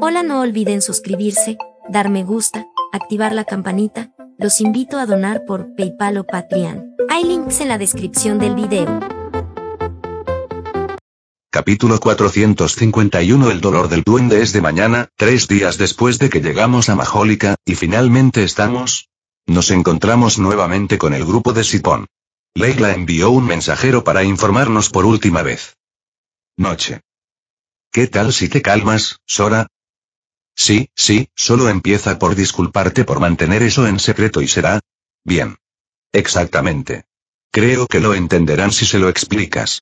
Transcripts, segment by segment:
Hola, no olviden suscribirse, dar me gusta, activar la campanita, los invito a donar por PayPal o Patreon. Hay links en la descripción del video. Capítulo 451 El dolor del duende es de mañana, tres días después de que llegamos a Majólica, y finalmente estamos. Nos encontramos nuevamente con el grupo de Sipón. Leila envió un mensajero para informarnos por última vez. Noche. ¿Qué tal si te calmas, Sora? Sí, sí, solo empieza por disculparte por mantener eso en secreto y será. Bien. Exactamente. Creo que lo entenderán si se lo explicas.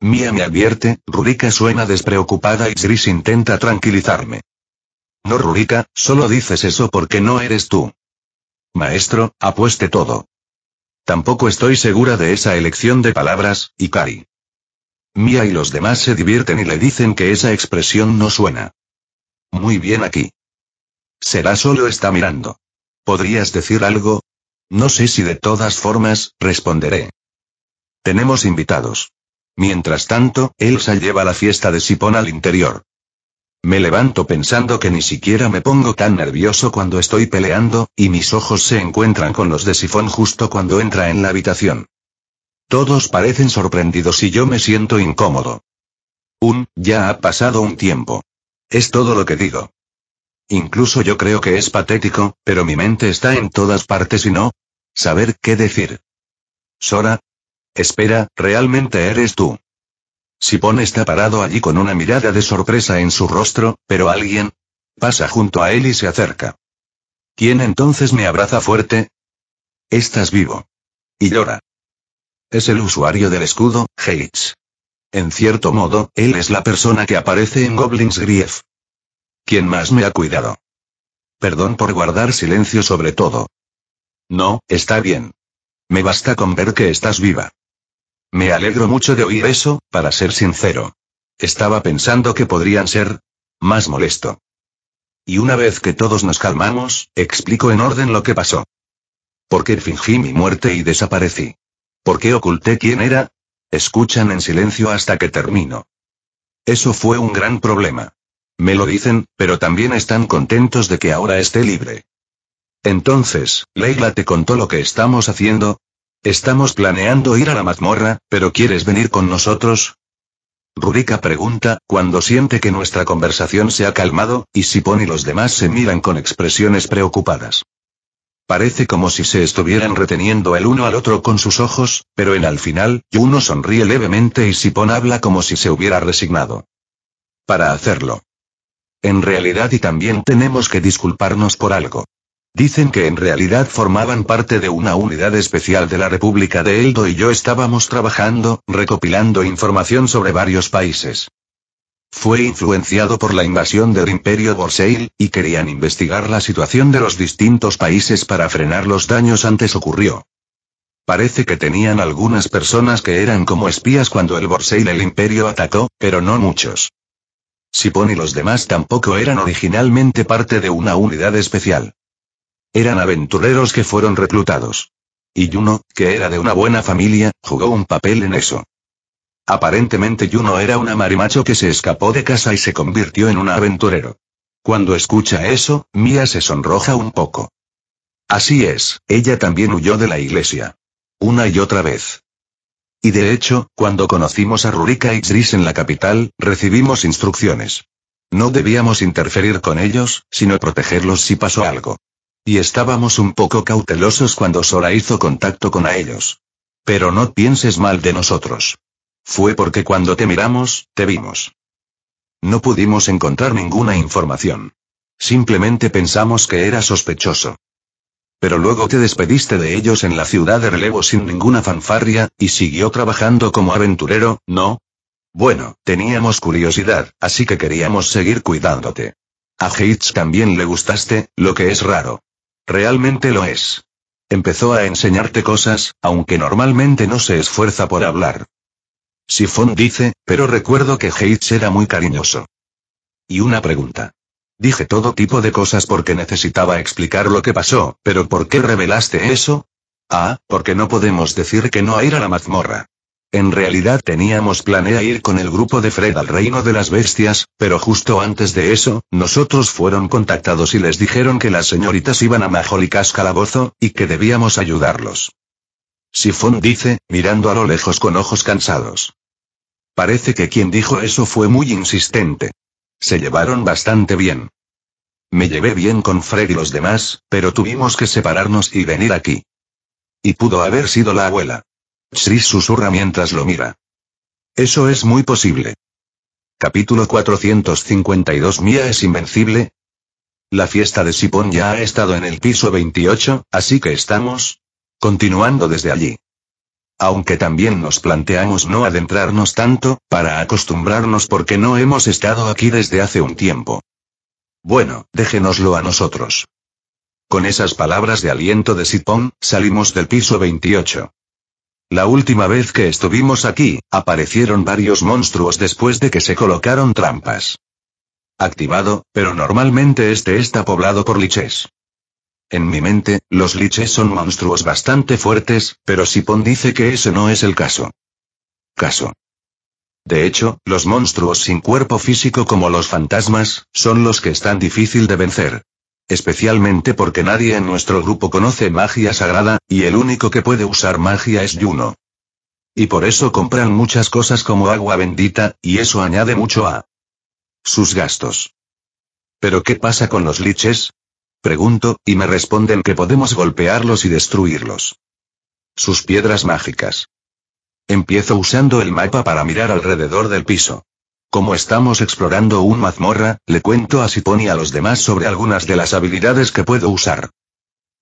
Mía me advierte, Rurika suena despreocupada y Gris intenta tranquilizarme. No Rurika, solo dices eso porque no eres tú. Maestro, apueste todo. Tampoco estoy segura de esa elección de palabras, Ikari. Mía y los demás se divierten y le dicen que esa expresión no suena. Muy bien aquí. Será solo está mirando. ¿Podrías decir algo? No sé si de todas formas, responderé. Tenemos invitados. Mientras tanto, Elsa lleva la fiesta de Sipón al interior. Me levanto pensando que ni siquiera me pongo tan nervioso cuando estoy peleando, y mis ojos se encuentran con los de Sifón justo cuando entra en la habitación. Todos parecen sorprendidos y yo me siento incómodo. Un, ya ha pasado un tiempo. Es todo lo que digo. Incluso yo creo que es patético, pero mi mente está en todas partes y no. Saber qué decir. Sora. Espera, realmente eres tú. Sipon está parado allí con una mirada de sorpresa en su rostro, pero alguien pasa junto a él y se acerca. ¿Quién entonces me abraza fuerte? Estás vivo. Y llora. Es el usuario del escudo, Hates. En cierto modo, él es la persona que aparece en Goblin's Grief. ¿Quién más me ha cuidado. Perdón por guardar silencio sobre todo. No, está bien. Me basta con ver que estás viva. Me alegro mucho de oír eso, para ser sincero. Estaba pensando que podrían ser más molesto. Y una vez que todos nos calmamos, explico en orden lo que pasó. Porque fingí mi muerte y desaparecí. ¿Por qué oculté quién era? Escuchan en silencio hasta que termino. Eso fue un gran problema. Me lo dicen, pero también están contentos de que ahora esté libre. Entonces, Leila te contó lo que estamos haciendo. Estamos planeando ir a la mazmorra, pero ¿quieres venir con nosotros? Rurika pregunta, cuando siente que nuestra conversación se ha calmado, y si pone los demás se miran con expresiones preocupadas. Parece como si se estuvieran reteniendo el uno al otro con sus ojos, pero en al final, Yuno sonríe levemente y Sipon habla como si se hubiera resignado. Para hacerlo. En realidad y también tenemos que disculparnos por algo. Dicen que en realidad formaban parte de una unidad especial de la República de Eldo y yo estábamos trabajando, recopilando información sobre varios países. Fue influenciado por la invasión del Imperio Borseil, y querían investigar la situación de los distintos países para frenar los daños antes ocurrió. Parece que tenían algunas personas que eran como espías cuando el Borseil el Imperio atacó, pero no muchos. Si y los demás tampoco eran originalmente parte de una unidad especial. Eran aventureros que fueron reclutados. Y Juno, que era de una buena familia, jugó un papel en eso. Aparentemente Juno era una marimacho que se escapó de casa y se convirtió en un aventurero. Cuando escucha eso, Mia se sonroja un poco. Así es, ella también huyó de la iglesia. Una y otra vez. Y de hecho, cuando conocimos a Rurika y Xris en la capital, recibimos instrucciones. No debíamos interferir con ellos, sino protegerlos si pasó algo. Y estábamos un poco cautelosos cuando Sora hizo contacto con ellos. Pero no pienses mal de nosotros. Fue porque cuando te miramos, te vimos. No pudimos encontrar ninguna información. Simplemente pensamos que era sospechoso. Pero luego te despediste de ellos en la ciudad de relevo sin ninguna fanfarria, y siguió trabajando como aventurero, ¿no? Bueno, teníamos curiosidad, así que queríamos seguir cuidándote. A Hates también le gustaste, lo que es raro. Realmente lo es. Empezó a enseñarte cosas, aunque normalmente no se esfuerza por hablar. Sifón dice, pero recuerdo que Heitz era muy cariñoso. Y una pregunta. Dije todo tipo de cosas porque necesitaba explicar lo que pasó, pero ¿por qué revelaste eso? Ah, porque no podemos decir que no a ir a la mazmorra. En realidad teníamos planea ir con el grupo de Fred al reino de las bestias, pero justo antes de eso, nosotros fueron contactados y les dijeron que las señoritas iban a Majolicas Calabozo, y que debíamos ayudarlos. Sifón dice, mirando a lo lejos con ojos cansados. Parece que quien dijo eso fue muy insistente. Se llevaron bastante bien. Me llevé bien con Fred y los demás, pero tuvimos que separarnos y venir aquí. Y pudo haber sido la abuela. Sri susurra mientras lo mira. Eso es muy posible. Capítulo 452 Mía es invencible. La fiesta de Sipón ya ha estado en el piso 28, así que estamos, continuando desde allí. Aunque también nos planteamos no adentrarnos tanto, para acostumbrarnos porque no hemos estado aquí desde hace un tiempo. Bueno, déjenoslo a nosotros. Con esas palabras de aliento de Sipón, salimos del piso 28. La última vez que estuvimos aquí, aparecieron varios monstruos después de que se colocaron trampas. Activado, pero normalmente este está poblado por liches. En mi mente, los liches son monstruos bastante fuertes, pero Sipon dice que eso no es el caso. Caso. De hecho, los monstruos sin cuerpo físico como los fantasmas, son los que están difícil de vencer. Especialmente porque nadie en nuestro grupo conoce magia sagrada, y el único que puede usar magia es Juno. Y por eso compran muchas cosas como agua bendita, y eso añade mucho a sus gastos. Pero ¿qué pasa con los liches? Pregunto, y me responden que podemos golpearlos y destruirlos. Sus piedras mágicas. Empiezo usando el mapa para mirar alrededor del piso. Como estamos explorando un mazmorra, le cuento a Sipón y a los demás sobre algunas de las habilidades que puedo usar.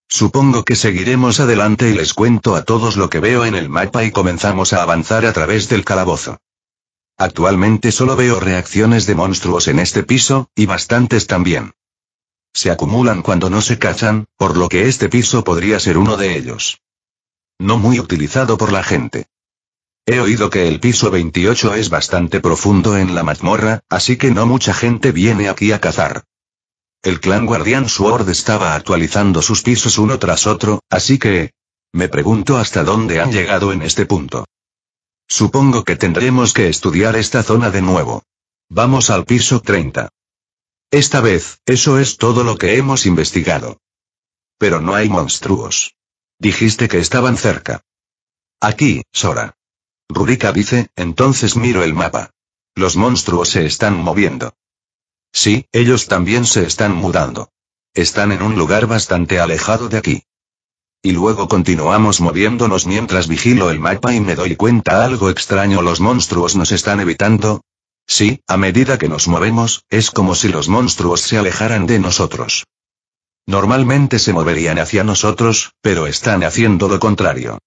Supongo que seguiremos adelante y les cuento a todos lo que veo en el mapa y comenzamos a avanzar a través del calabozo. Actualmente solo veo reacciones de monstruos en este piso, y bastantes también. Se acumulan cuando no se cazan, por lo que este piso podría ser uno de ellos. No muy utilizado por la gente. He oído que el piso 28 es bastante profundo en la mazmorra, así que no mucha gente viene aquí a cazar. El clan Guardian Sword estaba actualizando sus pisos uno tras otro, así que... Me pregunto hasta dónde han llegado en este punto. Supongo que tendremos que estudiar esta zona de nuevo. Vamos al piso 30. Esta vez, eso es todo lo que hemos investigado. Pero no hay monstruos. Dijiste que estaban cerca. Aquí, Sora. Rurika dice, entonces miro el mapa. Los monstruos se están moviendo. Sí, ellos también se están mudando. Están en un lugar bastante alejado de aquí. Y luego continuamos moviéndonos mientras vigilo el mapa y me doy cuenta algo extraño los monstruos nos están evitando, Sí, a medida que nos movemos, es como si los monstruos se alejaran de nosotros. Normalmente se moverían hacia nosotros, pero están haciendo lo contrario.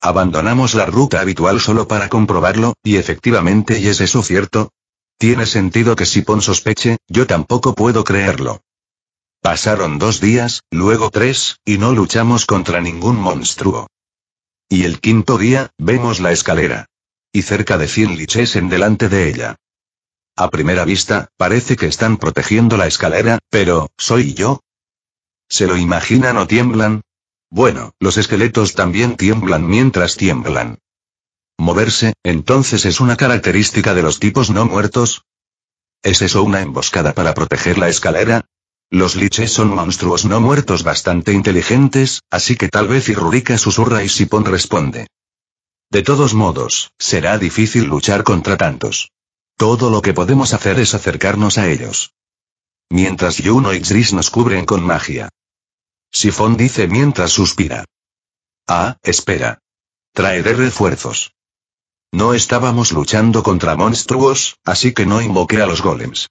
Abandonamos la ruta habitual solo para comprobarlo, y efectivamente ¿y es eso cierto? Tiene sentido que si pon sospeche, yo tampoco puedo creerlo. Pasaron dos días, luego tres, y no luchamos contra ningún monstruo. Y el quinto día, vemos la escalera y cerca de 100 liches en delante de ella. A primera vista, parece que están protegiendo la escalera, pero, ¿soy yo? ¿Se lo imaginan o tiemblan? Bueno, los esqueletos también tiemblan mientras tiemblan. Moverse, entonces es una característica de los tipos no muertos. ¿Es eso una emboscada para proteger la escalera? Los liches son monstruos no muertos bastante inteligentes, así que tal vez Irurika susurra y Sipon responde. De todos modos, será difícil luchar contra tantos. Todo lo que podemos hacer es acercarnos a ellos. Mientras Yuno y Xris nos cubren con magia. Sifón dice mientras suspira. Ah, espera. Traeré refuerzos. No estábamos luchando contra monstruos, así que no invoqué a los golems.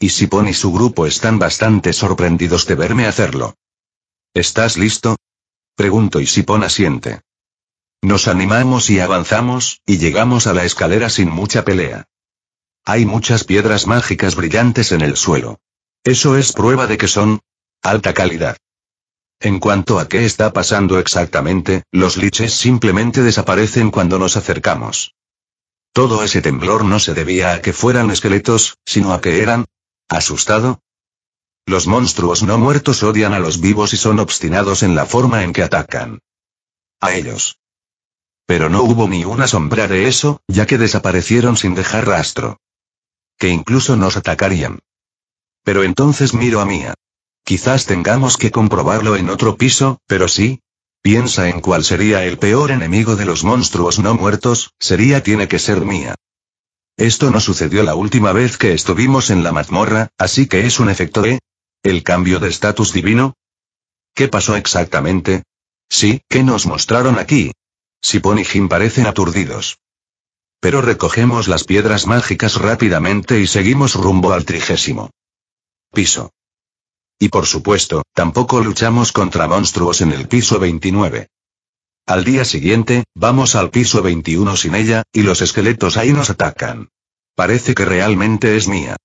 Y Sipón y su grupo están bastante sorprendidos de verme hacerlo. ¿Estás listo? Pregunto y Sipón asiente. Nos animamos y avanzamos, y llegamos a la escalera sin mucha pelea. Hay muchas piedras mágicas brillantes en el suelo. Eso es prueba de que son alta calidad. En cuanto a qué está pasando exactamente, los liches simplemente desaparecen cuando nos acercamos. Todo ese temblor no se debía a que fueran esqueletos, sino a que eran... ¿Asustado? Los monstruos no muertos odian a los vivos y son obstinados en la forma en que atacan. A ellos. Pero no hubo ni una sombra de eso, ya que desaparecieron sin dejar rastro. Que incluso nos atacarían. Pero entonces miro a Mía. Quizás tengamos que comprobarlo en otro piso, pero sí. Piensa en cuál sería el peor enemigo de los monstruos no muertos, sería tiene que ser Mía. Esto no sucedió la última vez que estuvimos en la mazmorra, así que es un efecto de... ¿El cambio de estatus divino? ¿Qué pasó exactamente? Sí, ¿qué nos mostraron aquí? Sipon y Jim parecen aturdidos. Pero recogemos las piedras mágicas rápidamente y seguimos rumbo al trigésimo piso. Y por supuesto, tampoco luchamos contra monstruos en el piso 29. Al día siguiente, vamos al piso 21 sin ella, y los esqueletos ahí nos atacan. Parece que realmente es mía.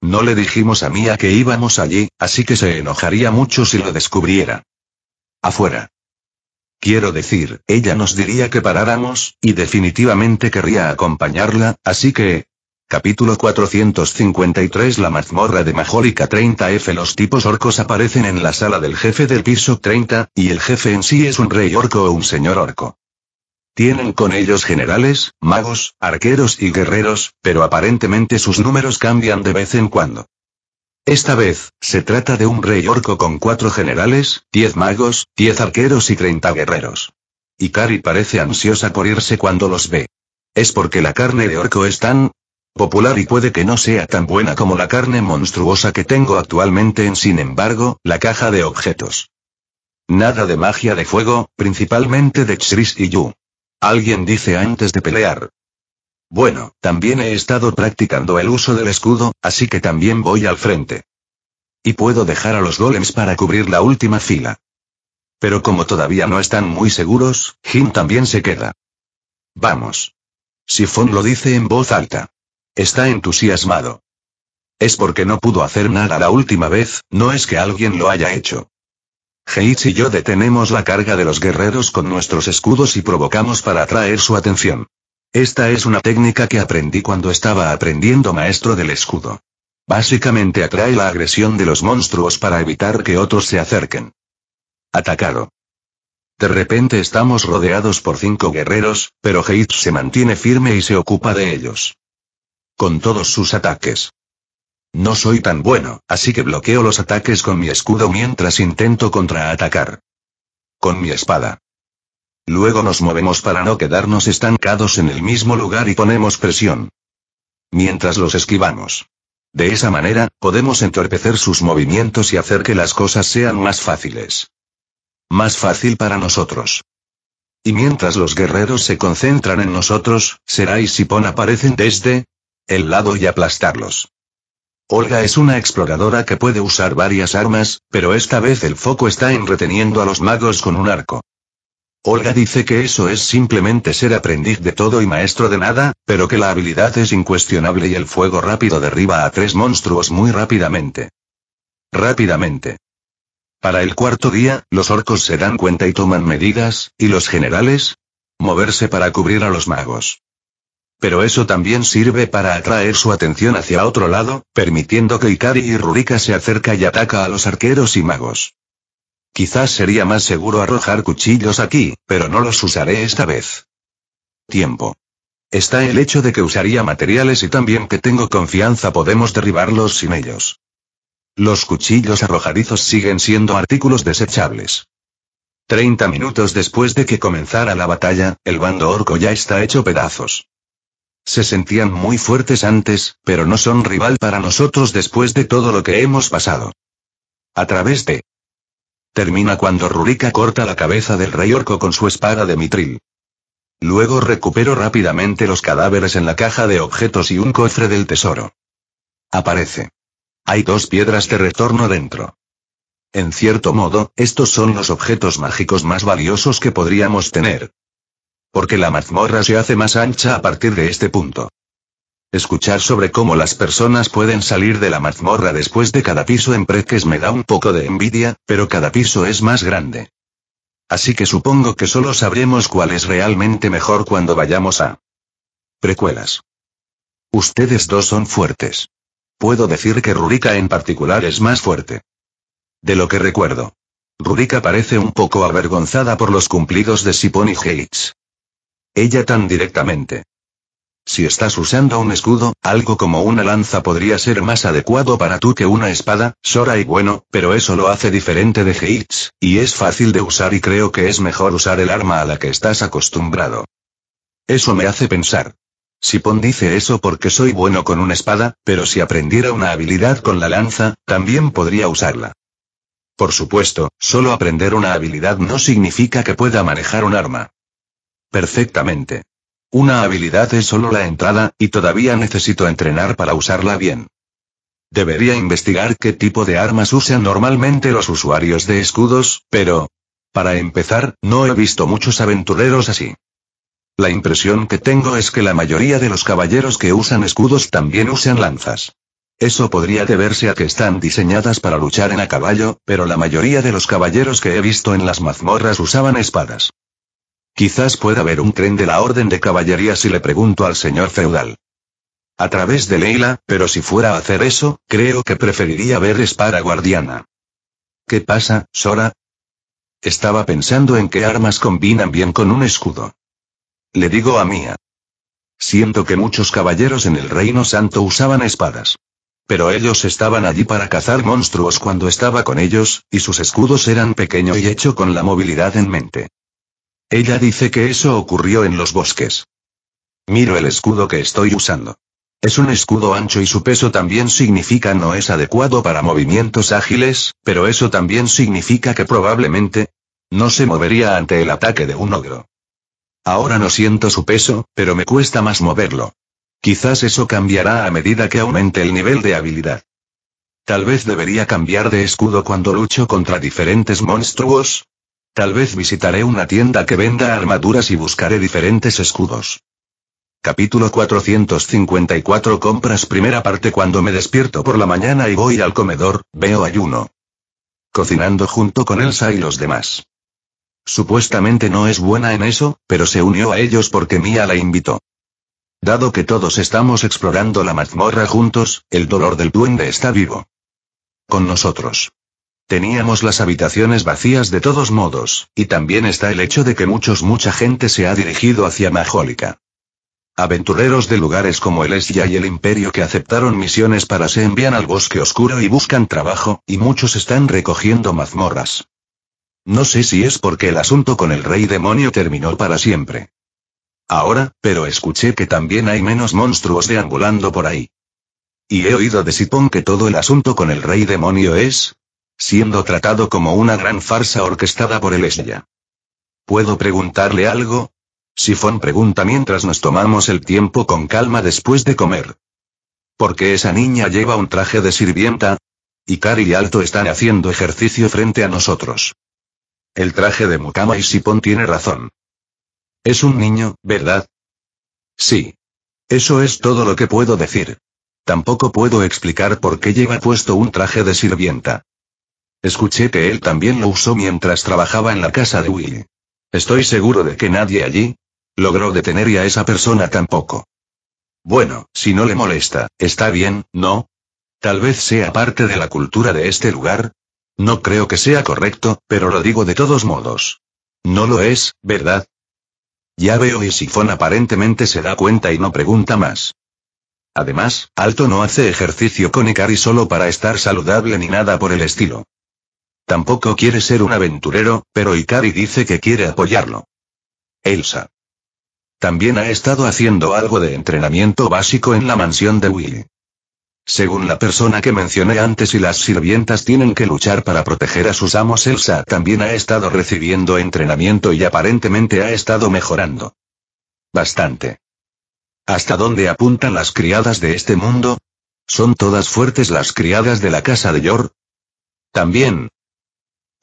No le dijimos a Mía que íbamos allí, así que se enojaría mucho si lo descubriera. Afuera. Quiero decir, ella nos diría que paráramos, y definitivamente querría acompañarla, así que... Capítulo 453 La mazmorra de Majólica 30F Los tipos orcos aparecen en la sala del jefe del piso 30, y el jefe en sí es un rey orco o un señor orco. Tienen con ellos generales, magos, arqueros y guerreros, pero aparentemente sus números cambian de vez en cuando. Esta vez, se trata de un rey orco con cuatro generales, diez magos, diez arqueros y treinta guerreros. Y parece ansiosa por irse cuando los ve. Es porque la carne de orco es tan popular y puede que no sea tan buena como la carne monstruosa que tengo actualmente en sin embargo, la caja de objetos. Nada de magia de fuego, principalmente de Chris y Yu. Alguien dice antes de pelear, bueno, también he estado practicando el uso del escudo, así que también voy al frente. Y puedo dejar a los golems para cubrir la última fila. Pero como todavía no están muy seguros, Jim también se queda. Vamos. Sifón lo dice en voz alta. Está entusiasmado. Es porque no pudo hacer nada la última vez, no es que alguien lo haya hecho. Heitz y yo detenemos la carga de los guerreros con nuestros escudos y provocamos para atraer su atención. Esta es una técnica que aprendí cuando estaba aprendiendo maestro del escudo. Básicamente atrae la agresión de los monstruos para evitar que otros se acerquen. Atacado. De repente estamos rodeados por cinco guerreros, pero Heitz se mantiene firme y se ocupa de ellos. Con todos sus ataques. No soy tan bueno, así que bloqueo los ataques con mi escudo mientras intento contraatacar. Con mi espada. Luego nos movemos para no quedarnos estancados en el mismo lugar y ponemos presión. Mientras los esquivamos. De esa manera, podemos entorpecer sus movimientos y hacer que las cosas sean más fáciles. Más fácil para nosotros. Y mientras los guerreros se concentran en nosotros, Será y Sipon aparecen desde el lado y aplastarlos. Olga es una exploradora que puede usar varias armas, pero esta vez el foco está en reteniendo a los magos con un arco. Olga dice que eso es simplemente ser aprendiz de todo y maestro de nada, pero que la habilidad es incuestionable y el fuego rápido derriba a tres monstruos muy rápidamente. Rápidamente. Para el cuarto día, los orcos se dan cuenta y toman medidas, y los generales, moverse para cubrir a los magos. Pero eso también sirve para atraer su atención hacia otro lado, permitiendo que Ikari y Rurika se acerca y ataca a los arqueros y magos. Quizás sería más seguro arrojar cuchillos aquí, pero no los usaré esta vez. Tiempo. Está el hecho de que usaría materiales y también que tengo confianza podemos derribarlos sin ellos. Los cuchillos arrojadizos siguen siendo artículos desechables. Treinta minutos después de que comenzara la batalla, el bando orco ya está hecho pedazos. Se sentían muy fuertes antes, pero no son rival para nosotros después de todo lo que hemos pasado. A través de Termina cuando Rurika corta la cabeza del rey orco con su espada de mitril. Luego recupero rápidamente los cadáveres en la caja de objetos y un cofre del tesoro. Aparece. Hay dos piedras de retorno dentro. En cierto modo, estos son los objetos mágicos más valiosos que podríamos tener. Porque la mazmorra se hace más ancha a partir de este punto. Escuchar sobre cómo las personas pueden salir de la mazmorra después de cada piso en Preques me da un poco de envidia, pero cada piso es más grande. Así que supongo que solo sabremos cuál es realmente mejor cuando vayamos a precuelas. Ustedes dos son fuertes. Puedo decir que Rurika en particular es más fuerte. De lo que recuerdo. Rurika parece un poco avergonzada por los cumplidos de Sipon y Hates. Ella tan directamente. Si estás usando un escudo, algo como una lanza podría ser más adecuado para tú que una espada, Sora y bueno, pero eso lo hace diferente de Heitz, y es fácil de usar y creo que es mejor usar el arma a la que estás acostumbrado. Eso me hace pensar. Sipon dice eso porque soy bueno con una espada, pero si aprendiera una habilidad con la lanza, también podría usarla. Por supuesto, solo aprender una habilidad no significa que pueda manejar un arma. Perfectamente. Una habilidad es solo la entrada, y todavía necesito entrenar para usarla bien. Debería investigar qué tipo de armas usan normalmente los usuarios de escudos, pero... Para empezar, no he visto muchos aventureros así. La impresión que tengo es que la mayoría de los caballeros que usan escudos también usan lanzas. Eso podría deberse a que están diseñadas para luchar en a caballo, pero la mayoría de los caballeros que he visto en las mazmorras usaban espadas. Quizás pueda haber un tren de la Orden de Caballería si le pregunto al señor feudal. A través de Leila, pero si fuera a hacer eso, creo que preferiría ver espada Guardiana. ¿Qué pasa, Sora? Estaba pensando en qué armas combinan bien con un escudo. Le digo a Mía. Siento que muchos caballeros en el Reino Santo usaban espadas. Pero ellos estaban allí para cazar monstruos cuando estaba con ellos, y sus escudos eran pequeño y hecho con la movilidad en mente. Ella dice que eso ocurrió en los bosques. Miro el escudo que estoy usando. Es un escudo ancho y su peso también significa no es adecuado para movimientos ágiles, pero eso también significa que probablemente no se movería ante el ataque de un ogro. Ahora no siento su peso, pero me cuesta más moverlo. Quizás eso cambiará a medida que aumente el nivel de habilidad. Tal vez debería cambiar de escudo cuando lucho contra diferentes monstruos, Tal vez visitaré una tienda que venda armaduras y buscaré diferentes escudos. Capítulo 454 Compras Primera parte Cuando me despierto por la mañana y voy al comedor, veo ayuno. Cocinando junto con Elsa y los demás. Supuestamente no es buena en eso, pero se unió a ellos porque Mia la invitó. Dado que todos estamos explorando la mazmorra juntos, el dolor del duende está vivo. Con nosotros. Teníamos las habitaciones vacías de todos modos, y también está el hecho de que muchos mucha gente se ha dirigido hacia Majólica. Aventureros de lugares como el Estia y el Imperio que aceptaron misiones para se envían al bosque oscuro y buscan trabajo, y muchos están recogiendo mazmorras. No sé si es porque el asunto con el rey demonio terminó para siempre. Ahora, pero escuché que también hay menos monstruos deambulando por ahí. Y he oído de Sipón que todo el asunto con el rey demonio es, siendo tratado como una gran farsa orquestada por el ella. ¿Puedo preguntarle algo? Sifón pregunta mientras nos tomamos el tiempo con calma después de comer. ¿Por qué esa niña lleva un traje de sirvienta? Ikari y Alto están haciendo ejercicio frente a nosotros. El traje de Mukama y Sipón tiene razón. Es un niño, ¿verdad? Sí. Eso es todo lo que puedo decir. Tampoco puedo explicar por qué lleva puesto un traje de sirvienta. Escuché que él también lo usó mientras trabajaba en la casa de Will. Estoy seguro de que nadie allí logró detener a esa persona tampoco. Bueno, si no le molesta, está bien, ¿no? Tal vez sea parte de la cultura de este lugar. No creo que sea correcto, pero lo digo de todos modos. No lo es, ¿verdad? Ya veo y Sifón aparentemente se da cuenta y no pregunta más. Además, Alto no hace ejercicio con Ikari solo para estar saludable ni nada por el estilo. Tampoco quiere ser un aventurero, pero Ikari dice que quiere apoyarlo. Elsa. También ha estado haciendo algo de entrenamiento básico en la mansión de Willy. Según la persona que mencioné antes y las sirvientas tienen que luchar para proteger a sus amos, Elsa también ha estado recibiendo entrenamiento y aparentemente ha estado mejorando. Bastante. ¿Hasta dónde apuntan las criadas de este mundo? ¿Son todas fuertes las criadas de la casa de Yor? También,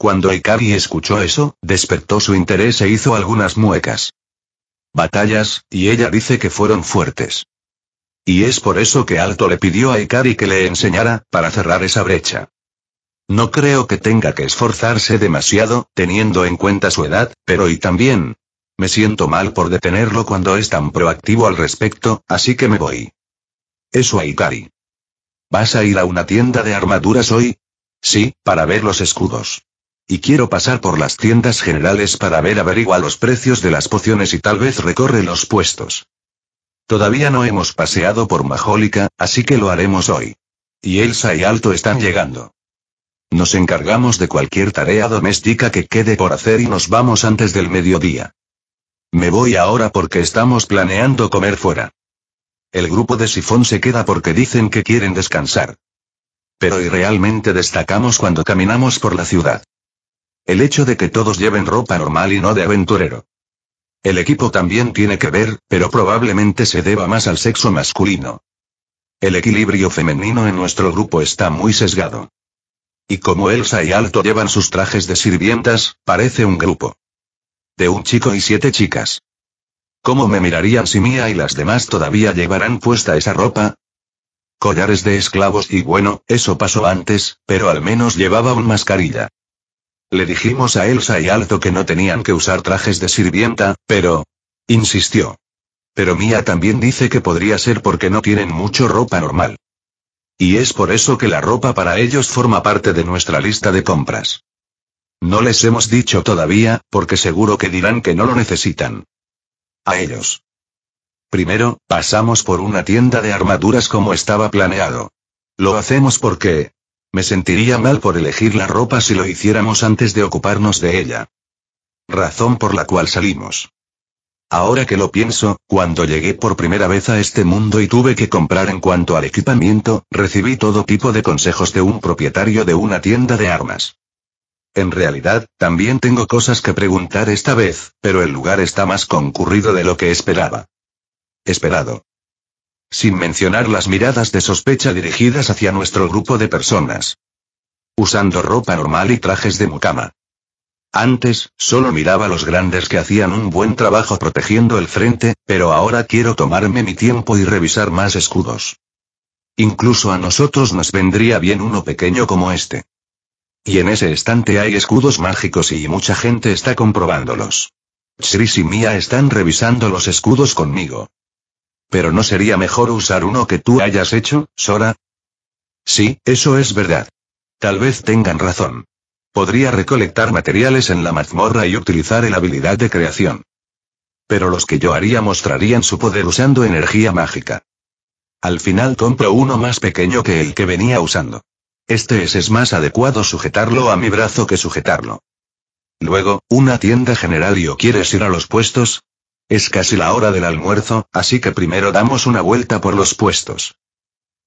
cuando Ikari escuchó eso, despertó su interés e hizo algunas muecas. Batallas, y ella dice que fueron fuertes. Y es por eso que Alto le pidió a Ikari que le enseñara, para cerrar esa brecha. No creo que tenga que esforzarse demasiado, teniendo en cuenta su edad, pero y también. Me siento mal por detenerlo cuando es tan proactivo al respecto, así que me voy. Eso Ikari. ¿Vas a ir a una tienda de armaduras hoy? Sí, para ver los escudos. Y quiero pasar por las tiendas generales para ver averigua los precios de las pociones y tal vez recorre los puestos. Todavía no hemos paseado por Majólica, así que lo haremos hoy. Y Elsa y Alto están llegando. Nos encargamos de cualquier tarea doméstica que quede por hacer y nos vamos antes del mediodía. Me voy ahora porque estamos planeando comer fuera. El grupo de sifón se queda porque dicen que quieren descansar. Pero y realmente destacamos cuando caminamos por la ciudad. El hecho de que todos lleven ropa normal y no de aventurero. El equipo también tiene que ver, pero probablemente se deba más al sexo masculino. El equilibrio femenino en nuestro grupo está muy sesgado. Y como Elsa y Alto llevan sus trajes de sirvientas, parece un grupo. De un chico y siete chicas. ¿Cómo me mirarían si Mía y las demás todavía llevarán puesta esa ropa? Collares de esclavos y bueno, eso pasó antes, pero al menos llevaba un mascarilla. Le dijimos a Elsa y Alto que no tenían que usar trajes de sirvienta, pero... insistió. Pero Mia también dice que podría ser porque no tienen mucho ropa normal. Y es por eso que la ropa para ellos forma parte de nuestra lista de compras. No les hemos dicho todavía, porque seguro que dirán que no lo necesitan. A ellos. Primero, pasamos por una tienda de armaduras como estaba planeado. Lo hacemos porque, me sentiría mal por elegir la ropa si lo hiciéramos antes de ocuparnos de ella. Razón por la cual salimos. Ahora que lo pienso, cuando llegué por primera vez a este mundo y tuve que comprar en cuanto al equipamiento, recibí todo tipo de consejos de un propietario de una tienda de armas. En realidad, también tengo cosas que preguntar esta vez, pero el lugar está más concurrido de lo que esperaba. Esperado sin mencionar las miradas de sospecha dirigidas hacia nuestro grupo de personas. Usando ropa normal y trajes de mucama. Antes, solo miraba a los grandes que hacían un buen trabajo protegiendo el frente, pero ahora quiero tomarme mi tiempo y revisar más escudos. Incluso a nosotros nos vendría bien uno pequeño como este. Y en ese estante hay escudos mágicos y mucha gente está comprobándolos. Chris y Mia están revisando los escudos conmigo. Pero ¿no sería mejor usar uno que tú hayas hecho, Sora? Sí, eso es verdad. Tal vez tengan razón. Podría recolectar materiales en la mazmorra y utilizar el habilidad de creación. Pero los que yo haría mostrarían su poder usando energía mágica. Al final compro uno más pequeño que el que venía usando. Este es, es más adecuado sujetarlo a mi brazo que sujetarlo. Luego, una tienda general y o quieres ir a los puestos, es casi la hora del almuerzo, así que primero damos una vuelta por los puestos.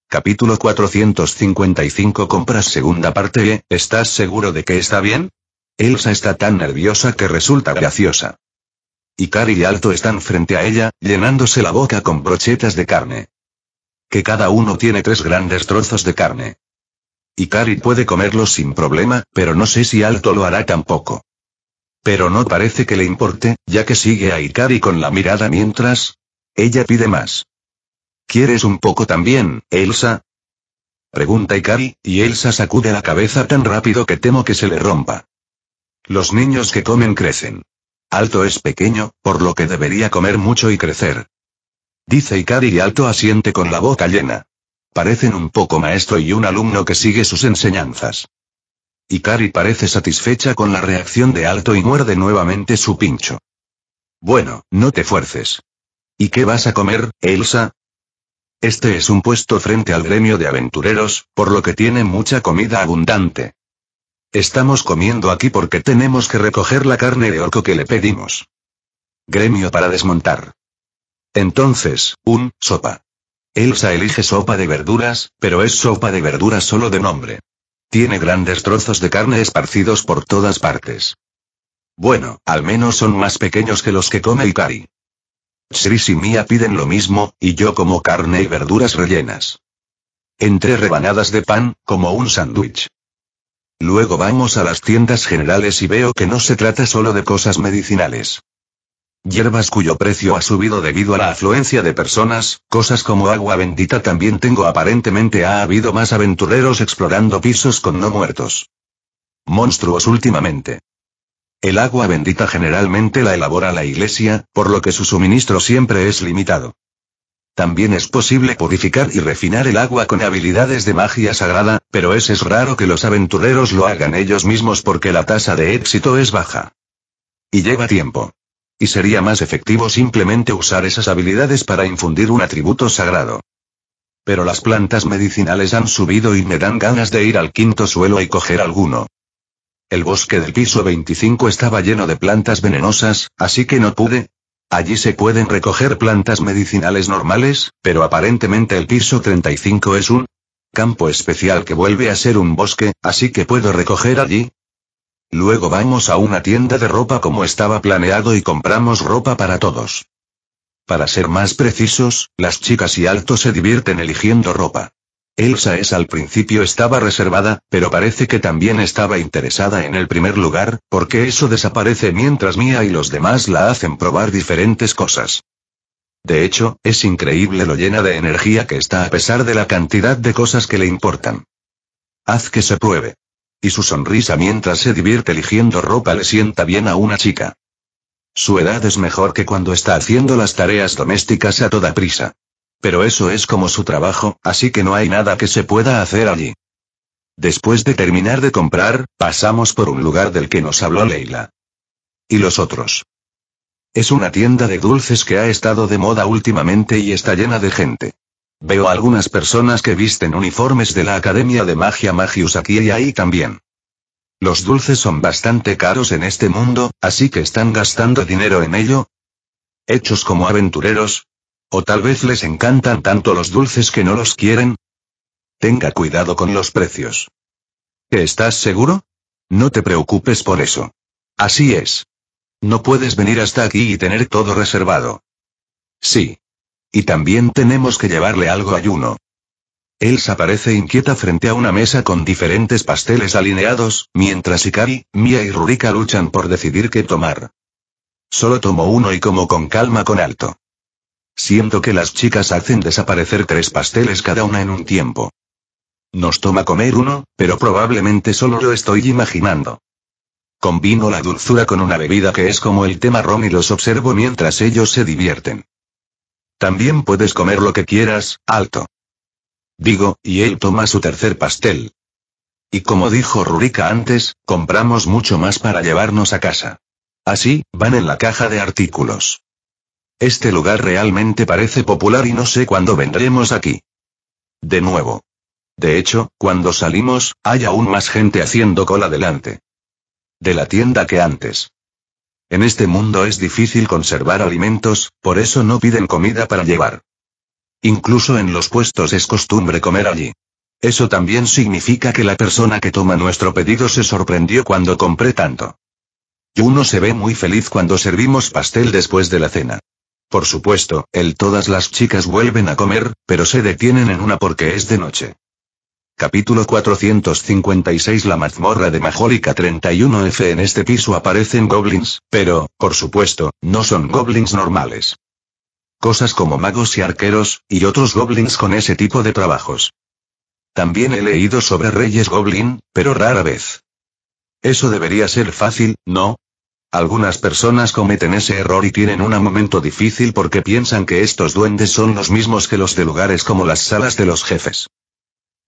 Capítulo 455 Compras Segunda parte ¿eh? ¿Estás seguro de que está bien? Elsa está tan nerviosa que resulta graciosa. Ikari y Alto están frente a ella, llenándose la boca con brochetas de carne. Que cada uno tiene tres grandes trozos de carne. Ikari puede comerlos sin problema, pero no sé si Alto lo hará tampoco. Pero no parece que le importe, ya que sigue a Ikari con la mirada mientras... Ella pide más. ¿Quieres un poco también, Elsa? Pregunta Ikari, y Elsa sacude la cabeza tan rápido que temo que se le rompa. Los niños que comen crecen. Alto es pequeño, por lo que debería comer mucho y crecer. Dice Ikari y Alto asiente con la boca llena. Parecen un poco maestro y un alumno que sigue sus enseñanzas. Y parece satisfecha con la reacción de Alto y muerde nuevamente su pincho. Bueno, no te fuerces. ¿Y qué vas a comer, Elsa? Este es un puesto frente al gremio de aventureros, por lo que tiene mucha comida abundante. Estamos comiendo aquí porque tenemos que recoger la carne de orco que le pedimos. Gremio para desmontar. Entonces, un, sopa. Elsa elige sopa de verduras, pero es sopa de verduras solo de nombre. Tiene grandes trozos de carne esparcidos por todas partes. Bueno, al menos son más pequeños que los que come Ikari. Chris y Mía piden lo mismo, y yo como carne y verduras rellenas. Entre rebanadas de pan, como un sándwich. Luego vamos a las tiendas generales y veo que no se trata solo de cosas medicinales. Hierbas cuyo precio ha subido debido a la afluencia de personas, cosas como agua bendita también tengo aparentemente ha habido más aventureros explorando pisos con no muertos. Monstruos últimamente. El agua bendita generalmente la elabora la iglesia, por lo que su suministro siempre es limitado. También es posible purificar y refinar el agua con habilidades de magia sagrada, pero eso es raro que los aventureros lo hagan ellos mismos porque la tasa de éxito es baja. Y lleva tiempo. Y sería más efectivo simplemente usar esas habilidades para infundir un atributo sagrado. Pero las plantas medicinales han subido y me dan ganas de ir al quinto suelo y coger alguno. El bosque del piso 25 estaba lleno de plantas venenosas, así que no pude. Allí se pueden recoger plantas medicinales normales, pero aparentemente el piso 35 es un campo especial que vuelve a ser un bosque, así que puedo recoger allí, Luego vamos a una tienda de ropa como estaba planeado y compramos ropa para todos. Para ser más precisos, las chicas y Alto se divierten eligiendo ropa. Elsa es al principio estaba reservada, pero parece que también estaba interesada en el primer lugar, porque eso desaparece mientras Mia y los demás la hacen probar diferentes cosas. De hecho, es increíble lo llena de energía que está a pesar de la cantidad de cosas que le importan. Haz que se pruebe y su sonrisa mientras se divierte eligiendo ropa le sienta bien a una chica. Su edad es mejor que cuando está haciendo las tareas domésticas a toda prisa. Pero eso es como su trabajo, así que no hay nada que se pueda hacer allí. Después de terminar de comprar, pasamos por un lugar del que nos habló Leila. ¿Y los otros? Es una tienda de dulces que ha estado de moda últimamente y está llena de gente. Veo algunas personas que visten uniformes de la Academia de Magia Magius aquí y ahí también. Los dulces son bastante caros en este mundo, así que están gastando dinero en ello. Hechos como aventureros. O tal vez les encantan tanto los dulces que no los quieren. Tenga cuidado con los precios. ¿Estás seguro? No te preocupes por eso. Así es. No puedes venir hasta aquí y tener todo reservado. Sí. Y también tenemos que llevarle algo a Juno. Elsa parece inquieta frente a una mesa con diferentes pasteles alineados, mientras Ikari, Mia y Rurika luchan por decidir qué tomar. Solo tomo uno y como con calma con alto. Siento que las chicas hacen desaparecer tres pasteles cada una en un tiempo. Nos toma comer uno, pero probablemente solo lo estoy imaginando. Combino la dulzura con una bebida que es como el tema ron y los observo mientras ellos se divierten. También puedes comer lo que quieras, alto. Digo, y él toma su tercer pastel. Y como dijo Rurika antes, compramos mucho más para llevarnos a casa. Así, van en la caja de artículos. Este lugar realmente parece popular y no sé cuándo vendremos aquí. De nuevo. De hecho, cuando salimos, hay aún más gente haciendo cola delante. De la tienda que antes. En este mundo es difícil conservar alimentos, por eso no piden comida para llevar. Incluso en los puestos es costumbre comer allí. Eso también significa que la persona que toma nuestro pedido se sorprendió cuando compré tanto. Y uno se ve muy feliz cuando servimos pastel después de la cena. Por supuesto, el todas las chicas vuelven a comer, pero se detienen en una porque es de noche. Capítulo 456 La mazmorra de Majólica 31F En este piso aparecen goblins, pero, por supuesto, no son goblins normales. Cosas como magos y arqueros, y otros goblins con ese tipo de trabajos. También he leído sobre reyes goblin, pero rara vez. Eso debería ser fácil, ¿no? Algunas personas cometen ese error y tienen un momento difícil porque piensan que estos duendes son los mismos que los de lugares como las salas de los jefes.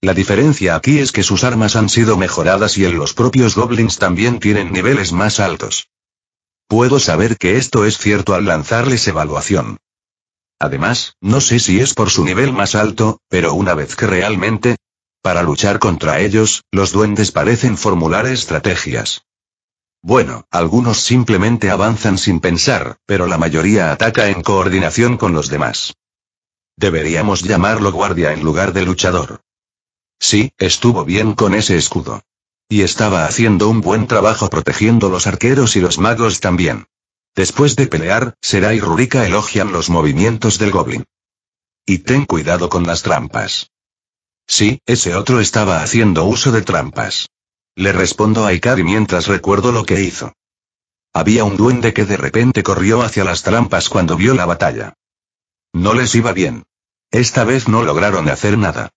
La diferencia aquí es que sus armas han sido mejoradas y en los propios goblins también tienen niveles más altos. Puedo saber que esto es cierto al lanzarles evaluación. Además, no sé si es por su nivel más alto, pero una vez que realmente... Para luchar contra ellos, los duendes parecen formular estrategias. Bueno, algunos simplemente avanzan sin pensar, pero la mayoría ataca en coordinación con los demás. Deberíamos llamarlo guardia en lugar de luchador. Sí, estuvo bien con ese escudo. Y estaba haciendo un buen trabajo protegiendo los arqueros y los magos también. Después de pelear, Serai y Rurika elogian los movimientos del Goblin. Y ten cuidado con las trampas. Sí, ese otro estaba haciendo uso de trampas. Le respondo a Ikari mientras recuerdo lo que hizo. Había un duende que de repente corrió hacia las trampas cuando vio la batalla. No les iba bien. Esta vez no lograron hacer nada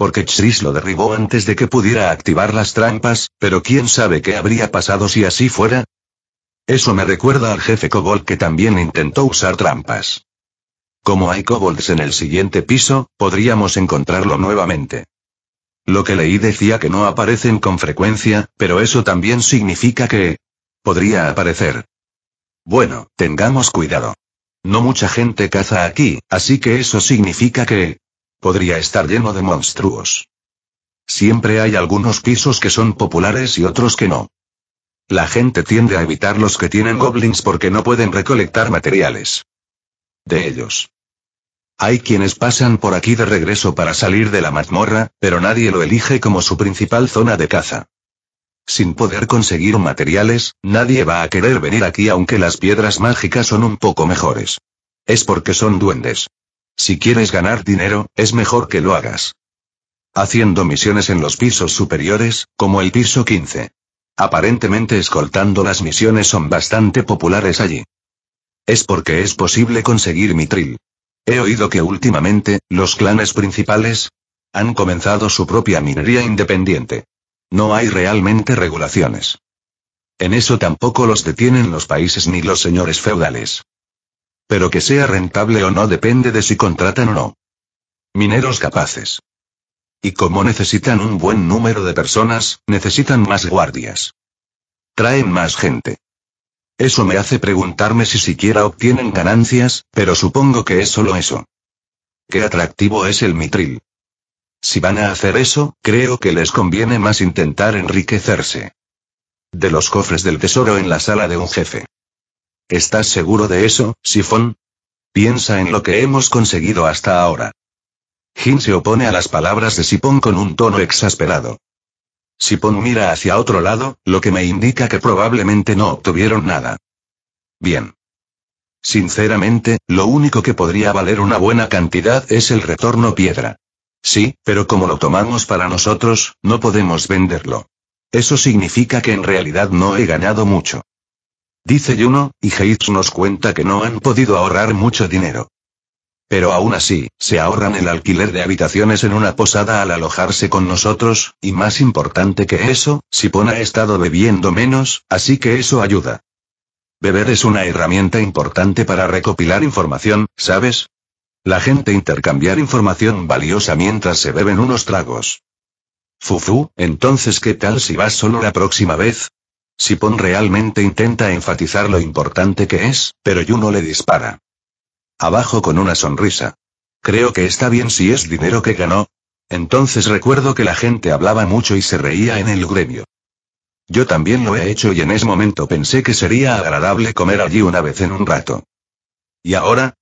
porque Chris lo derribó antes de que pudiera activar las trampas, pero quién sabe qué habría pasado si así fuera. Eso me recuerda al jefe Kobold que también intentó usar trampas. Como hay kobolds en el siguiente piso, podríamos encontrarlo nuevamente. Lo que leí decía que no aparecen con frecuencia, pero eso también significa que... podría aparecer. Bueno, tengamos cuidado. No mucha gente caza aquí, así que eso significa que... Podría estar lleno de monstruos. Siempre hay algunos pisos que son populares y otros que no. La gente tiende a evitar los que tienen goblins porque no pueden recolectar materiales. De ellos. Hay quienes pasan por aquí de regreso para salir de la mazmorra, pero nadie lo elige como su principal zona de caza. Sin poder conseguir materiales, nadie va a querer venir aquí aunque las piedras mágicas son un poco mejores. Es porque son duendes. Si quieres ganar dinero, es mejor que lo hagas. Haciendo misiones en los pisos superiores, como el piso 15. Aparentemente escoltando las misiones son bastante populares allí. Es porque es posible conseguir mitril. He oído que últimamente, los clanes principales, han comenzado su propia minería independiente. No hay realmente regulaciones. En eso tampoco los detienen los países ni los señores feudales. Pero que sea rentable o no depende de si contratan o no. Mineros capaces. Y como necesitan un buen número de personas, necesitan más guardias. Traen más gente. Eso me hace preguntarme si siquiera obtienen ganancias, pero supongo que es solo eso. Qué atractivo es el mitril. Si van a hacer eso, creo que les conviene más intentar enriquecerse. De los cofres del tesoro en la sala de un jefe. ¿Estás seguro de eso, Siphon? Piensa en lo que hemos conseguido hasta ahora. Jin se opone a las palabras de Sipón con un tono exasperado. Sipón mira hacia otro lado, lo que me indica que probablemente no obtuvieron nada. Bien. Sinceramente, lo único que podría valer una buena cantidad es el retorno piedra. Sí, pero como lo tomamos para nosotros, no podemos venderlo. Eso significa que en realidad no he ganado mucho. Dice Juno, y Heitz nos cuenta que no han podido ahorrar mucho dinero. Pero aún así, se ahorran el alquiler de habitaciones en una posada al alojarse con nosotros, y más importante que eso, Sipon ha estado bebiendo menos, así que eso ayuda. Beber es una herramienta importante para recopilar información, ¿sabes? La gente intercambiar información valiosa mientras se beben unos tragos. Fufu, entonces ¿qué tal si vas solo la próxima vez? Pon realmente intenta enfatizar lo importante que es, pero Juno le dispara. Abajo con una sonrisa. Creo que está bien si es dinero que ganó. Entonces recuerdo que la gente hablaba mucho y se reía en el gremio. Yo también lo he hecho y en ese momento pensé que sería agradable comer allí una vez en un rato. ¿Y ahora?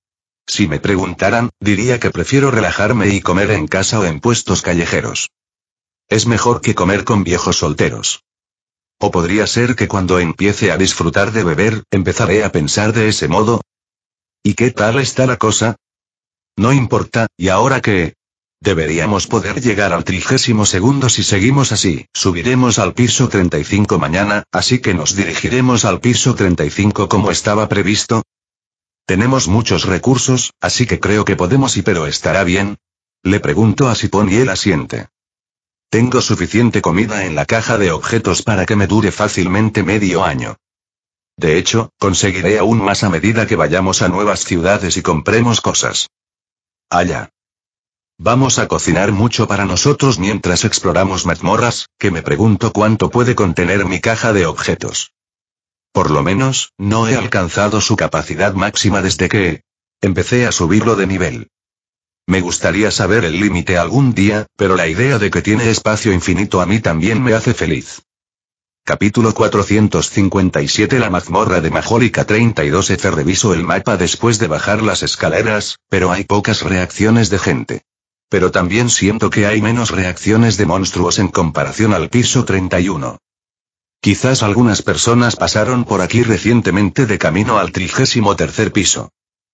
Si me preguntaran, diría que prefiero relajarme y comer en casa o en puestos callejeros. Es mejor que comer con viejos solteros. O podría ser que cuando empiece a disfrutar de beber, empezaré a pensar de ese modo. ¿Y qué tal está la cosa? No importa, ¿y ahora qué? Deberíamos poder llegar al trigésimo segundo si seguimos así. Subiremos al piso 35 mañana, así que nos dirigiremos al piso 35 como estaba previsto. Tenemos muchos recursos, así que creo que podemos y pero estará bien. Le pregunto a Sipón y él asiente. Tengo suficiente comida en la caja de objetos para que me dure fácilmente medio año. De hecho, conseguiré aún más a medida que vayamos a nuevas ciudades y compremos cosas. Allá. Vamos a cocinar mucho para nosotros mientras exploramos mazmorras, que me pregunto cuánto puede contener mi caja de objetos. Por lo menos, no he alcanzado su capacidad máxima desde que... Empecé a subirlo de nivel. Me gustaría saber el límite algún día, pero la idea de que tiene espacio infinito a mí también me hace feliz. Capítulo 457 La mazmorra de Majolica 32F Reviso el mapa después de bajar las escaleras, pero hay pocas reacciones de gente. Pero también siento que hay menos reacciones de monstruos en comparación al piso 31. Quizás algunas personas pasaron por aquí recientemente de camino al tercer piso.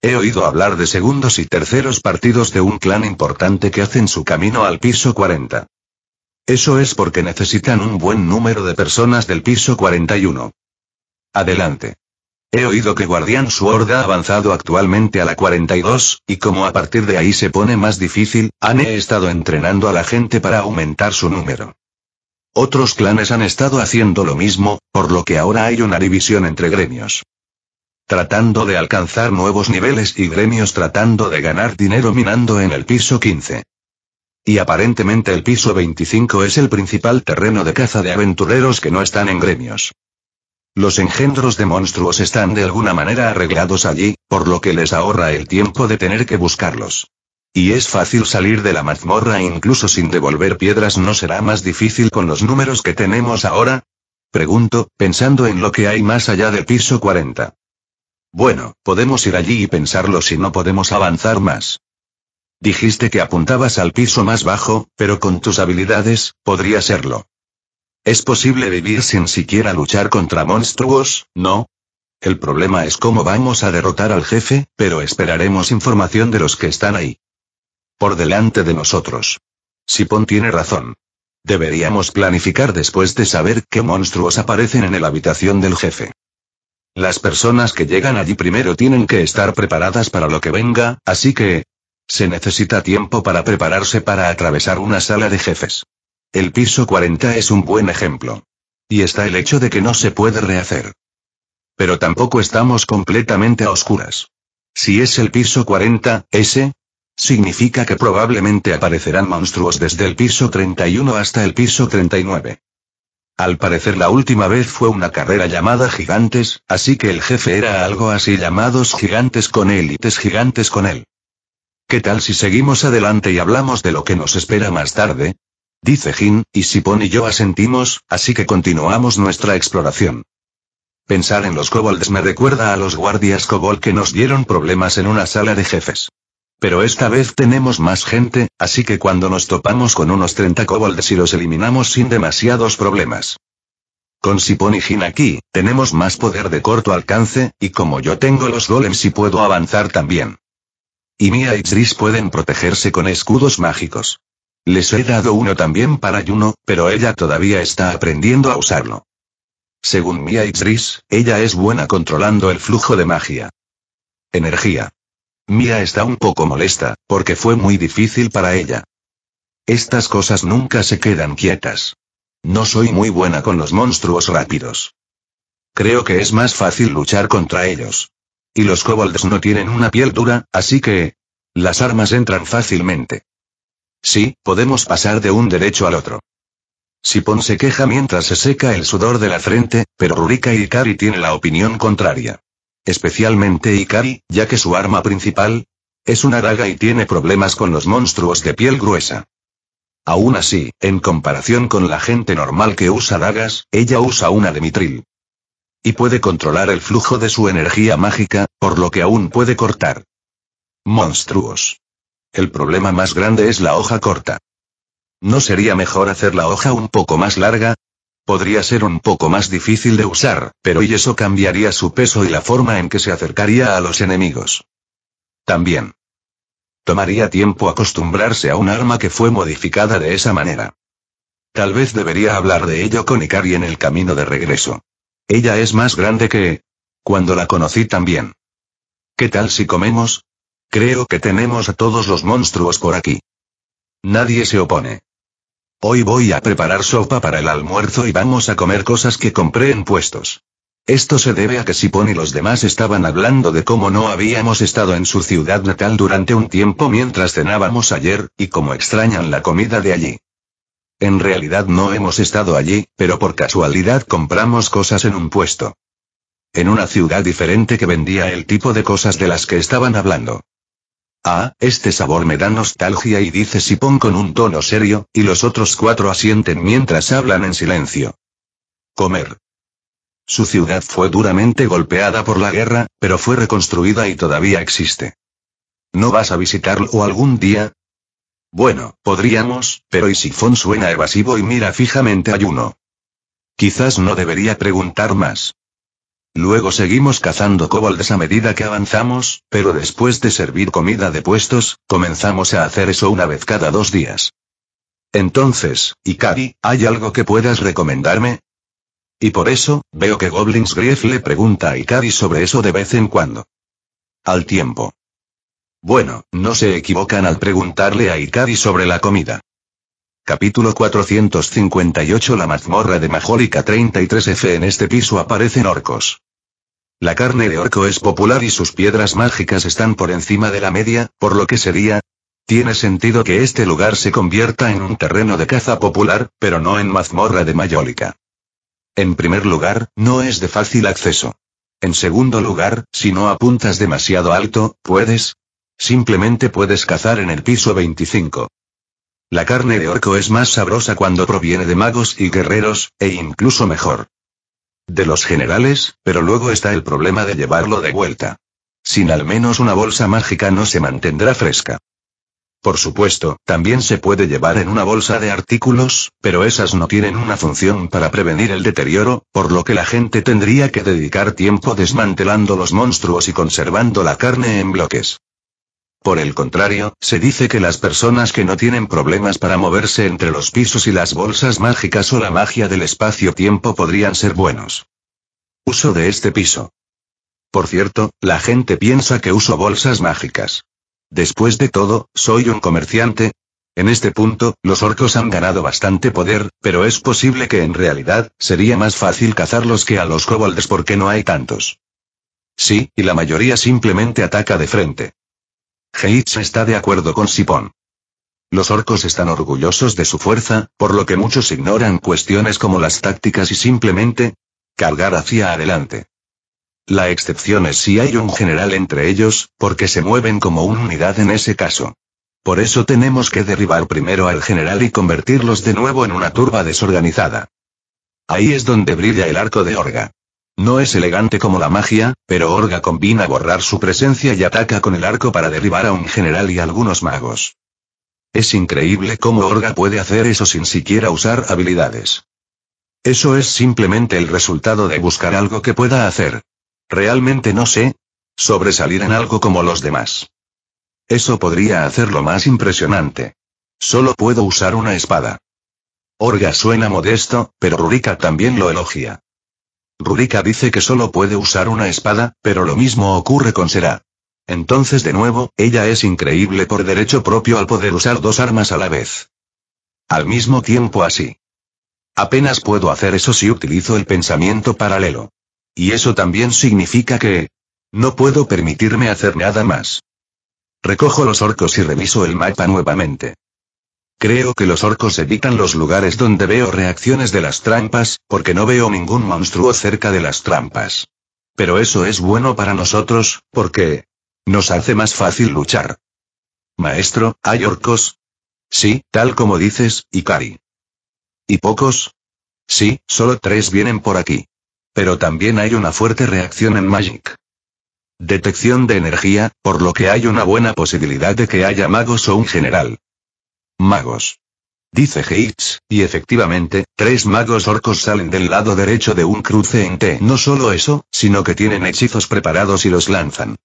He oído hablar de segundos y terceros partidos de un clan importante que hacen su camino al piso 40. Eso es porque necesitan un buen número de personas del piso 41. Adelante. He oído que Guardian Sword ha avanzado actualmente a la 42, y como a partir de ahí se pone más difícil, han estado entrenando a la gente para aumentar su número. Otros clanes han estado haciendo lo mismo, por lo que ahora hay una división entre gremios. Tratando de alcanzar nuevos niveles y gremios tratando de ganar dinero minando en el piso 15. Y aparentemente el piso 25 es el principal terreno de caza de aventureros que no están en gremios. Los engendros de monstruos están de alguna manera arreglados allí, por lo que les ahorra el tiempo de tener que buscarlos. Y es fácil salir de la mazmorra incluso sin devolver piedras, ¿no será más difícil con los números que tenemos ahora? Pregunto, pensando en lo que hay más allá del piso 40. Bueno, podemos ir allí y pensarlo si no podemos avanzar más. Dijiste que apuntabas al piso más bajo, pero con tus habilidades, podría serlo. Es posible vivir sin siquiera luchar contra monstruos, ¿no? El problema es cómo vamos a derrotar al jefe, pero esperaremos información de los que están ahí. Por delante de nosotros. Sipon tiene razón. Deberíamos planificar después de saber qué monstruos aparecen en la habitación del jefe. Las personas que llegan allí primero tienen que estar preparadas para lo que venga, así que... Se necesita tiempo para prepararse para atravesar una sala de jefes. El piso 40 es un buen ejemplo. Y está el hecho de que no se puede rehacer. Pero tampoco estamos completamente a oscuras. Si es el piso 40, ese, significa que probablemente aparecerán monstruos desde el piso 31 hasta el piso 39. Al parecer la última vez fue una carrera llamada Gigantes, así que el jefe era algo así llamados Gigantes con él élites gigantes con él. ¿Qué tal si seguimos adelante y hablamos de lo que nos espera más tarde? Dice Jin, y Sipon y yo asentimos, así que continuamos nuestra exploración. Pensar en los kobolds me recuerda a los guardias kobold que nos dieron problemas en una sala de jefes. Pero esta vez tenemos más gente, así que cuando nos topamos con unos 30 kobolds y los eliminamos sin demasiados problemas. Con Sipon y aquí, tenemos más poder de corto alcance, y como yo tengo los golems y puedo avanzar también. Y Mia y pueden protegerse con escudos mágicos. Les he dado uno también para Yuno, pero ella todavía está aprendiendo a usarlo. Según Mia Xris, ella es buena controlando el flujo de magia. Energía. Mia está un poco molesta, porque fue muy difícil para ella. Estas cosas nunca se quedan quietas. No soy muy buena con los monstruos rápidos. Creo que es más fácil luchar contra ellos. Y los kobolds no tienen una piel dura, así que... Las armas entran fácilmente. Sí, podemos pasar de un derecho al otro. Sipon se queja mientras se seca el sudor de la frente, pero Rurika y Kari tienen la opinión contraria. Especialmente Ikari, ya que su arma principal es una daga y tiene problemas con los monstruos de piel gruesa. Aún así, en comparación con la gente normal que usa dagas, ella usa una de mitril. Y puede controlar el flujo de su energía mágica, por lo que aún puede cortar. Monstruos. El problema más grande es la hoja corta. ¿No sería mejor hacer la hoja un poco más larga? Podría ser un poco más difícil de usar, pero y eso cambiaría su peso y la forma en que se acercaría a los enemigos. También. Tomaría tiempo acostumbrarse a un arma que fue modificada de esa manera. Tal vez debería hablar de ello con Ikari en el camino de regreso. Ella es más grande que... cuando la conocí también. ¿Qué tal si comemos? Creo que tenemos a todos los monstruos por aquí. Nadie se opone. Hoy voy a preparar sopa para el almuerzo y vamos a comer cosas que compré en puestos. Esto se debe a que Sipón y los demás estaban hablando de cómo no habíamos estado en su ciudad natal durante un tiempo mientras cenábamos ayer, y cómo extrañan la comida de allí. En realidad no hemos estado allí, pero por casualidad compramos cosas en un puesto. En una ciudad diferente que vendía el tipo de cosas de las que estaban hablando. Ah, este sabor me da nostalgia y dice Sipón con un tono serio, y los otros cuatro asienten mientras hablan en silencio. Comer. Su ciudad fue duramente golpeada por la guerra, pero fue reconstruida y todavía existe. ¿No vas a visitarlo algún día? Bueno, podríamos, pero y suena evasivo y mira fijamente a Yuno. Quizás no debería preguntar más. Luego seguimos cazando kobolds a medida que avanzamos, pero después de servir comida de puestos, comenzamos a hacer eso una vez cada dos días. Entonces, Ikari, ¿hay algo que puedas recomendarme? Y por eso, veo que Goblins Grief le pregunta a Ikari sobre eso de vez en cuando. Al tiempo. Bueno, no se equivocan al preguntarle a Ikari sobre la comida. Capítulo 458 La mazmorra de Majólica 33F En este piso aparecen orcos. La carne de orco es popular y sus piedras mágicas están por encima de la media, por lo que sería... Tiene sentido que este lugar se convierta en un terreno de caza popular, pero no en mazmorra de mayólica. En primer lugar, no es de fácil acceso. En segundo lugar, si no apuntas demasiado alto, puedes. Simplemente puedes cazar en el piso 25. La carne de orco es más sabrosa cuando proviene de magos y guerreros, e incluso mejor de los generales, pero luego está el problema de llevarlo de vuelta. Sin al menos una bolsa mágica no se mantendrá fresca. Por supuesto, también se puede llevar en una bolsa de artículos, pero esas no tienen una función para prevenir el deterioro, por lo que la gente tendría que dedicar tiempo desmantelando los monstruos y conservando la carne en bloques. Por el contrario, se dice que las personas que no tienen problemas para moverse entre los pisos y las bolsas mágicas o la magia del espacio-tiempo podrían ser buenos. Uso de este piso. Por cierto, la gente piensa que uso bolsas mágicas. Después de todo, soy un comerciante. En este punto, los orcos han ganado bastante poder, pero es posible que en realidad, sería más fácil cazarlos que a los kobolds porque no hay tantos. Sí, y la mayoría simplemente ataca de frente. Heitz está de acuerdo con Sipon. Los orcos están orgullosos de su fuerza, por lo que muchos ignoran cuestiones como las tácticas y simplemente cargar hacia adelante. La excepción es si hay un general entre ellos, porque se mueven como una unidad en ese caso. Por eso tenemos que derribar primero al general y convertirlos de nuevo en una turba desorganizada. Ahí es donde brilla el arco de Orga. No es elegante como la magia, pero Orga combina borrar su presencia y ataca con el arco para derribar a un general y algunos magos. Es increíble cómo Orga puede hacer eso sin siquiera usar habilidades. Eso es simplemente el resultado de buscar algo que pueda hacer. Realmente no sé. Sobresalir en algo como los demás. Eso podría hacerlo más impresionante. Solo puedo usar una espada. Orga suena modesto, pero Rurika también lo elogia. Rurika dice que solo puede usar una espada, pero lo mismo ocurre con Sera. Entonces de nuevo, ella es increíble por derecho propio al poder usar dos armas a la vez. Al mismo tiempo así. Apenas puedo hacer eso si utilizo el pensamiento paralelo. Y eso también significa que... No puedo permitirme hacer nada más. Recojo los orcos y reviso el mapa nuevamente. Creo que los orcos evitan los lugares donde veo reacciones de las trampas, porque no veo ningún monstruo cerca de las trampas. Pero eso es bueno para nosotros, porque nos hace más fácil luchar. Maestro, ¿hay orcos? Sí, tal como dices, Ikari. ¿Y pocos? Sí, solo tres vienen por aquí. Pero también hay una fuerte reacción en Magic. Detección de energía, por lo que hay una buena posibilidad de que haya magos o un general. Magos. Dice Hicks, y efectivamente, tres magos orcos salen del lado derecho de un cruce en T. No solo eso, sino que tienen hechizos preparados y los lanzan.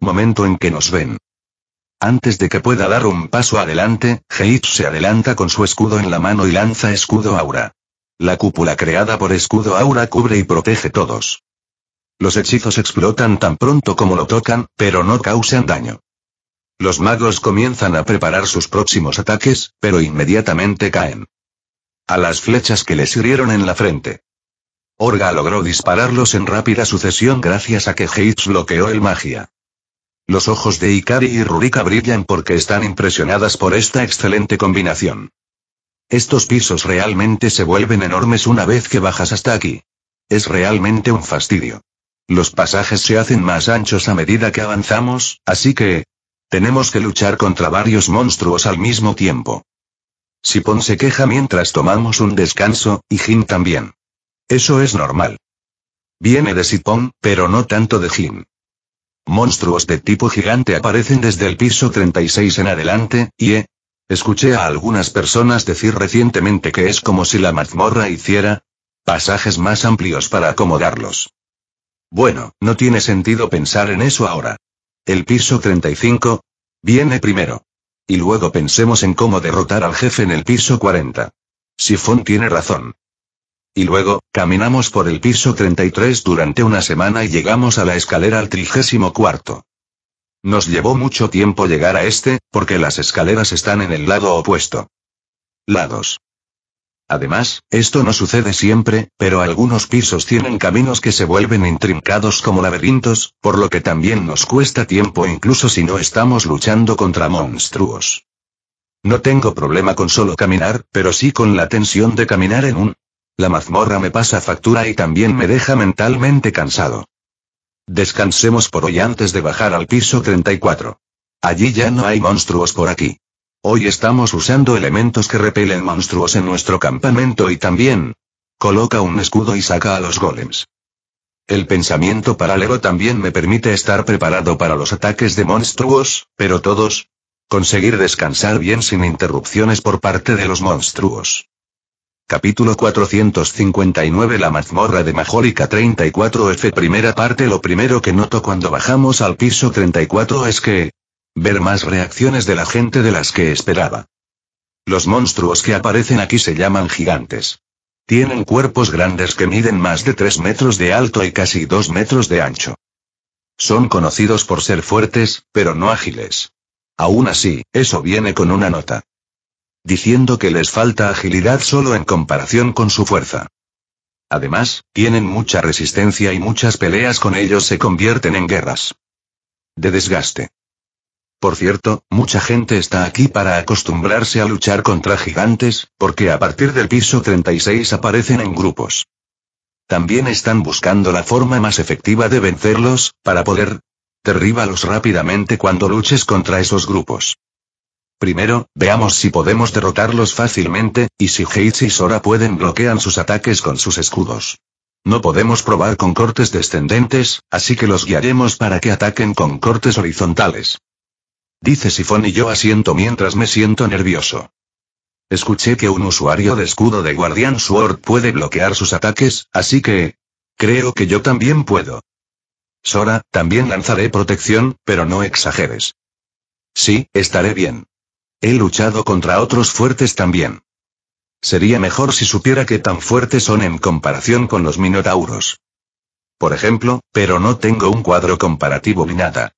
Momento en que nos ven. Antes de que pueda dar un paso adelante, Hicks se adelanta con su escudo en la mano y lanza escudo aura. La cúpula creada por escudo aura cubre y protege todos. Los hechizos explotan tan pronto como lo tocan, pero no causan daño. Los magos comienzan a preparar sus próximos ataques, pero inmediatamente caen. A las flechas que les hirieron en la frente. Orga logró dispararlos en rápida sucesión gracias a que Heitz bloqueó el magia. Los ojos de Ikari y Rurika brillan porque están impresionadas por esta excelente combinación. Estos pisos realmente se vuelven enormes una vez que bajas hasta aquí. Es realmente un fastidio. Los pasajes se hacen más anchos a medida que avanzamos, así que, tenemos que luchar contra varios monstruos al mismo tiempo. Sipon se queja mientras tomamos un descanso, y Jim también. Eso es normal. Viene de Sipon, pero no tanto de Jim. Monstruos de tipo gigante aparecen desde el piso 36 en adelante, y eh, Escuché a algunas personas decir recientemente que es como si la mazmorra hiciera pasajes más amplios para acomodarlos. Bueno, no tiene sentido pensar en eso ahora. El piso 35. Viene primero. Y luego pensemos en cómo derrotar al jefe en el piso 40. Sifón tiene razón. Y luego, caminamos por el piso 33 durante una semana y llegamos a la escalera al trigésimo cuarto. Nos llevó mucho tiempo llegar a este, porque las escaleras están en el lado opuesto. Lados. Además, esto no sucede siempre, pero algunos pisos tienen caminos que se vuelven intrincados como laberintos, por lo que también nos cuesta tiempo incluso si no estamos luchando contra monstruos. No tengo problema con solo caminar, pero sí con la tensión de caminar en un... La mazmorra me pasa factura y también me deja mentalmente cansado. Descansemos por hoy antes de bajar al piso 34. Allí ya no hay monstruos por aquí. Hoy estamos usando elementos que repelen monstruos en nuestro campamento y también coloca un escudo y saca a los golems. El pensamiento paralelo también me permite estar preparado para los ataques de monstruos, pero todos conseguir descansar bien sin interrupciones por parte de los monstruos. Capítulo 459 La mazmorra de Majólica 34F Primera parte Lo primero que noto cuando bajamos al piso 34 es que, ver más reacciones de la gente de las que esperaba. Los monstruos que aparecen aquí se llaman gigantes. Tienen cuerpos grandes que miden más de 3 metros de alto y casi 2 metros de ancho. Son conocidos por ser fuertes, pero no ágiles. Aún así, eso viene con una nota. Diciendo que les falta agilidad solo en comparación con su fuerza. Además, tienen mucha resistencia y muchas peleas con ellos se convierten en guerras. De desgaste. Por cierto, mucha gente está aquí para acostumbrarse a luchar contra gigantes, porque a partir del piso 36 aparecen en grupos. También están buscando la forma más efectiva de vencerlos, para poder derribarlos rápidamente cuando luches contra esos grupos. Primero, veamos si podemos derrotarlos fácilmente, y si Heiichi y Sora pueden bloquear sus ataques con sus escudos. No podemos probar con cortes descendentes, así que los guiaremos para que ataquen con cortes horizontales. Dice Sifón y yo asiento mientras me siento nervioso. Escuché que un usuario de escudo de Guardian Sword puede bloquear sus ataques, así que... Creo que yo también puedo. Sora, también lanzaré protección, pero no exageres. Sí, estaré bien. He luchado contra otros fuertes también. Sería mejor si supiera qué tan fuertes son en comparación con los minotauros. Por ejemplo, pero no tengo un cuadro comparativo ni nada.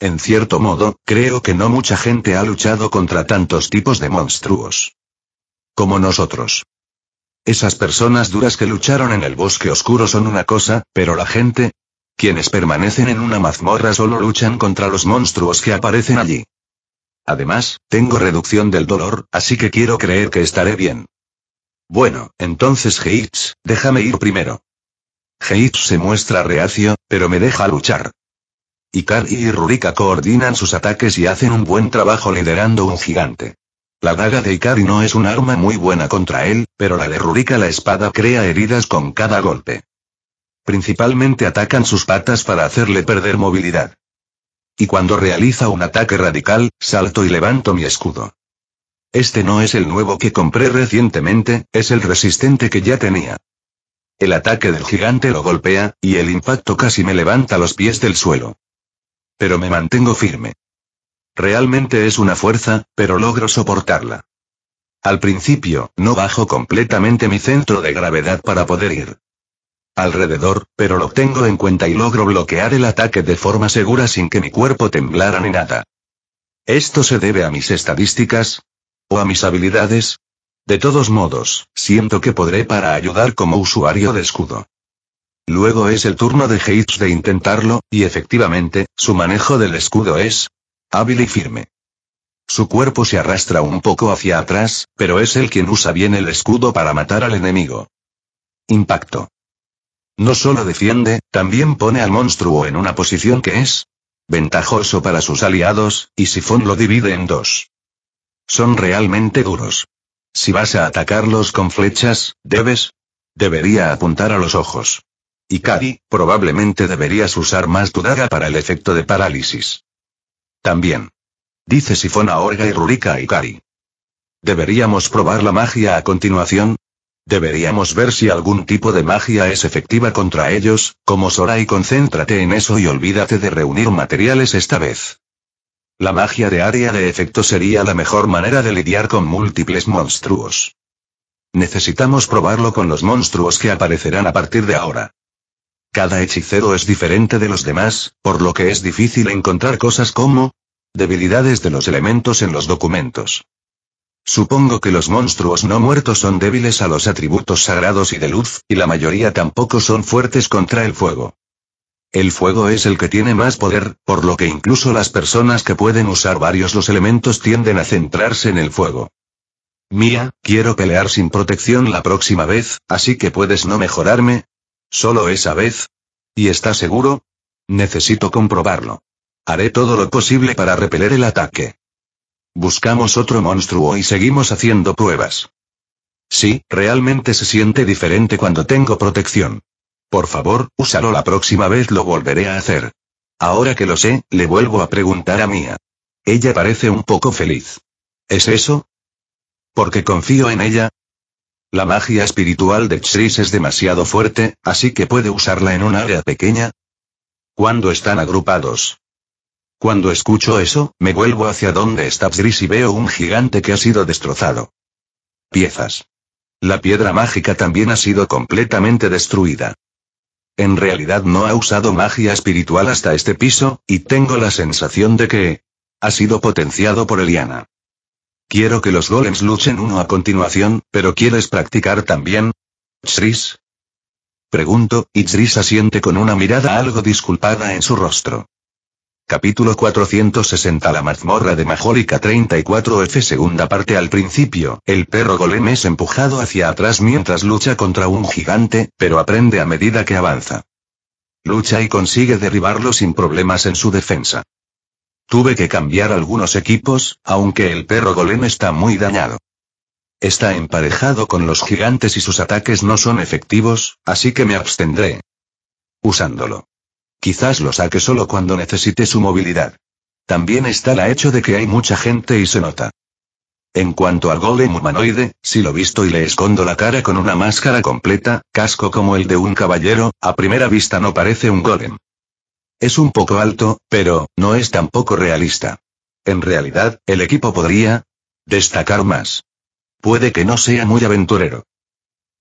En cierto modo, creo que no mucha gente ha luchado contra tantos tipos de monstruos. Como nosotros. Esas personas duras que lucharon en el bosque oscuro son una cosa, pero la gente... Quienes permanecen en una mazmorra solo luchan contra los monstruos que aparecen allí. Además, tengo reducción del dolor, así que quiero creer que estaré bien. Bueno, entonces Heitz, déjame ir primero. Heitz se muestra reacio, pero me deja luchar. Ikari y Rurika coordinan sus ataques y hacen un buen trabajo liderando un gigante. La daga de Ikari no es un arma muy buena contra él, pero la de Rurika la espada crea heridas con cada golpe. Principalmente atacan sus patas para hacerle perder movilidad. Y cuando realiza un ataque radical, salto y levanto mi escudo. Este no es el nuevo que compré recientemente, es el resistente que ya tenía. El ataque del gigante lo golpea, y el impacto casi me levanta los pies del suelo. Pero me mantengo firme. Realmente es una fuerza, pero logro soportarla. Al principio, no bajo completamente mi centro de gravedad para poder ir alrededor, pero lo tengo en cuenta y logro bloquear el ataque de forma segura sin que mi cuerpo temblara ni nada. ¿Esto se debe a mis estadísticas? ¿O a mis habilidades? De todos modos, siento que podré para ayudar como usuario de escudo. Luego es el turno de Heitz de intentarlo, y efectivamente, su manejo del escudo es hábil y firme. Su cuerpo se arrastra un poco hacia atrás, pero es el quien usa bien el escudo para matar al enemigo. Impacto. No solo defiende, también pone al monstruo en una posición que es ventajoso para sus aliados, y Sifón lo divide en dos. Son realmente duros. Si vas a atacarlos con flechas, debes. Debería apuntar a los ojos. Ikari, probablemente deberías usar más tu daga para el efecto de parálisis. También. Dice Sifona Orga y Rurika y Ikari. ¿Deberíamos probar la magia a continuación? Deberíamos ver si algún tipo de magia es efectiva contra ellos, como y concéntrate en eso y olvídate de reunir materiales esta vez. La magia de área de efecto sería la mejor manera de lidiar con múltiples monstruos. Necesitamos probarlo con los monstruos que aparecerán a partir de ahora. Cada hechicero es diferente de los demás, por lo que es difícil encontrar cosas como debilidades de los elementos en los documentos. Supongo que los monstruos no muertos son débiles a los atributos sagrados y de luz, y la mayoría tampoco son fuertes contra el fuego. El fuego es el que tiene más poder, por lo que incluso las personas que pueden usar varios los elementos tienden a centrarse en el fuego. Mía, quiero pelear sin protección la próxima vez, así que puedes no mejorarme. ¿Solo esa vez? ¿Y está seguro? Necesito comprobarlo. Haré todo lo posible para repeler el ataque. Buscamos otro monstruo y seguimos haciendo pruebas. Sí, realmente se siente diferente cuando tengo protección. Por favor, úsalo la próxima vez lo volveré a hacer. Ahora que lo sé, le vuelvo a preguntar a Mía. Ella parece un poco feliz. ¿Es eso? Porque confío en ella, la magia espiritual de Chris es demasiado fuerte, así que puede usarla en un área pequeña. Cuando están agrupados. Cuando escucho eso, me vuelvo hacia donde está Chris y veo un gigante que ha sido destrozado. Piezas. La piedra mágica también ha sido completamente destruida. En realidad no ha usado magia espiritual hasta este piso, y tengo la sensación de que ha sido potenciado por Eliana. Quiero que los golems luchen uno a continuación, pero ¿quieres practicar también? Chris. Pregunto, y Chris asiente con una mirada algo disculpada en su rostro. Capítulo 460 La mazmorra de Majolica 34F Segunda parte Al principio, el perro golem es empujado hacia atrás mientras lucha contra un gigante, pero aprende a medida que avanza. Lucha y consigue derribarlo sin problemas en su defensa. Tuve que cambiar algunos equipos, aunque el perro golem está muy dañado. Está emparejado con los gigantes y sus ataques no son efectivos, así que me abstendré. Usándolo. Quizás lo saque solo cuando necesite su movilidad. También está la hecho de que hay mucha gente y se nota. En cuanto al golem humanoide, si lo visto y le escondo la cara con una máscara completa, casco como el de un caballero, a primera vista no parece un golem. Es un poco alto, pero, no es tampoco realista. En realidad, el equipo podría destacar más. Puede que no sea muy aventurero.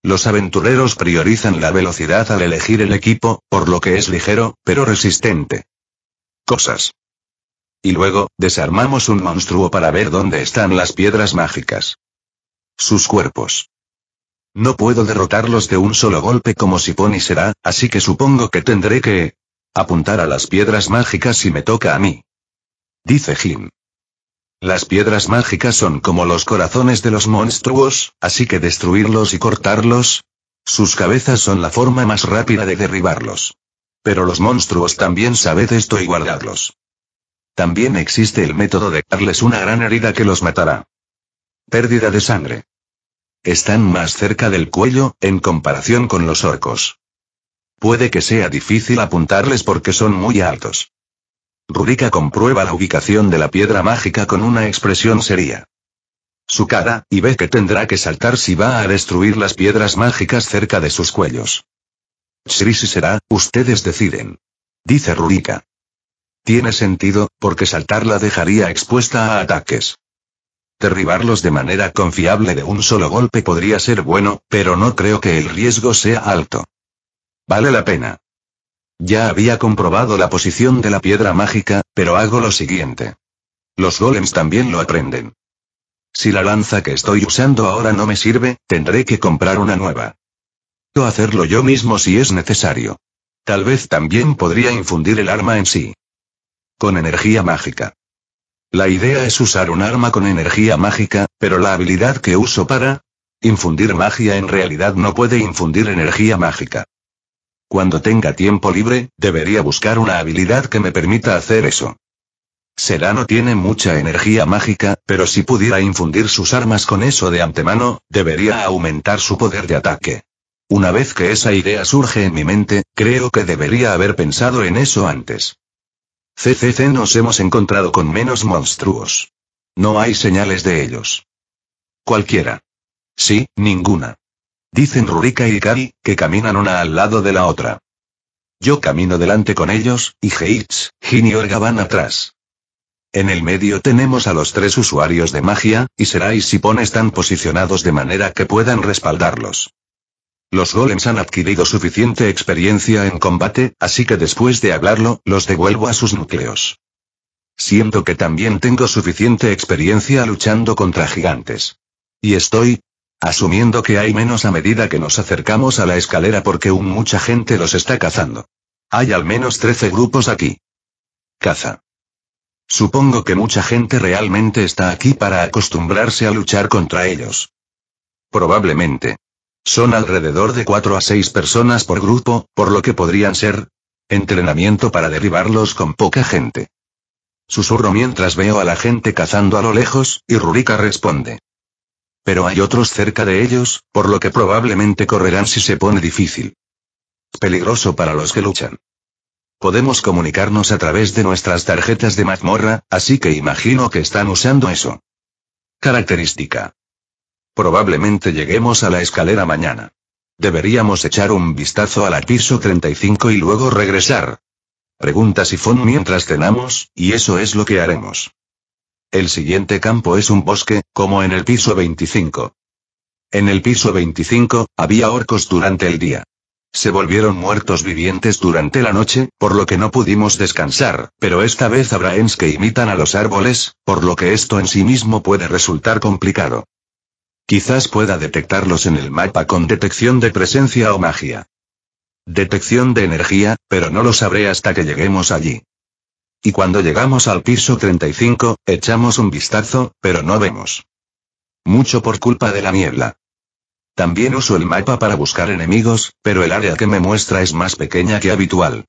Los aventureros priorizan la velocidad al elegir el equipo, por lo que es ligero, pero resistente. Cosas. Y luego, desarmamos un monstruo para ver dónde están las piedras mágicas. Sus cuerpos. No puedo derrotarlos de un solo golpe como si Pony será, así que supongo que tendré que Apuntar a las piedras mágicas si me toca a mí. Dice Jim. Las piedras mágicas son como los corazones de los monstruos, así que destruirlos y cortarlos. Sus cabezas son la forma más rápida de derribarlos. Pero los monstruos también sabed esto y guardarlos. También existe el método de darles una gran herida que los matará. Pérdida de sangre. Están más cerca del cuello, en comparación con los orcos. Puede que sea difícil apuntarles porque son muy altos. Rurika comprueba la ubicación de la piedra mágica con una expresión seria. Su cara, y ve que tendrá que saltar si va a destruir las piedras mágicas cerca de sus cuellos. si será, ustedes deciden. Dice Rurika. Tiene sentido, porque saltarla dejaría expuesta a ataques. Derribarlos de manera confiable de un solo golpe podría ser bueno, pero no creo que el riesgo sea alto. Vale la pena. Ya había comprobado la posición de la piedra mágica, pero hago lo siguiente. Los golems también lo aprenden. Si la lanza que estoy usando ahora no me sirve, tendré que comprar una nueva. O hacerlo yo mismo si es necesario. Tal vez también podría infundir el arma en sí. Con energía mágica. La idea es usar un arma con energía mágica, pero la habilidad que uso para infundir magia en realidad no puede infundir energía mágica. Cuando tenga tiempo libre, debería buscar una habilidad que me permita hacer eso. Serano tiene mucha energía mágica, pero si pudiera infundir sus armas con eso de antemano, debería aumentar su poder de ataque. Una vez que esa idea surge en mi mente, creo que debería haber pensado en eso antes. CCC nos hemos encontrado con menos monstruos. No hay señales de ellos. Cualquiera. Sí, ninguna. Dicen Rurika y Kari, que caminan una al lado de la otra. Yo camino delante con ellos, y Heitz, Jin y Orga van atrás. En el medio tenemos a los tres usuarios de magia, y Serai y Sipon están posicionados de manera que puedan respaldarlos. Los golems han adquirido suficiente experiencia en combate, así que después de hablarlo, los devuelvo a sus núcleos. Siento que también tengo suficiente experiencia luchando contra gigantes. Y estoy, asumiendo que hay menos a medida que nos acercamos a la escalera porque un mucha gente los está cazando. Hay al menos 13 grupos aquí. Caza. Supongo que mucha gente realmente está aquí para acostumbrarse a luchar contra ellos. Probablemente. Son alrededor de 4 a 6 personas por grupo, por lo que podrían ser entrenamiento para derribarlos con poca gente. Susurro mientras veo a la gente cazando a lo lejos, y Rurika responde. Pero hay otros cerca de ellos, por lo que probablemente correrán si se pone difícil. Peligroso para los que luchan. Podemos comunicarnos a través de nuestras tarjetas de mazmorra, así que imagino que están usando eso. Característica. Probablemente lleguemos a la escalera mañana. Deberíamos echar un vistazo al la piso 35 y luego regresar. Pregunta Sifón mientras cenamos, y eso es lo que haremos. El siguiente campo es un bosque, como en el piso 25. En el piso 25, había orcos durante el día. Se volvieron muertos vivientes durante la noche, por lo que no pudimos descansar, pero esta vez habrá ens que imitan a los árboles, por lo que esto en sí mismo puede resultar complicado. Quizás pueda detectarlos en el mapa con detección de presencia o magia. Detección de energía, pero no lo sabré hasta que lleguemos allí. Y cuando llegamos al piso 35, echamos un vistazo, pero no vemos. Mucho por culpa de la niebla. También uso el mapa para buscar enemigos, pero el área que me muestra es más pequeña que habitual.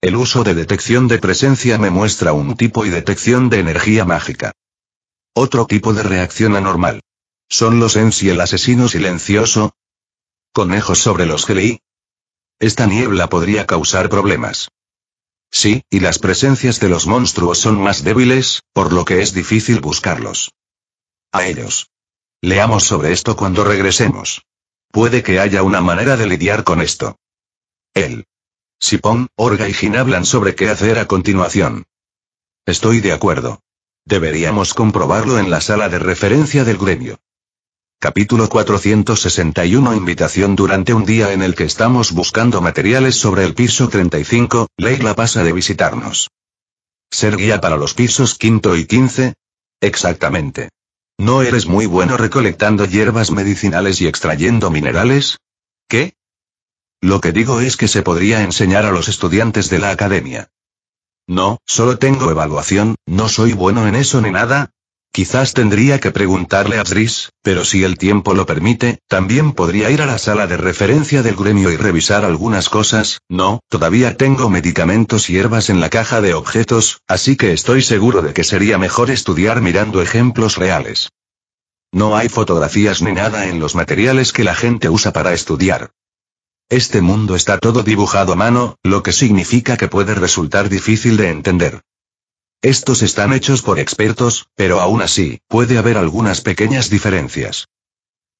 El uso de detección de presencia me muestra un tipo y detección de energía mágica. Otro tipo de reacción anormal. ¿Son los Ens y el asesino silencioso? ¿Conejos sobre los leí. Esta niebla podría causar problemas. Sí, y las presencias de los monstruos son más débiles, por lo que es difícil buscarlos. A ellos. Leamos sobre esto cuando regresemos. Puede que haya una manera de lidiar con esto. Él. Sipón, Orga y Jin hablan sobre qué hacer a continuación. Estoy de acuerdo. Deberíamos comprobarlo en la sala de referencia del gremio. Capítulo 461 Invitación Durante un día en el que estamos buscando materiales sobre el piso 35, LA pasa de visitarnos. ¿Ser guía para los pisos 5 y 15? Exactamente. ¿No eres muy bueno recolectando hierbas medicinales y extrayendo minerales? ¿Qué? Lo que digo es que se podría enseñar a los estudiantes de la academia. No, solo tengo evaluación, no soy bueno en eso ni nada, Quizás tendría que preguntarle a Dris, pero si el tiempo lo permite, también podría ir a la sala de referencia del gremio y revisar algunas cosas, no, todavía tengo medicamentos y hierbas en la caja de objetos, así que estoy seguro de que sería mejor estudiar mirando ejemplos reales. No hay fotografías ni nada en los materiales que la gente usa para estudiar. Este mundo está todo dibujado a mano, lo que significa que puede resultar difícil de entender. Estos están hechos por expertos, pero aún así, puede haber algunas pequeñas diferencias.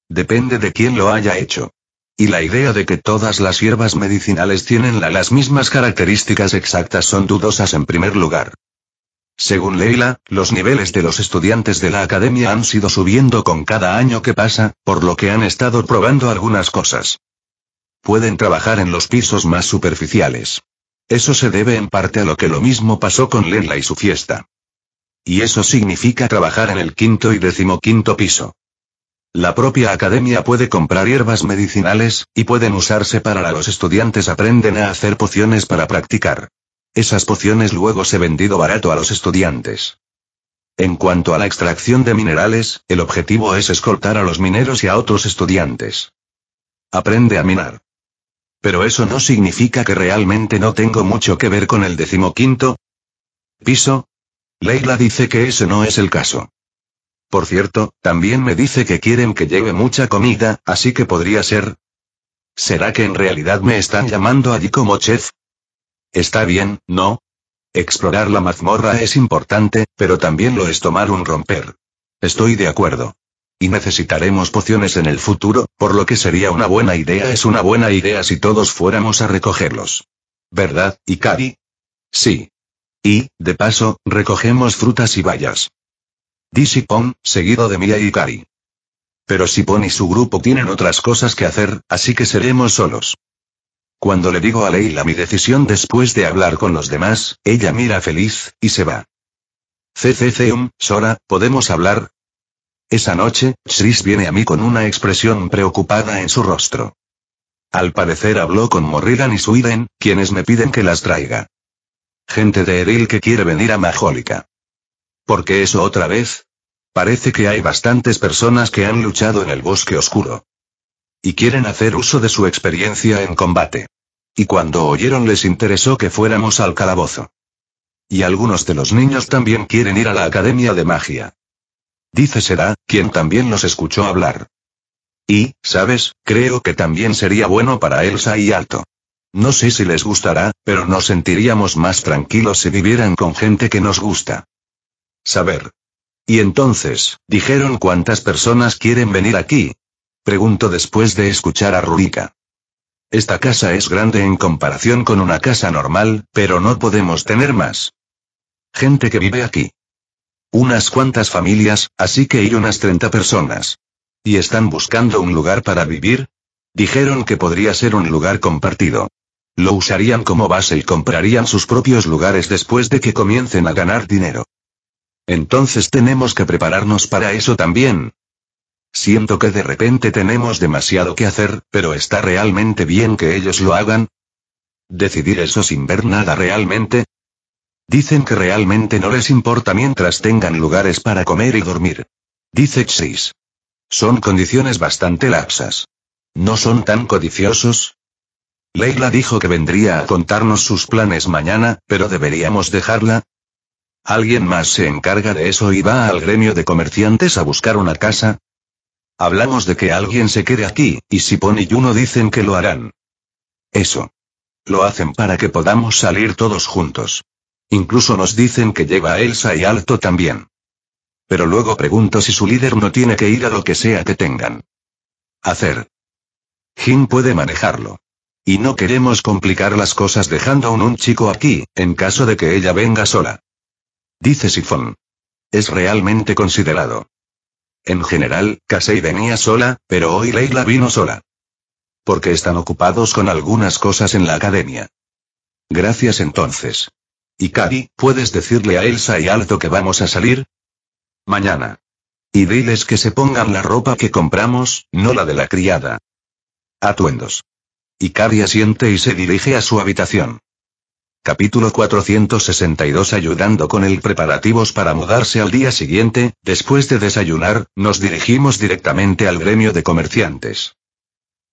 Depende de quién lo haya hecho. Y la idea de que todas las hierbas medicinales tienen las mismas características exactas son dudosas en primer lugar. Según Leila, los niveles de los estudiantes de la academia han sido subiendo con cada año que pasa, por lo que han estado probando algunas cosas. Pueden trabajar en los pisos más superficiales. Eso se debe en parte a lo que lo mismo pasó con Lenla y su fiesta. Y eso significa trabajar en el quinto y decimoquinto piso. La propia academia puede comprar hierbas medicinales, y pueden usarse para la los estudiantes aprenden a hacer pociones para practicar. Esas pociones luego se vendido barato a los estudiantes. En cuanto a la extracción de minerales, el objetivo es escoltar a los mineros y a otros estudiantes. Aprende a minar. Pero eso no significa que realmente no tengo mucho que ver con el decimoquinto piso. Leila dice que eso no es el caso. Por cierto, también me dice que quieren que lleve mucha comida, así que podría ser. ¿Será que en realidad me están llamando allí como chef? Está bien, ¿no? Explorar la mazmorra es importante, pero también lo es tomar un romper. Estoy de acuerdo y necesitaremos pociones en el futuro, por lo que sería una buena idea es una buena idea si todos fuéramos a recogerlos. ¿Verdad, Ikari? Sí. Y, de paso, recogemos frutas y bayas. Dice Pon, seguido de Mia y Ikari. Pero si y su grupo tienen otras cosas que hacer, así que seremos solos. Cuando le digo a Leila mi decisión después de hablar con los demás, ella mira feliz, y se va. CCCum, Sora, ¿podemos hablar? Esa noche, Chris viene a mí con una expresión preocupada en su rostro. Al parecer habló con Morrigan y Suiden, quienes me piden que las traiga. Gente de Eril que quiere venir a Majólica. ¿Por qué eso otra vez? Parece que hay bastantes personas que han luchado en el bosque oscuro. Y quieren hacer uso de su experiencia en combate. Y cuando oyeron les interesó que fuéramos al calabozo. Y algunos de los niños también quieren ir a la Academia de Magia. Dice Será, quien también los escuchó hablar. Y, sabes, creo que también sería bueno para Elsa y Alto. No sé si les gustará, pero nos sentiríamos más tranquilos si vivieran con gente que nos gusta. Saber. Y entonces, dijeron cuántas personas quieren venir aquí. Pregunto después de escuchar a Rurika. Esta casa es grande en comparación con una casa normal, pero no podemos tener más. Gente que vive aquí. Unas cuantas familias, así que hay unas 30 personas. ¿Y están buscando un lugar para vivir? Dijeron que podría ser un lugar compartido. Lo usarían como base y comprarían sus propios lugares después de que comiencen a ganar dinero. Entonces tenemos que prepararnos para eso también. Siento que de repente tenemos demasiado que hacer, pero está realmente bien que ellos lo hagan. Decidir eso sin ver nada realmente, Dicen que realmente no les importa mientras tengan lugares para comer y dormir. Dice Chis. Son condiciones bastante laxas. ¿No son tan codiciosos? Leila dijo que vendría a contarnos sus planes mañana, pero deberíamos dejarla. ¿Alguien más se encarga de eso y va al gremio de comerciantes a buscar una casa? Hablamos de que alguien se quede aquí, y si Pony y Juno dicen que lo harán. Eso. Lo hacen para que podamos salir todos juntos. Incluso nos dicen que lleva a Elsa y Alto también. Pero luego pregunto si su líder no tiene que ir a lo que sea que tengan. Hacer. Jim puede manejarlo. Y no queremos complicar las cosas dejando a un, chico aquí, en caso de que ella venga sola. Dice Sifón. Es realmente considerado. En general, Casey venía sola, pero hoy Leila vino sola. Porque están ocupados con algunas cosas en la academia. Gracias entonces. Y Cari, ¿puedes decirle a Elsa y Aldo que vamos a salir? Mañana. Y diles que se pongan la ropa que compramos, no la de la criada. Atuendos. Y Cari asiente y se dirige a su habitación. Capítulo 462 Ayudando con el preparativos para mudarse al día siguiente, después de desayunar, nos dirigimos directamente al gremio de comerciantes.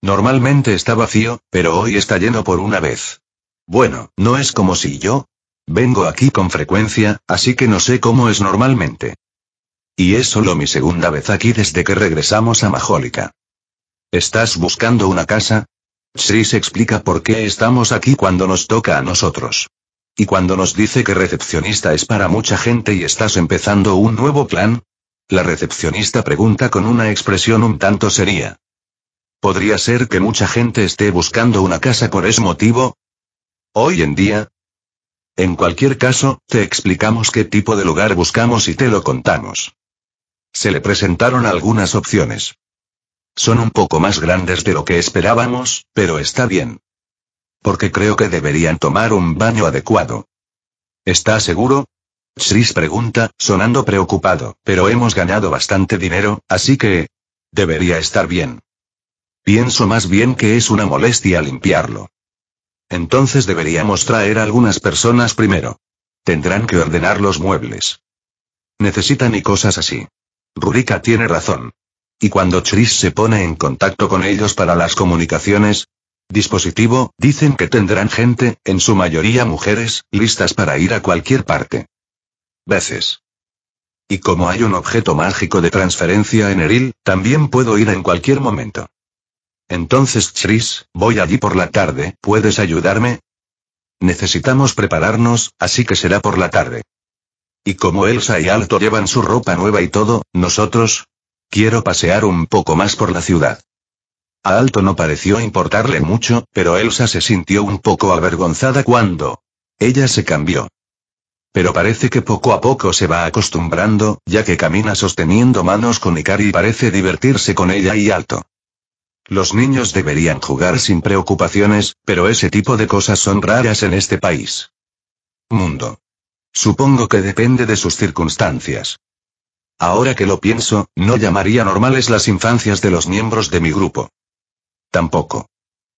Normalmente está vacío, pero hoy está lleno por una vez. Bueno, no es como si yo, Vengo aquí con frecuencia, así que no sé cómo es normalmente. Y es solo mi segunda vez aquí desde que regresamos a Majólica. ¿Estás buscando una casa? se explica por qué estamos aquí cuando nos toca a nosotros. Y cuando nos dice que recepcionista es para mucha gente y estás empezando un nuevo plan. La recepcionista pregunta con una expresión un tanto seria. Podría ser que mucha gente esté buscando una casa por ese motivo, Hoy en día, en cualquier caso, te explicamos qué tipo de lugar buscamos y te lo contamos. Se le presentaron algunas opciones. Son un poco más grandes de lo que esperábamos, pero está bien. Porque creo que deberían tomar un baño adecuado. ¿Está seguro? Chris pregunta, sonando preocupado, pero hemos ganado bastante dinero, así que... debería estar bien. Pienso más bien que es una molestia limpiarlo. Entonces deberíamos traer algunas personas primero. Tendrán que ordenar los muebles. Necesitan y cosas así. Rurika tiene razón. Y cuando Chris se pone en contacto con ellos para las comunicaciones, dispositivo, dicen que tendrán gente, en su mayoría mujeres, listas para ir a cualquier parte. Veces. Y como hay un objeto mágico de transferencia en Eril, también puedo ir en cualquier momento. Entonces Chris, voy allí por la tarde, ¿puedes ayudarme? Necesitamos prepararnos, así que será por la tarde. Y como Elsa y Alto llevan su ropa nueva y todo, nosotros... Quiero pasear un poco más por la ciudad. A Alto no pareció importarle mucho, pero Elsa se sintió un poco avergonzada cuando... Ella se cambió. Pero parece que poco a poco se va acostumbrando, ya que camina sosteniendo manos con Ikari y parece divertirse con ella y Alto. Los niños deberían jugar sin preocupaciones, pero ese tipo de cosas son raras en este país. Mundo. Supongo que depende de sus circunstancias. Ahora que lo pienso, no llamaría normales las infancias de los miembros de mi grupo. Tampoco.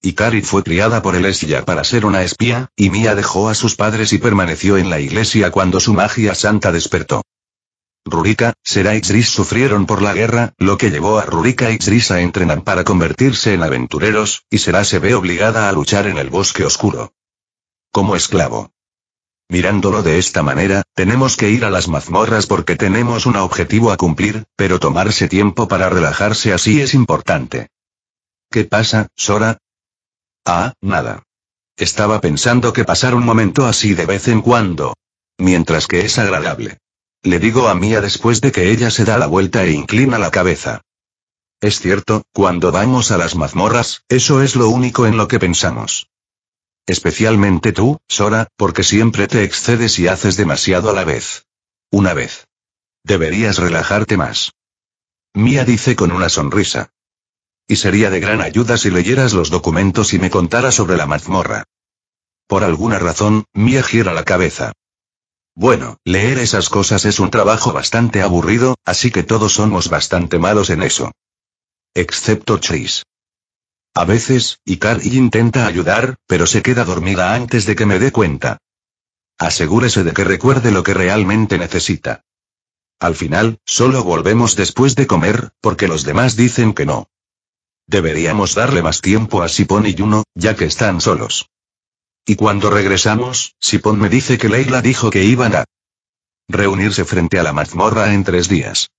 Ikari fue criada por el para ser una espía, y Mia dejó a sus padres y permaneció en la iglesia cuando su magia santa despertó. Rurika, Sera y Xris sufrieron por la guerra, lo que llevó a Rurika y Xris a entrenar para convertirse en aventureros, y Sera se ve obligada a luchar en el bosque oscuro. Como esclavo. Mirándolo de esta manera, tenemos que ir a las mazmorras porque tenemos un objetivo a cumplir, pero tomarse tiempo para relajarse así es importante. ¿Qué pasa, Sora? Ah, nada. Estaba pensando que pasar un momento así de vez en cuando. Mientras que es agradable. Le digo a Mía después de que ella se da la vuelta e inclina la cabeza. Es cierto, cuando vamos a las mazmorras, eso es lo único en lo que pensamos. Especialmente tú, Sora, porque siempre te excedes y haces demasiado a la vez. Una vez. Deberías relajarte más. Mía dice con una sonrisa. Y sería de gran ayuda si leyeras los documentos y me contara sobre la mazmorra. Por alguna razón, Mía gira la cabeza. Bueno, leer esas cosas es un trabajo bastante aburrido, así que todos somos bastante malos en eso. Excepto Chase. A veces, Ikari intenta ayudar, pero se queda dormida antes de que me dé cuenta. Asegúrese de que recuerde lo que realmente necesita. Al final, solo volvemos después de comer, porque los demás dicen que no. Deberíamos darle más tiempo a Sipon y Yuno, ya que están solos. Y cuando regresamos, Sipon me dice que Leila dijo que iban a reunirse frente a la mazmorra en tres días.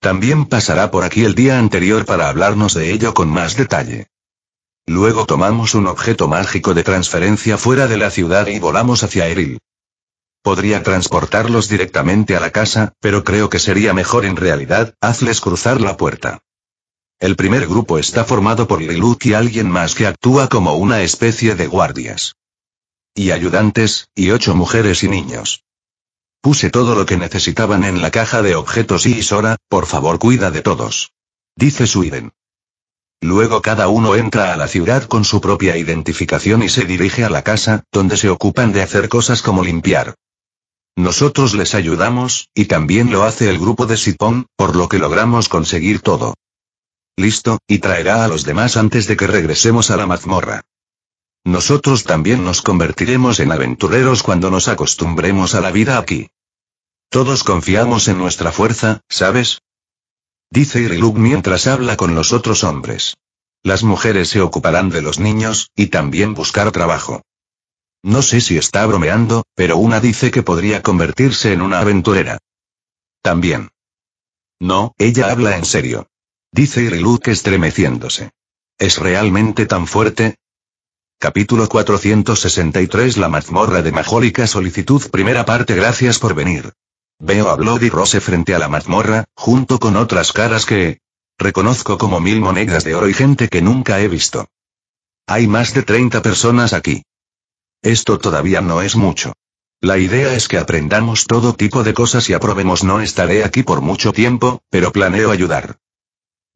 También pasará por aquí el día anterior para hablarnos de ello con más detalle. Luego tomamos un objeto mágico de transferencia fuera de la ciudad y volamos hacia Eril. Podría transportarlos directamente a la casa, pero creo que sería mejor en realidad, hazles cruzar la puerta. El primer grupo está formado por Iriluk y alguien más que actúa como una especie de guardias y ayudantes, y ocho mujeres y niños. Puse todo lo que necesitaban en la caja de objetos y Isora, por favor cuida de todos. Dice Suiden. Luego cada uno entra a la ciudad con su propia identificación y se dirige a la casa, donde se ocupan de hacer cosas como limpiar. Nosotros les ayudamos, y también lo hace el grupo de Sipón, por lo que logramos conseguir todo. Listo, y traerá a los demás antes de que regresemos a la mazmorra. Nosotros también nos convertiremos en aventureros cuando nos acostumbremos a la vida aquí. Todos confiamos en nuestra fuerza, ¿sabes? Dice Iriluk mientras habla con los otros hombres. Las mujeres se ocuparán de los niños, y también buscar trabajo. No sé si está bromeando, pero una dice que podría convertirse en una aventurera. También. No, ella habla en serio. Dice Iriluk estremeciéndose. ¿Es realmente tan fuerte? Capítulo 463 La mazmorra de Majólica Solicitud Primera parte Gracias por venir. Veo a Bloody Rose frente a la mazmorra, junto con otras caras que... Reconozco como mil monedas de oro y gente que nunca he visto. Hay más de 30 personas aquí. Esto todavía no es mucho. La idea es que aprendamos todo tipo de cosas y aprobemos no estaré aquí por mucho tiempo, pero planeo ayudar.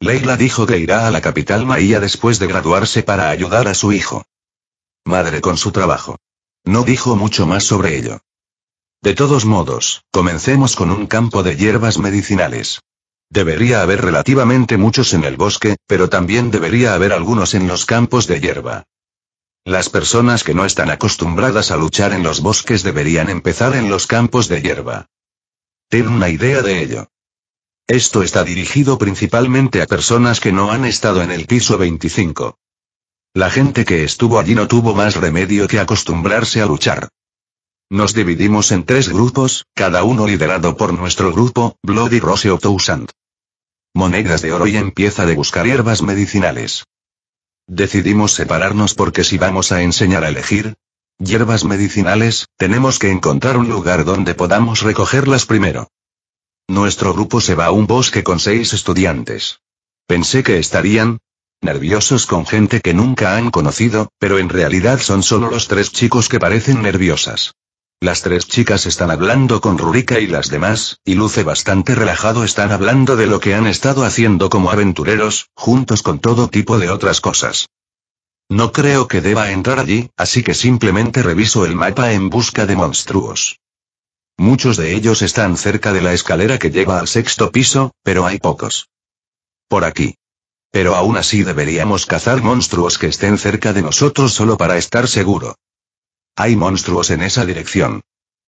Leila dijo que irá a la capital Maía después de graduarse para ayudar a su hijo madre con su trabajo. No dijo mucho más sobre ello. De todos modos, comencemos con un campo de hierbas medicinales. Debería haber relativamente muchos en el bosque, pero también debería haber algunos en los campos de hierba. Las personas que no están acostumbradas a luchar en los bosques deberían empezar en los campos de hierba. Ten una idea de ello. Esto está dirigido principalmente a personas que no han estado en el piso 25. La gente que estuvo allí no tuvo más remedio que acostumbrarse a luchar. Nos dividimos en tres grupos, cada uno liderado por nuestro grupo, Bloody Rose o Thousand. Monedas de oro y empieza de buscar hierbas medicinales. Decidimos separarnos porque si vamos a enseñar a elegir hierbas medicinales, tenemos que encontrar un lugar donde podamos recogerlas primero. Nuestro grupo se va a un bosque con seis estudiantes. Pensé que estarían, nerviosos con gente que nunca han conocido, pero en realidad son solo los tres chicos que parecen nerviosas. Las tres chicas están hablando con Rurika y las demás, y luce bastante relajado están hablando de lo que han estado haciendo como aventureros, juntos con todo tipo de otras cosas. No creo que deba entrar allí, así que simplemente reviso el mapa en busca de monstruos. Muchos de ellos están cerca de la escalera que lleva al sexto piso, pero hay pocos. Por aquí. Pero aún así deberíamos cazar monstruos que estén cerca de nosotros solo para estar seguro. Hay monstruos en esa dirección.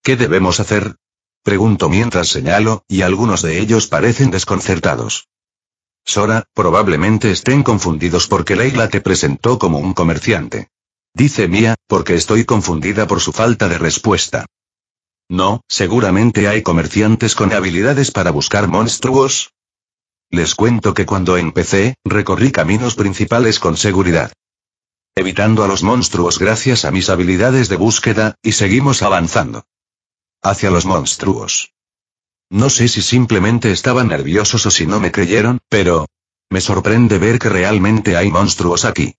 ¿Qué debemos hacer? Pregunto mientras señalo, y algunos de ellos parecen desconcertados. Sora, probablemente estén confundidos porque Leila te presentó como un comerciante. Dice Mía, porque estoy confundida por su falta de respuesta. No, seguramente hay comerciantes con habilidades para buscar monstruos, les cuento que cuando empecé, recorrí caminos principales con seguridad. Evitando a los monstruos gracias a mis habilidades de búsqueda, y seguimos avanzando. Hacia los monstruos. No sé si simplemente estaban nerviosos o si no me creyeron, pero... Me sorprende ver que realmente hay monstruos aquí.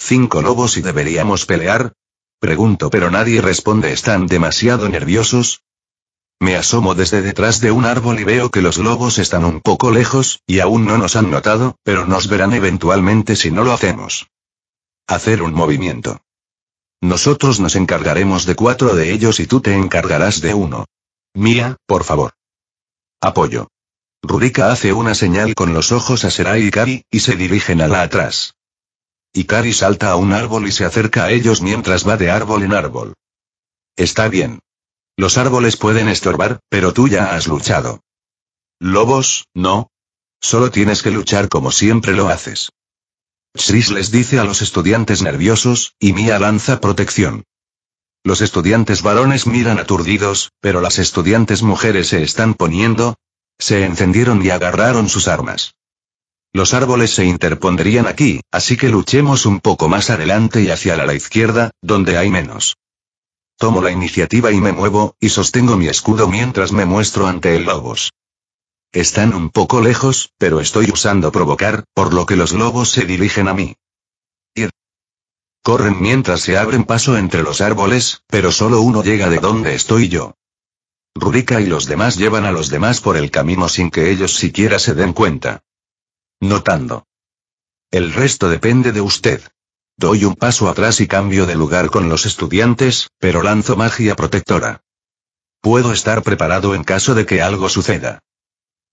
¿Cinco lobos y deberíamos pelear? Pregunto pero nadie responde. ¿Están demasiado nerviosos? Me asomo desde detrás de un árbol y veo que los lobos están un poco lejos, y aún no nos han notado, pero nos verán eventualmente si no lo hacemos. Hacer un movimiento. Nosotros nos encargaremos de cuatro de ellos y tú te encargarás de uno. Mía, por favor. Apoyo. Rurika hace una señal con los ojos a Serai y Kari, y se dirigen a la atrás. Kari salta a un árbol y se acerca a ellos mientras va de árbol en árbol. Está bien. Los árboles pueden estorbar, pero tú ya has luchado. Lobos, no. Solo tienes que luchar como siempre lo haces. Chris les dice a los estudiantes nerviosos, y Mia lanza protección. Los estudiantes varones miran aturdidos, pero las estudiantes mujeres se están poniendo. Se encendieron y agarraron sus armas. Los árboles se interpondrían aquí, así que luchemos un poco más adelante y hacia la izquierda, donde hay menos. Tomo la iniciativa y me muevo, y sostengo mi escudo mientras me muestro ante el lobos. Están un poco lejos, pero estoy usando provocar, por lo que los lobos se dirigen a mí. Corren mientras se abren paso entre los árboles, pero solo uno llega de donde estoy yo. Rurika y los demás llevan a los demás por el camino sin que ellos siquiera se den cuenta. Notando. El resto depende de usted. Doy un paso atrás y cambio de lugar con los estudiantes, pero lanzo magia protectora. Puedo estar preparado en caso de que algo suceda.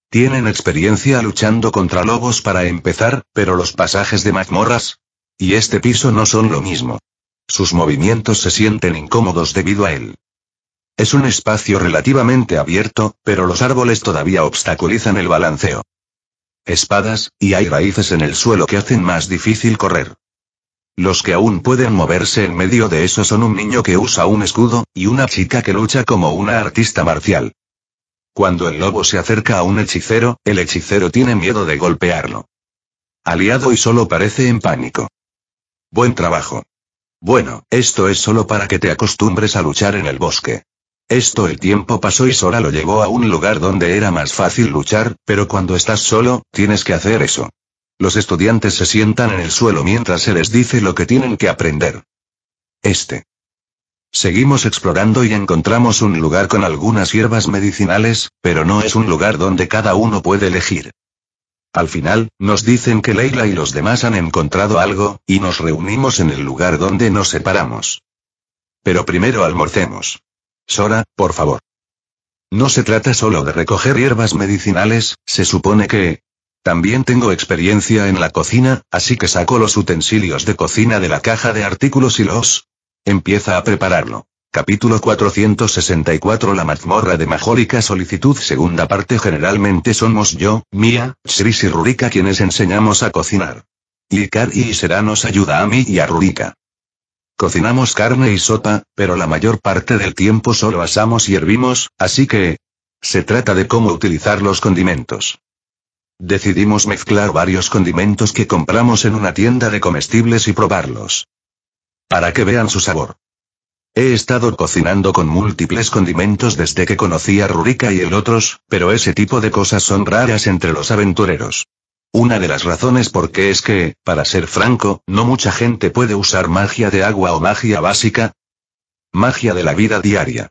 Tienen experiencia luchando contra lobos para empezar, pero los pasajes de mazmorras y este piso no son lo mismo. Sus movimientos se sienten incómodos debido a él. Es un espacio relativamente abierto, pero los árboles todavía obstaculizan el balanceo. Espadas, y hay raíces en el suelo que hacen más difícil correr. Los que aún pueden moverse en medio de eso son un niño que usa un escudo, y una chica que lucha como una artista marcial. Cuando el lobo se acerca a un hechicero, el hechicero tiene miedo de golpearlo. Aliado y solo parece en pánico. Buen trabajo. Bueno, esto es solo para que te acostumbres a luchar en el bosque. Esto el tiempo pasó y Sora lo llevó a un lugar donde era más fácil luchar, pero cuando estás solo, tienes que hacer eso. Los estudiantes se sientan en el suelo mientras se les dice lo que tienen que aprender. Este. Seguimos explorando y encontramos un lugar con algunas hierbas medicinales, pero no es un lugar donde cada uno puede elegir. Al final, nos dicen que Leila y los demás han encontrado algo, y nos reunimos en el lugar donde nos separamos. Pero primero almorcemos. Sora, por favor. No se trata solo de recoger hierbas medicinales, se supone que, también tengo experiencia en la cocina, así que saco los utensilios de cocina de la caja de artículos y los empieza a prepararlo. Capítulo 464 La mazmorra de Majólica Solicitud Segunda parte Generalmente somos yo, Mia, Sris y Rurika quienes enseñamos a cocinar. Y y Será nos ayuda a mí y a Rurika. Cocinamos carne y sopa, pero la mayor parte del tiempo solo asamos y hervimos, así que... Se trata de cómo utilizar los condimentos. Decidimos mezclar varios condimentos que compramos en una tienda de comestibles y probarlos. Para que vean su sabor. He estado cocinando con múltiples condimentos desde que conocí a Rurika y el otros, pero ese tipo de cosas son raras entre los aventureros. Una de las razones por qué es que, para ser franco, no mucha gente puede usar magia de agua o magia básica. Magia de la vida diaria.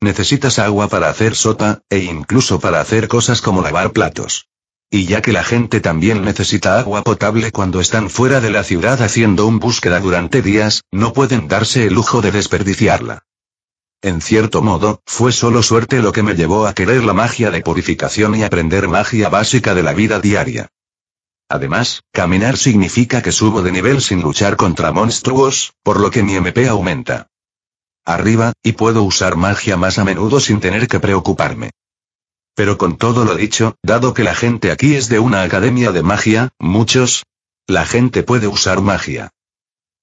Necesitas agua para hacer sopa, e incluso para hacer cosas como lavar platos. Y ya que la gente también necesita agua potable cuando están fuera de la ciudad haciendo un búsqueda durante días, no pueden darse el lujo de desperdiciarla. En cierto modo, fue solo suerte lo que me llevó a querer la magia de purificación y aprender magia básica de la vida diaria. Además, caminar significa que subo de nivel sin luchar contra monstruos, por lo que mi MP aumenta. Arriba, y puedo usar magia más a menudo sin tener que preocuparme. Pero con todo lo dicho, dado que la gente aquí es de una academia de magia, muchos... La gente puede usar magia.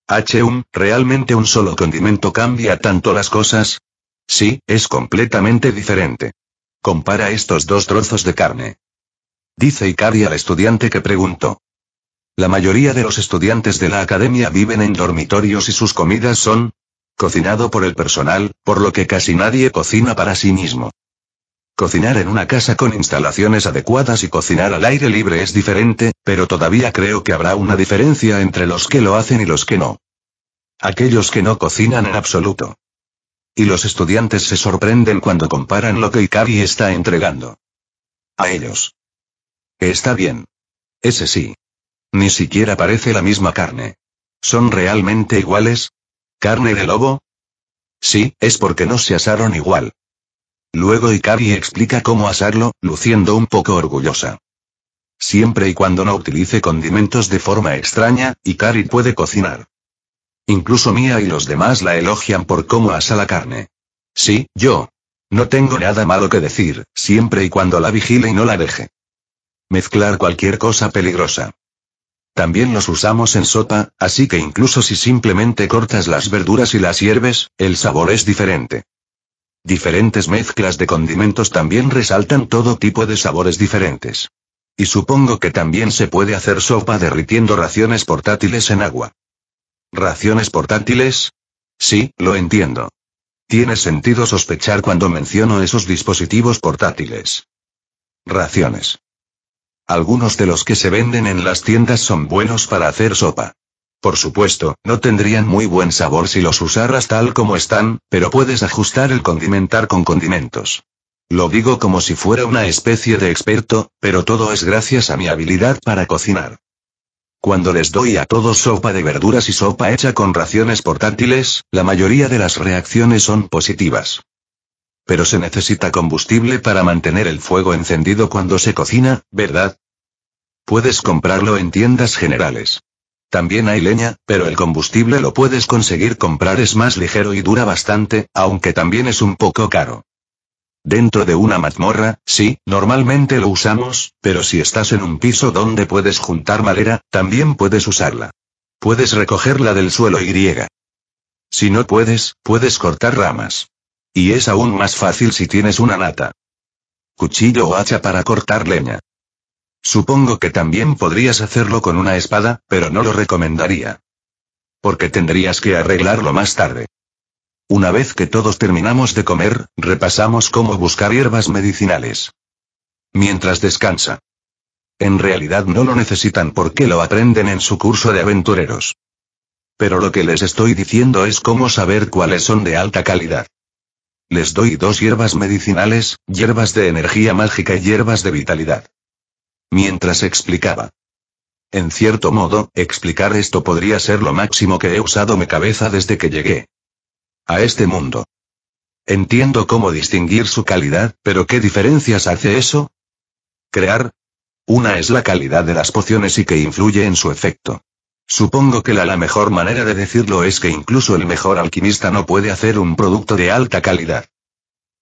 H1, ¿realmente un solo condimento cambia tanto las cosas? Sí, es completamente diferente. Compara estos dos trozos de carne. Dice Ikari al estudiante que preguntó. La mayoría de los estudiantes de la academia viven en dormitorios y sus comidas son cocinado por el personal, por lo que casi nadie cocina para sí mismo. Cocinar en una casa con instalaciones adecuadas y cocinar al aire libre es diferente, pero todavía creo que habrá una diferencia entre los que lo hacen y los que no. Aquellos que no cocinan en absoluto. Y los estudiantes se sorprenden cuando comparan lo que Ikari está entregando. A ellos. Está bien. Ese sí. Ni siquiera parece la misma carne. ¿Son realmente iguales? ¿Carne de lobo? Sí, es porque no se asaron igual. Luego Ikari explica cómo asarlo, luciendo un poco orgullosa. Siempre y cuando no utilice condimentos de forma extraña, Ikari puede cocinar. Incluso Mia y los demás la elogian por cómo asa la carne. Sí, yo. No tengo nada malo que decir, siempre y cuando la vigile y no la deje. Mezclar cualquier cosa peligrosa. También los usamos en sopa, así que incluso si simplemente cortas las verduras y las hierves, el sabor es diferente. Diferentes mezclas de condimentos también resaltan todo tipo de sabores diferentes. Y supongo que también se puede hacer sopa derritiendo raciones portátiles en agua. ¿Raciones portátiles? Sí, lo entiendo. Tiene sentido sospechar cuando menciono esos dispositivos portátiles. Raciones. Algunos de los que se venden en las tiendas son buenos para hacer sopa. Por supuesto, no tendrían muy buen sabor si los usaras tal como están, pero puedes ajustar el condimentar con condimentos. Lo digo como si fuera una especie de experto, pero todo es gracias a mi habilidad para cocinar. Cuando les doy a todos sopa de verduras y sopa hecha con raciones portátiles, la mayoría de las reacciones son positivas. Pero se necesita combustible para mantener el fuego encendido cuando se cocina, ¿verdad? Puedes comprarlo en tiendas generales. También hay leña, pero el combustible lo puedes conseguir comprar es más ligero y dura bastante, aunque también es un poco caro. Dentro de una mazmorra, sí, normalmente lo usamos, pero si estás en un piso donde puedes juntar madera, también puedes usarla. Puedes recogerla del suelo y griega. Si no puedes, puedes cortar ramas. Y es aún más fácil si tienes una nata. Cuchillo o hacha para cortar leña. Supongo que también podrías hacerlo con una espada, pero no lo recomendaría. Porque tendrías que arreglarlo más tarde. Una vez que todos terminamos de comer, repasamos cómo buscar hierbas medicinales. Mientras descansa. En realidad no lo necesitan porque lo aprenden en su curso de aventureros. Pero lo que les estoy diciendo es cómo saber cuáles son de alta calidad. Les doy dos hierbas medicinales, hierbas de energía mágica y hierbas de vitalidad mientras explicaba. En cierto modo, explicar esto podría ser lo máximo que he usado mi cabeza desde que llegué a este mundo. Entiendo cómo distinguir su calidad, pero ¿qué diferencias hace eso? Crear. Una es la calidad de las pociones y que influye en su efecto. Supongo que la, la mejor manera de decirlo es que incluso el mejor alquimista no puede hacer un producto de alta calidad.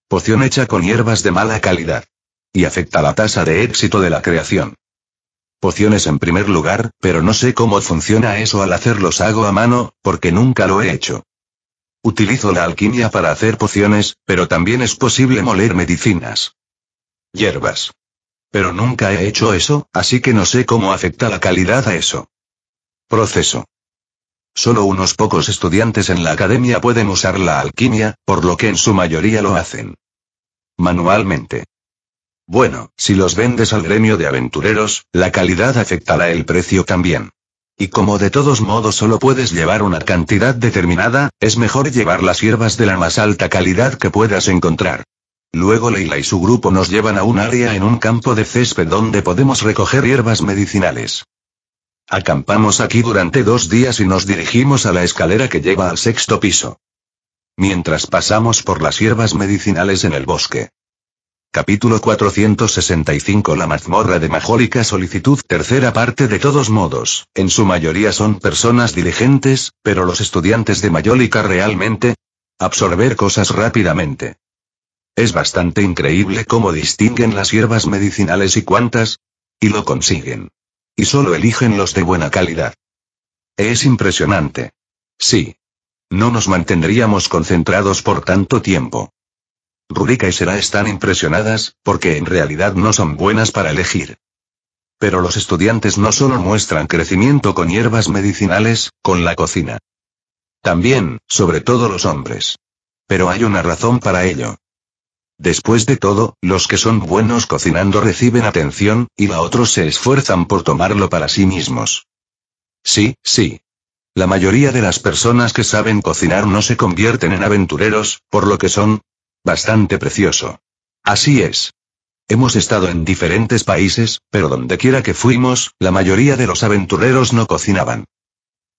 Poción hecha con hierbas de mala calidad. Y afecta la tasa de éxito de la creación. Pociones en primer lugar, pero no sé cómo funciona eso al hacerlos hago a mano, porque nunca lo he hecho. Utilizo la alquimia para hacer pociones, pero también es posible moler medicinas. Hierbas. Pero nunca he hecho eso, así que no sé cómo afecta la calidad a eso. Proceso. Solo unos pocos estudiantes en la academia pueden usar la alquimia, por lo que en su mayoría lo hacen. Manualmente. Bueno, si los vendes al gremio de aventureros, la calidad afectará el precio también. Y como de todos modos solo puedes llevar una cantidad determinada, es mejor llevar las hierbas de la más alta calidad que puedas encontrar. Luego Leila y su grupo nos llevan a un área en un campo de césped donde podemos recoger hierbas medicinales. Acampamos aquí durante dos días y nos dirigimos a la escalera que lleva al sexto piso. Mientras pasamos por las hierbas medicinales en el bosque, Capítulo 465 La mazmorra de Majólica Solicitud Tercera parte De todos modos, en su mayoría son personas diligentes, pero los estudiantes de Majólica realmente absorber cosas rápidamente. Es bastante increíble cómo distinguen las hierbas medicinales y cuántas, y lo consiguen. Y solo eligen los de buena calidad. Es impresionante. Sí. No nos mantendríamos concentrados por tanto tiempo. Rurika y será están impresionadas, porque en realidad no son buenas para elegir. Pero los estudiantes no solo muestran crecimiento con hierbas medicinales, con la cocina. También, sobre todo los hombres. Pero hay una razón para ello. Después de todo, los que son buenos cocinando reciben atención, y la otros se esfuerzan por tomarlo para sí mismos. Sí, sí. La mayoría de las personas que saben cocinar no se convierten en aventureros, por lo que son, Bastante precioso. Así es. Hemos estado en diferentes países, pero donde quiera que fuimos, la mayoría de los aventureros no cocinaban.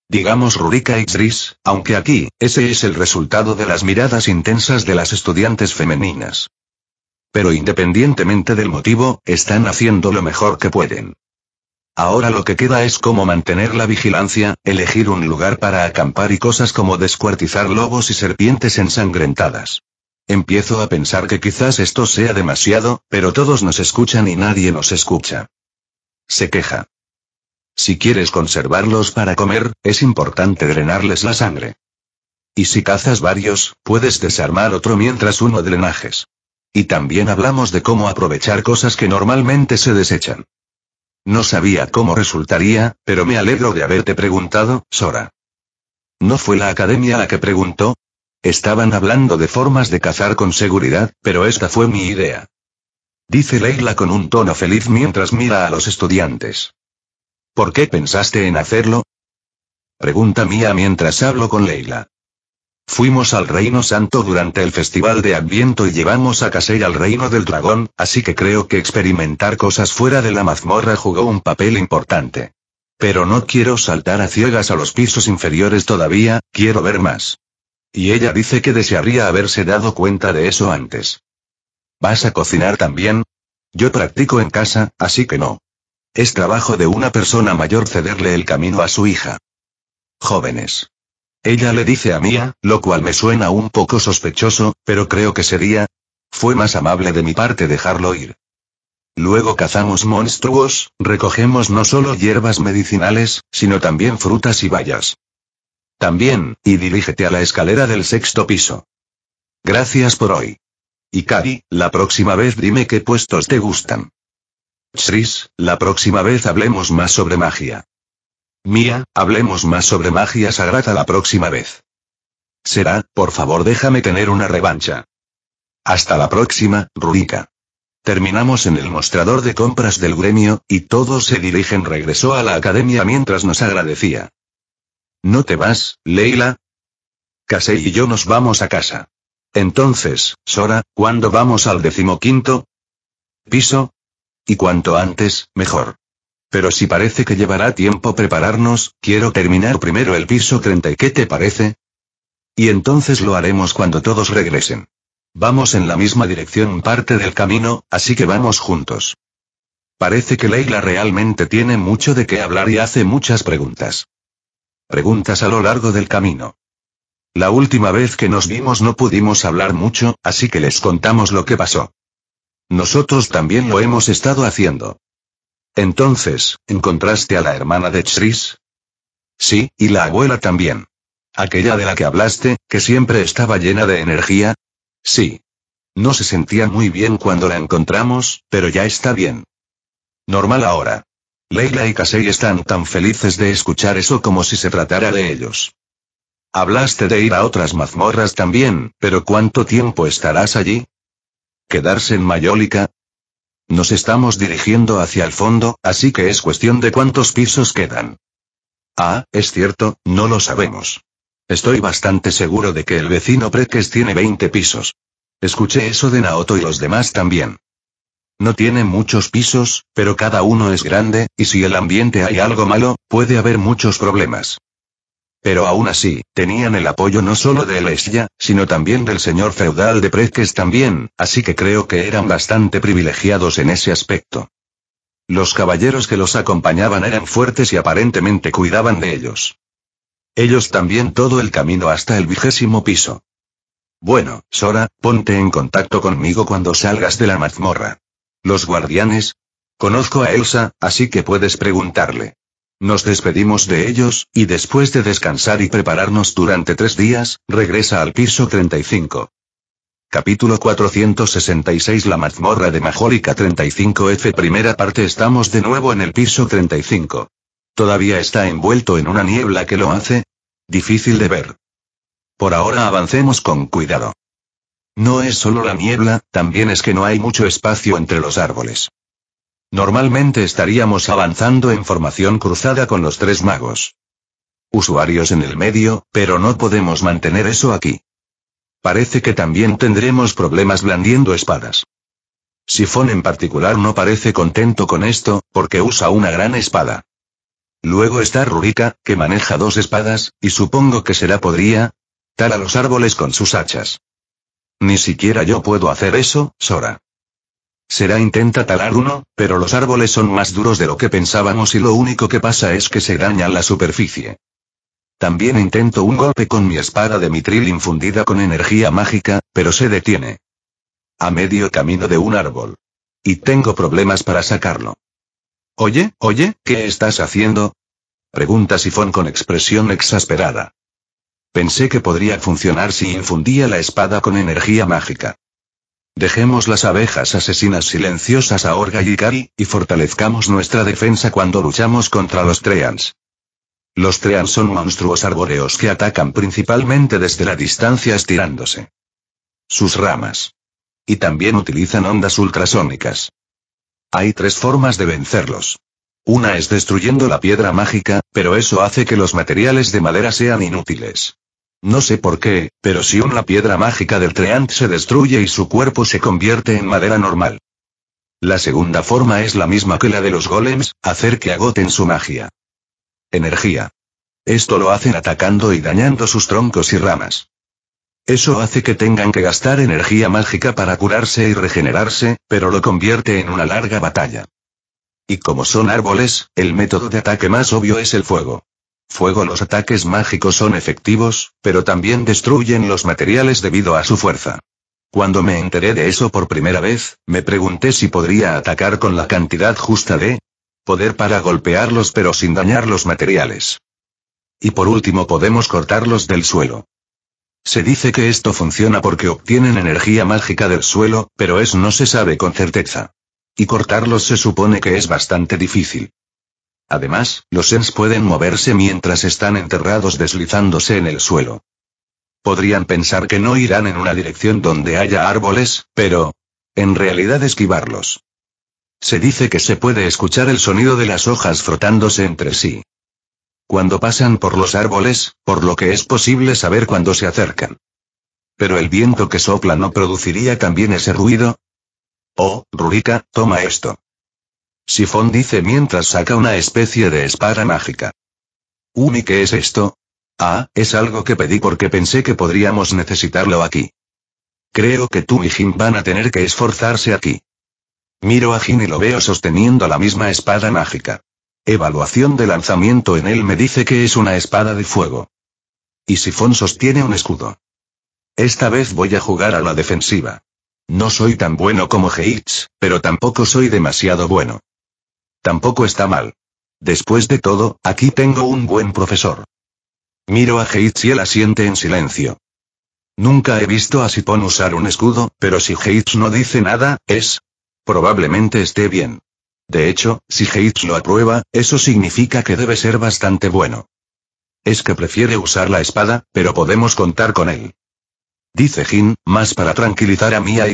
Digamos Rurika Xris, aunque aquí, ese es el resultado de las miradas intensas de las estudiantes femeninas. Pero independientemente del motivo, están haciendo lo mejor que pueden. Ahora lo que queda es cómo mantener la vigilancia, elegir un lugar para acampar y cosas como descuartizar lobos y serpientes ensangrentadas. Empiezo a pensar que quizás esto sea demasiado, pero todos nos escuchan y nadie nos escucha. Se queja. Si quieres conservarlos para comer, es importante drenarles la sangre. Y si cazas varios, puedes desarmar otro mientras uno drenajes. Y también hablamos de cómo aprovechar cosas que normalmente se desechan. No sabía cómo resultaría, pero me alegro de haberte preguntado, Sora. No fue la academia la que preguntó, Estaban hablando de formas de cazar con seguridad, pero esta fue mi idea. Dice Leila con un tono feliz mientras mira a los estudiantes. ¿Por qué pensaste en hacerlo? Pregunta mía mientras hablo con Leila. Fuimos al Reino Santo durante el Festival de Adviento y llevamos a Casey al Reino del Dragón, así que creo que experimentar cosas fuera de la mazmorra jugó un papel importante. Pero no quiero saltar a ciegas a los pisos inferiores todavía, quiero ver más. Y ella dice que desearía haberse dado cuenta de eso antes. ¿Vas a cocinar también? Yo practico en casa, así que no. Es trabajo de una persona mayor cederle el camino a su hija. Jóvenes. Ella le dice a Mía, lo cual me suena un poco sospechoso, pero creo que sería. Fue más amable de mi parte dejarlo ir. Luego cazamos monstruos, recogemos no solo hierbas medicinales, sino también frutas y bayas. También, y dirígete a la escalera del sexto piso. Gracias por hoy. Y Cari, la próxima vez dime qué puestos te gustan. Chris, la próxima vez hablemos más sobre magia. Mía, hablemos más sobre magia sagrada la próxima vez. Será, por favor déjame tener una revancha. Hasta la próxima, Rurika. Terminamos en el mostrador de compras del gremio, y todos se dirigen regresó a la academia mientras nos agradecía. ¿No te vas, Leila? Casey y yo nos vamos a casa. Entonces, Sora, ¿cuándo vamos al decimoquinto? Piso. Y cuanto antes, mejor. Pero si parece que llevará tiempo prepararnos, quiero terminar primero el piso 30 y qué te parece? Y entonces lo haremos cuando todos regresen. Vamos en la misma dirección parte del camino, así que vamos juntos. Parece que Leila realmente tiene mucho de qué hablar y hace muchas preguntas preguntas a lo largo del camino. La última vez que nos vimos no pudimos hablar mucho, así que les contamos lo que pasó. Nosotros también lo hemos estado haciendo. Entonces, ¿encontraste a la hermana de Chris? Sí, y la abuela también. Aquella de la que hablaste, que siempre estaba llena de energía. Sí. No se sentía muy bien cuando la encontramos, pero ya está bien. Normal ahora. Leila y Kasei están tan felices de escuchar eso como si se tratara de ellos. Hablaste de ir a otras mazmorras también, pero ¿cuánto tiempo estarás allí? ¿Quedarse en Mayólica? Nos estamos dirigiendo hacia el fondo, así que es cuestión de cuántos pisos quedan. Ah, es cierto, no lo sabemos. Estoy bastante seguro de que el vecino Preques tiene 20 pisos. Escuché eso de Naoto y los demás también. No tiene muchos pisos, pero cada uno es grande, y si el ambiente hay algo malo, puede haber muchos problemas. Pero aún así, tenían el apoyo no solo de Elesya, sino también del señor feudal de Prezques también, así que creo que eran bastante privilegiados en ese aspecto. Los caballeros que los acompañaban eran fuertes y aparentemente cuidaban de ellos. Ellos también todo el camino hasta el vigésimo piso. Bueno, Sora, ponte en contacto conmigo cuando salgas de la mazmorra. ¿Los guardianes? Conozco a Elsa, así que puedes preguntarle. Nos despedimos de ellos, y después de descansar y prepararnos durante tres días, regresa al piso 35. Capítulo 466 La mazmorra de Majólica 35F Primera parte Estamos de nuevo en el piso 35. Todavía está envuelto en una niebla que lo hace difícil de ver. Por ahora avancemos con cuidado. No es solo la niebla, también es que no hay mucho espacio entre los árboles. Normalmente estaríamos avanzando en formación cruzada con los tres magos. Usuarios en el medio, pero no podemos mantener eso aquí. Parece que también tendremos problemas blandiendo espadas. Sifón en particular no parece contento con esto, porque usa una gran espada. Luego está Rurika, que maneja dos espadas, y supongo que será podría, tal a los árboles con sus hachas. Ni siquiera yo puedo hacer eso, Sora. Será intenta talar uno, pero los árboles son más duros de lo que pensábamos y lo único que pasa es que se daña la superficie. También intento un golpe con mi espada de mitril infundida con energía mágica, pero se detiene. A medio camino de un árbol. Y tengo problemas para sacarlo. Oye, oye, ¿qué estás haciendo? Pregunta Sifón con expresión exasperada. Pensé que podría funcionar si infundía la espada con energía mágica. Dejemos las abejas asesinas silenciosas a Orga y Kari, y fortalezcamos nuestra defensa cuando luchamos contra los treans. Los treans son monstruos arbóreos que atacan principalmente desde la distancia estirándose. Sus ramas. Y también utilizan ondas ultrasónicas. Hay tres formas de vencerlos. Una es destruyendo la piedra mágica, pero eso hace que los materiales de madera sean inútiles. No sé por qué, pero si una piedra mágica del Treant se destruye y su cuerpo se convierte en madera normal. La segunda forma es la misma que la de los golems, hacer que agoten su magia. Energía. Esto lo hacen atacando y dañando sus troncos y ramas. Eso hace que tengan que gastar energía mágica para curarse y regenerarse, pero lo convierte en una larga batalla. Y como son árboles, el método de ataque más obvio es el fuego fuego Los ataques mágicos son efectivos, pero también destruyen los materiales debido a su fuerza. Cuando me enteré de eso por primera vez, me pregunté si podría atacar con la cantidad justa de poder para golpearlos pero sin dañar los materiales. Y por último podemos cortarlos del suelo. Se dice que esto funciona porque obtienen energía mágica del suelo, pero es no se sabe con certeza. Y cortarlos se supone que es bastante difícil. Además, los ens pueden moverse mientras están enterrados deslizándose en el suelo. Podrían pensar que no irán en una dirección donde haya árboles, pero... En realidad esquivarlos. Se dice que se puede escuchar el sonido de las hojas frotándose entre sí. Cuando pasan por los árboles, por lo que es posible saber cuando se acercan. Pero el viento que sopla no produciría también ese ruido. Oh, Rurika, toma esto. Sifón dice mientras saca una especie de espada mágica. Umi, ¿qué es esto? Ah, es algo que pedí porque pensé que podríamos necesitarlo aquí. Creo que tú y Jim van a tener que esforzarse aquí. Miro a Jin y lo veo sosteniendo la misma espada mágica. Evaluación de lanzamiento en él me dice que es una espada de fuego. Y Sifón sostiene un escudo. Esta vez voy a jugar a la defensiva. No soy tan bueno como Heitz, pero tampoco soy demasiado bueno. Tampoco está mal. Después de todo, aquí tengo un buen profesor. Miro a Heitz y él asiente en silencio. Nunca he visto a Sipon usar un escudo, pero si Heitz no dice nada, es. Probablemente esté bien. De hecho, si Heitz lo aprueba, eso significa que debe ser bastante bueno. Es que prefiere usar la espada, pero podemos contar con él. Dice Jin, más para tranquilizar a Mia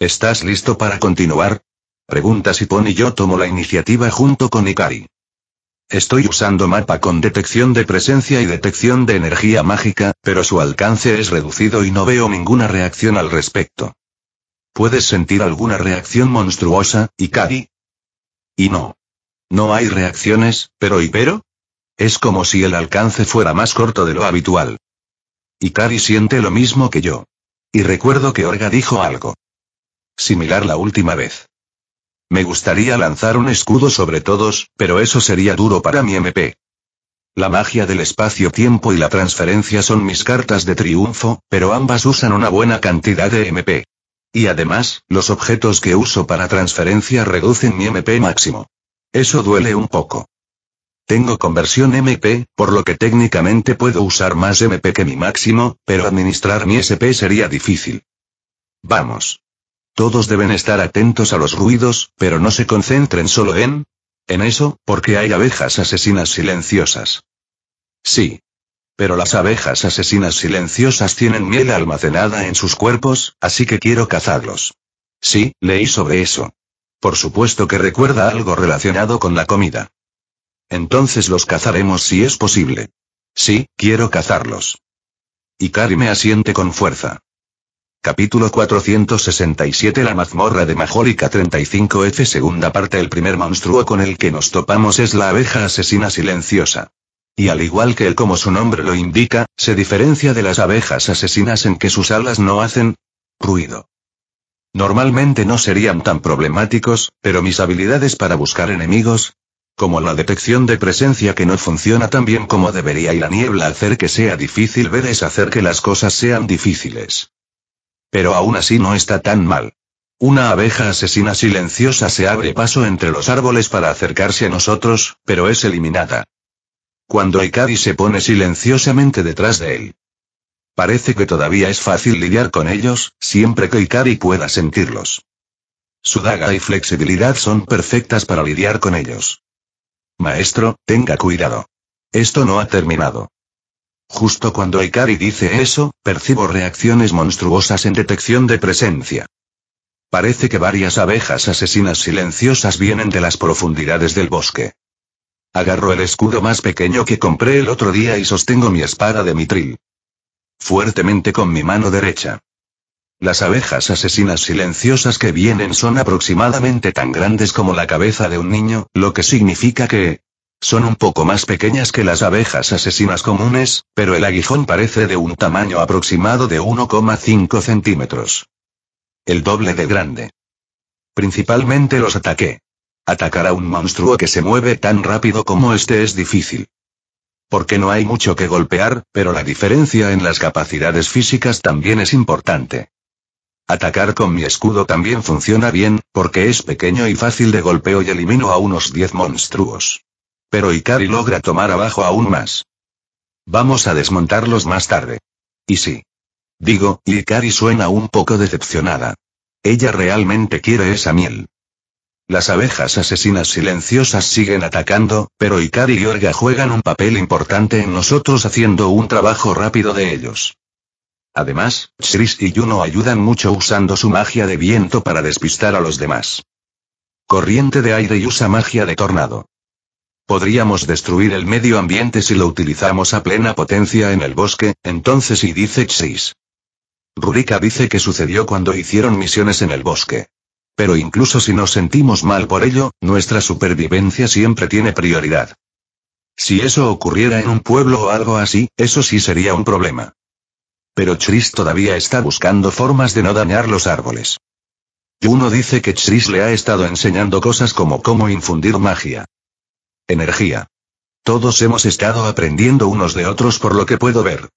¿Estás listo para continuar? Pregunta si Pon y yo tomo la iniciativa junto con Ikari. Estoy usando mapa con detección de presencia y detección de energía mágica, pero su alcance es reducido y no veo ninguna reacción al respecto. ¿Puedes sentir alguna reacción monstruosa, Ikari? Y no. No hay reacciones, pero ¿y pero? Es como si el alcance fuera más corto de lo habitual. Ikari siente lo mismo que yo. Y recuerdo que Orga dijo algo. Similar la última vez. Me gustaría lanzar un escudo sobre todos, pero eso sería duro para mi MP. La magia del espacio-tiempo y la transferencia son mis cartas de triunfo, pero ambas usan una buena cantidad de MP. Y además, los objetos que uso para transferencia reducen mi MP máximo. Eso duele un poco. Tengo conversión MP, por lo que técnicamente puedo usar más MP que mi máximo, pero administrar mi SP sería difícil. Vamos. Todos deben estar atentos a los ruidos, pero no se concentren solo en... En eso, porque hay abejas asesinas silenciosas. Sí. Pero las abejas asesinas silenciosas tienen miel almacenada en sus cuerpos, así que quiero cazarlos. Sí, leí sobre eso. Por supuesto que recuerda algo relacionado con la comida. Entonces los cazaremos si es posible. Sí, quiero cazarlos. Y me asiente con fuerza. Capítulo 467 La mazmorra de Majólica 35F Segunda parte El primer monstruo con el que nos topamos es la abeja asesina silenciosa. Y al igual que él como su nombre lo indica, se diferencia de las abejas asesinas en que sus alas no hacen ruido. Normalmente no serían tan problemáticos, pero mis habilidades para buscar enemigos, como la detección de presencia que no funciona tan bien como debería y la niebla hacer que sea difícil ver es hacer que las cosas sean difíciles. Pero aún así no está tan mal. Una abeja asesina silenciosa se abre paso entre los árboles para acercarse a nosotros, pero es eliminada. Cuando Ikari se pone silenciosamente detrás de él. Parece que todavía es fácil lidiar con ellos, siempre que Ikari pueda sentirlos. Su daga y flexibilidad son perfectas para lidiar con ellos. Maestro, tenga cuidado. Esto no ha terminado. Justo cuando Ikari dice eso, percibo reacciones monstruosas en detección de presencia. Parece que varias abejas asesinas silenciosas vienen de las profundidades del bosque. Agarro el escudo más pequeño que compré el otro día y sostengo mi espada de mitril. Fuertemente con mi mano derecha. Las abejas asesinas silenciosas que vienen son aproximadamente tan grandes como la cabeza de un niño, lo que significa que, son un poco más pequeñas que las abejas asesinas comunes, pero el aguijón parece de un tamaño aproximado de 1,5 centímetros. El doble de grande. Principalmente los ataqué. Atacar a un monstruo que se mueve tan rápido como este es difícil. Porque no hay mucho que golpear, pero la diferencia en las capacidades físicas también es importante. Atacar con mi escudo también funciona bien, porque es pequeño y fácil de golpeo y elimino a unos 10 monstruos pero Ikari logra tomar abajo aún más. Vamos a desmontarlos más tarde. Y sí. Digo, Ikari suena un poco decepcionada. Ella realmente quiere esa miel. Las abejas asesinas silenciosas siguen atacando, pero Ikari y Orga juegan un papel importante en nosotros haciendo un trabajo rápido de ellos. Además, Chris y Juno ayudan mucho usando su magia de viento para despistar a los demás. Corriente de aire y usa magia de tornado. Podríamos destruir el medio ambiente si lo utilizamos a plena potencia en el bosque, entonces y dice Xis. Rurika dice que sucedió cuando hicieron misiones en el bosque. Pero incluso si nos sentimos mal por ello, nuestra supervivencia siempre tiene prioridad. Si eso ocurriera en un pueblo o algo así, eso sí sería un problema. Pero Chris todavía está buscando formas de no dañar los árboles. Uno dice que Chris le ha estado enseñando cosas como cómo infundir magia. Energía. Todos hemos estado aprendiendo unos de otros por lo que puedo ver.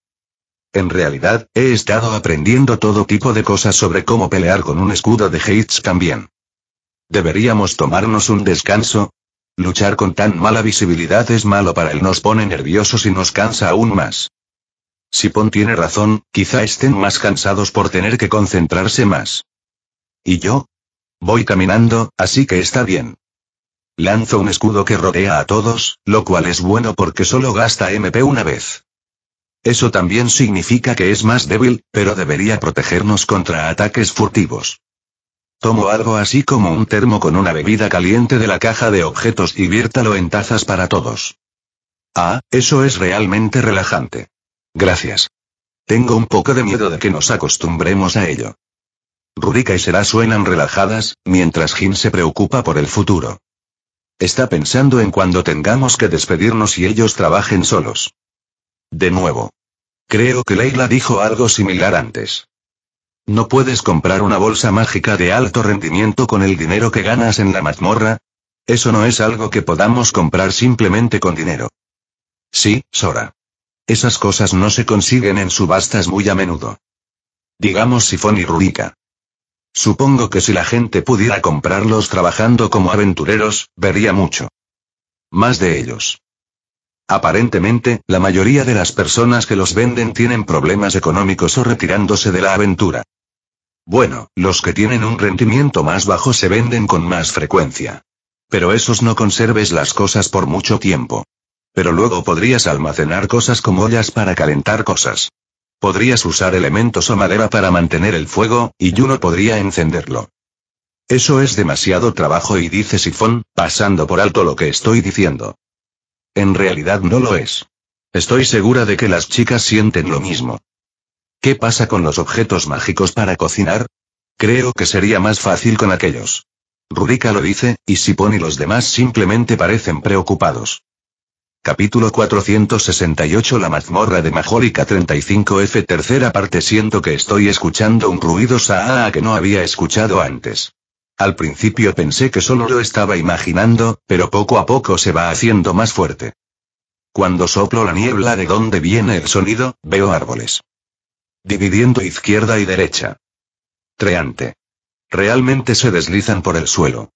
En realidad, he estado aprendiendo todo tipo de cosas sobre cómo pelear con un escudo de Hates también. ¿Deberíamos tomarnos un descanso? Luchar con tan mala visibilidad es malo para él, nos pone nerviosos y nos cansa aún más. Si Pon tiene razón, quizá estén más cansados por tener que concentrarse más. ¿Y yo? Voy caminando, así que está bien. Lanzo un escudo que rodea a todos, lo cual es bueno porque solo gasta MP una vez. Eso también significa que es más débil, pero debería protegernos contra ataques furtivos. Tomo algo así como un termo con una bebida caliente de la caja de objetos y viértalo en tazas para todos. Ah, eso es realmente relajante. Gracias. Tengo un poco de miedo de que nos acostumbremos a ello. Rurika y Sera suenan relajadas, mientras Jin se preocupa por el futuro. Está pensando en cuando tengamos que despedirnos y ellos trabajen solos. De nuevo. Creo que Leila dijo algo similar antes. ¿No puedes comprar una bolsa mágica de alto rendimiento con el dinero que ganas en la mazmorra? Eso no es algo que podamos comprar simplemente con dinero. Sí, Sora. Esas cosas no se consiguen en subastas muy a menudo. Digamos sifón y rurica Supongo que si la gente pudiera comprarlos trabajando como aventureros, vería mucho. Más de ellos. Aparentemente, la mayoría de las personas que los venden tienen problemas económicos o retirándose de la aventura. Bueno, los que tienen un rendimiento más bajo se venden con más frecuencia. Pero esos no conserves las cosas por mucho tiempo. Pero luego podrías almacenar cosas como ollas para calentar cosas. Podrías usar elementos o madera para mantener el fuego, y no podría encenderlo. Eso es demasiado trabajo y dice Sifón, pasando por alto lo que estoy diciendo. En realidad no lo es. Estoy segura de que las chicas sienten lo mismo. ¿Qué pasa con los objetos mágicos para cocinar? Creo que sería más fácil con aquellos. Rurika lo dice, y Sipón y los demás simplemente parecen preocupados. Capítulo 468 La mazmorra de Majólica 35F Tercera parte Siento que estoy escuchando un ruido saa que no había escuchado antes. Al principio pensé que solo lo estaba imaginando, pero poco a poco se va haciendo más fuerte. Cuando soplo la niebla de donde viene el sonido, veo árboles. Dividiendo izquierda y derecha. Treante. Realmente se deslizan por el suelo.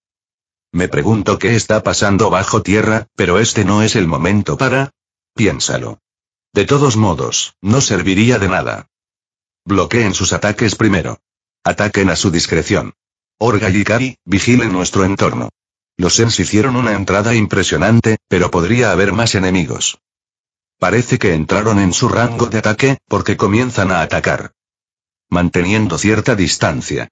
Me pregunto qué está pasando bajo tierra, pero este no es el momento para... Piénsalo. De todos modos, no serviría de nada. Bloqueen sus ataques primero. Ataquen a su discreción. Orga y Kari, vigilen nuestro entorno. Los Sens hicieron una entrada impresionante, pero podría haber más enemigos. Parece que entraron en su rango de ataque, porque comienzan a atacar. Manteniendo cierta distancia,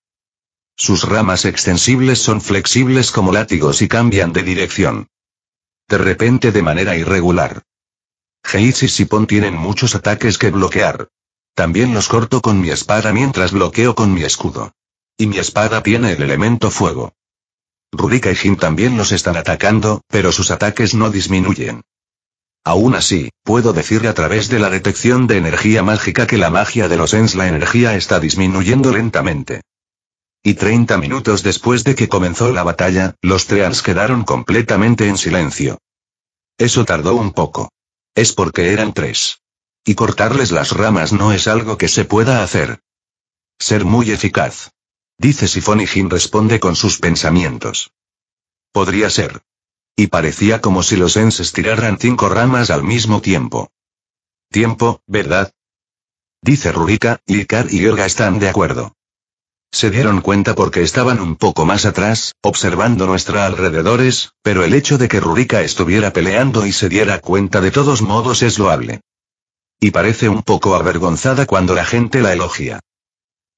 sus ramas extensibles son flexibles como látigos y cambian de dirección. De repente de manera irregular. Geiz y Sipon tienen muchos ataques que bloquear. También los corto con mi espada mientras bloqueo con mi escudo. Y mi espada tiene el elemento fuego. Rurika y Jin también los están atacando, pero sus ataques no disminuyen. Aún así, puedo decir a través de la detección de energía mágica que la magia de los Ens la energía está disminuyendo lentamente. Y 30 minutos después de que comenzó la batalla, los tres quedaron completamente en silencio. Eso tardó un poco. Es porque eran tres. Y cortarles las ramas no es algo que se pueda hacer. Ser muy eficaz. Dice Sifon y responde con sus pensamientos. Podría ser. Y parecía como si los enses tiraran cinco ramas al mismo tiempo. Tiempo, ¿verdad? Dice Rurika, y Yorga están de acuerdo. Se dieron cuenta porque estaban un poco más atrás, observando nuestra alrededores, pero el hecho de que Rurika estuviera peleando y se diera cuenta de todos modos es loable. Y parece un poco avergonzada cuando la gente la elogia.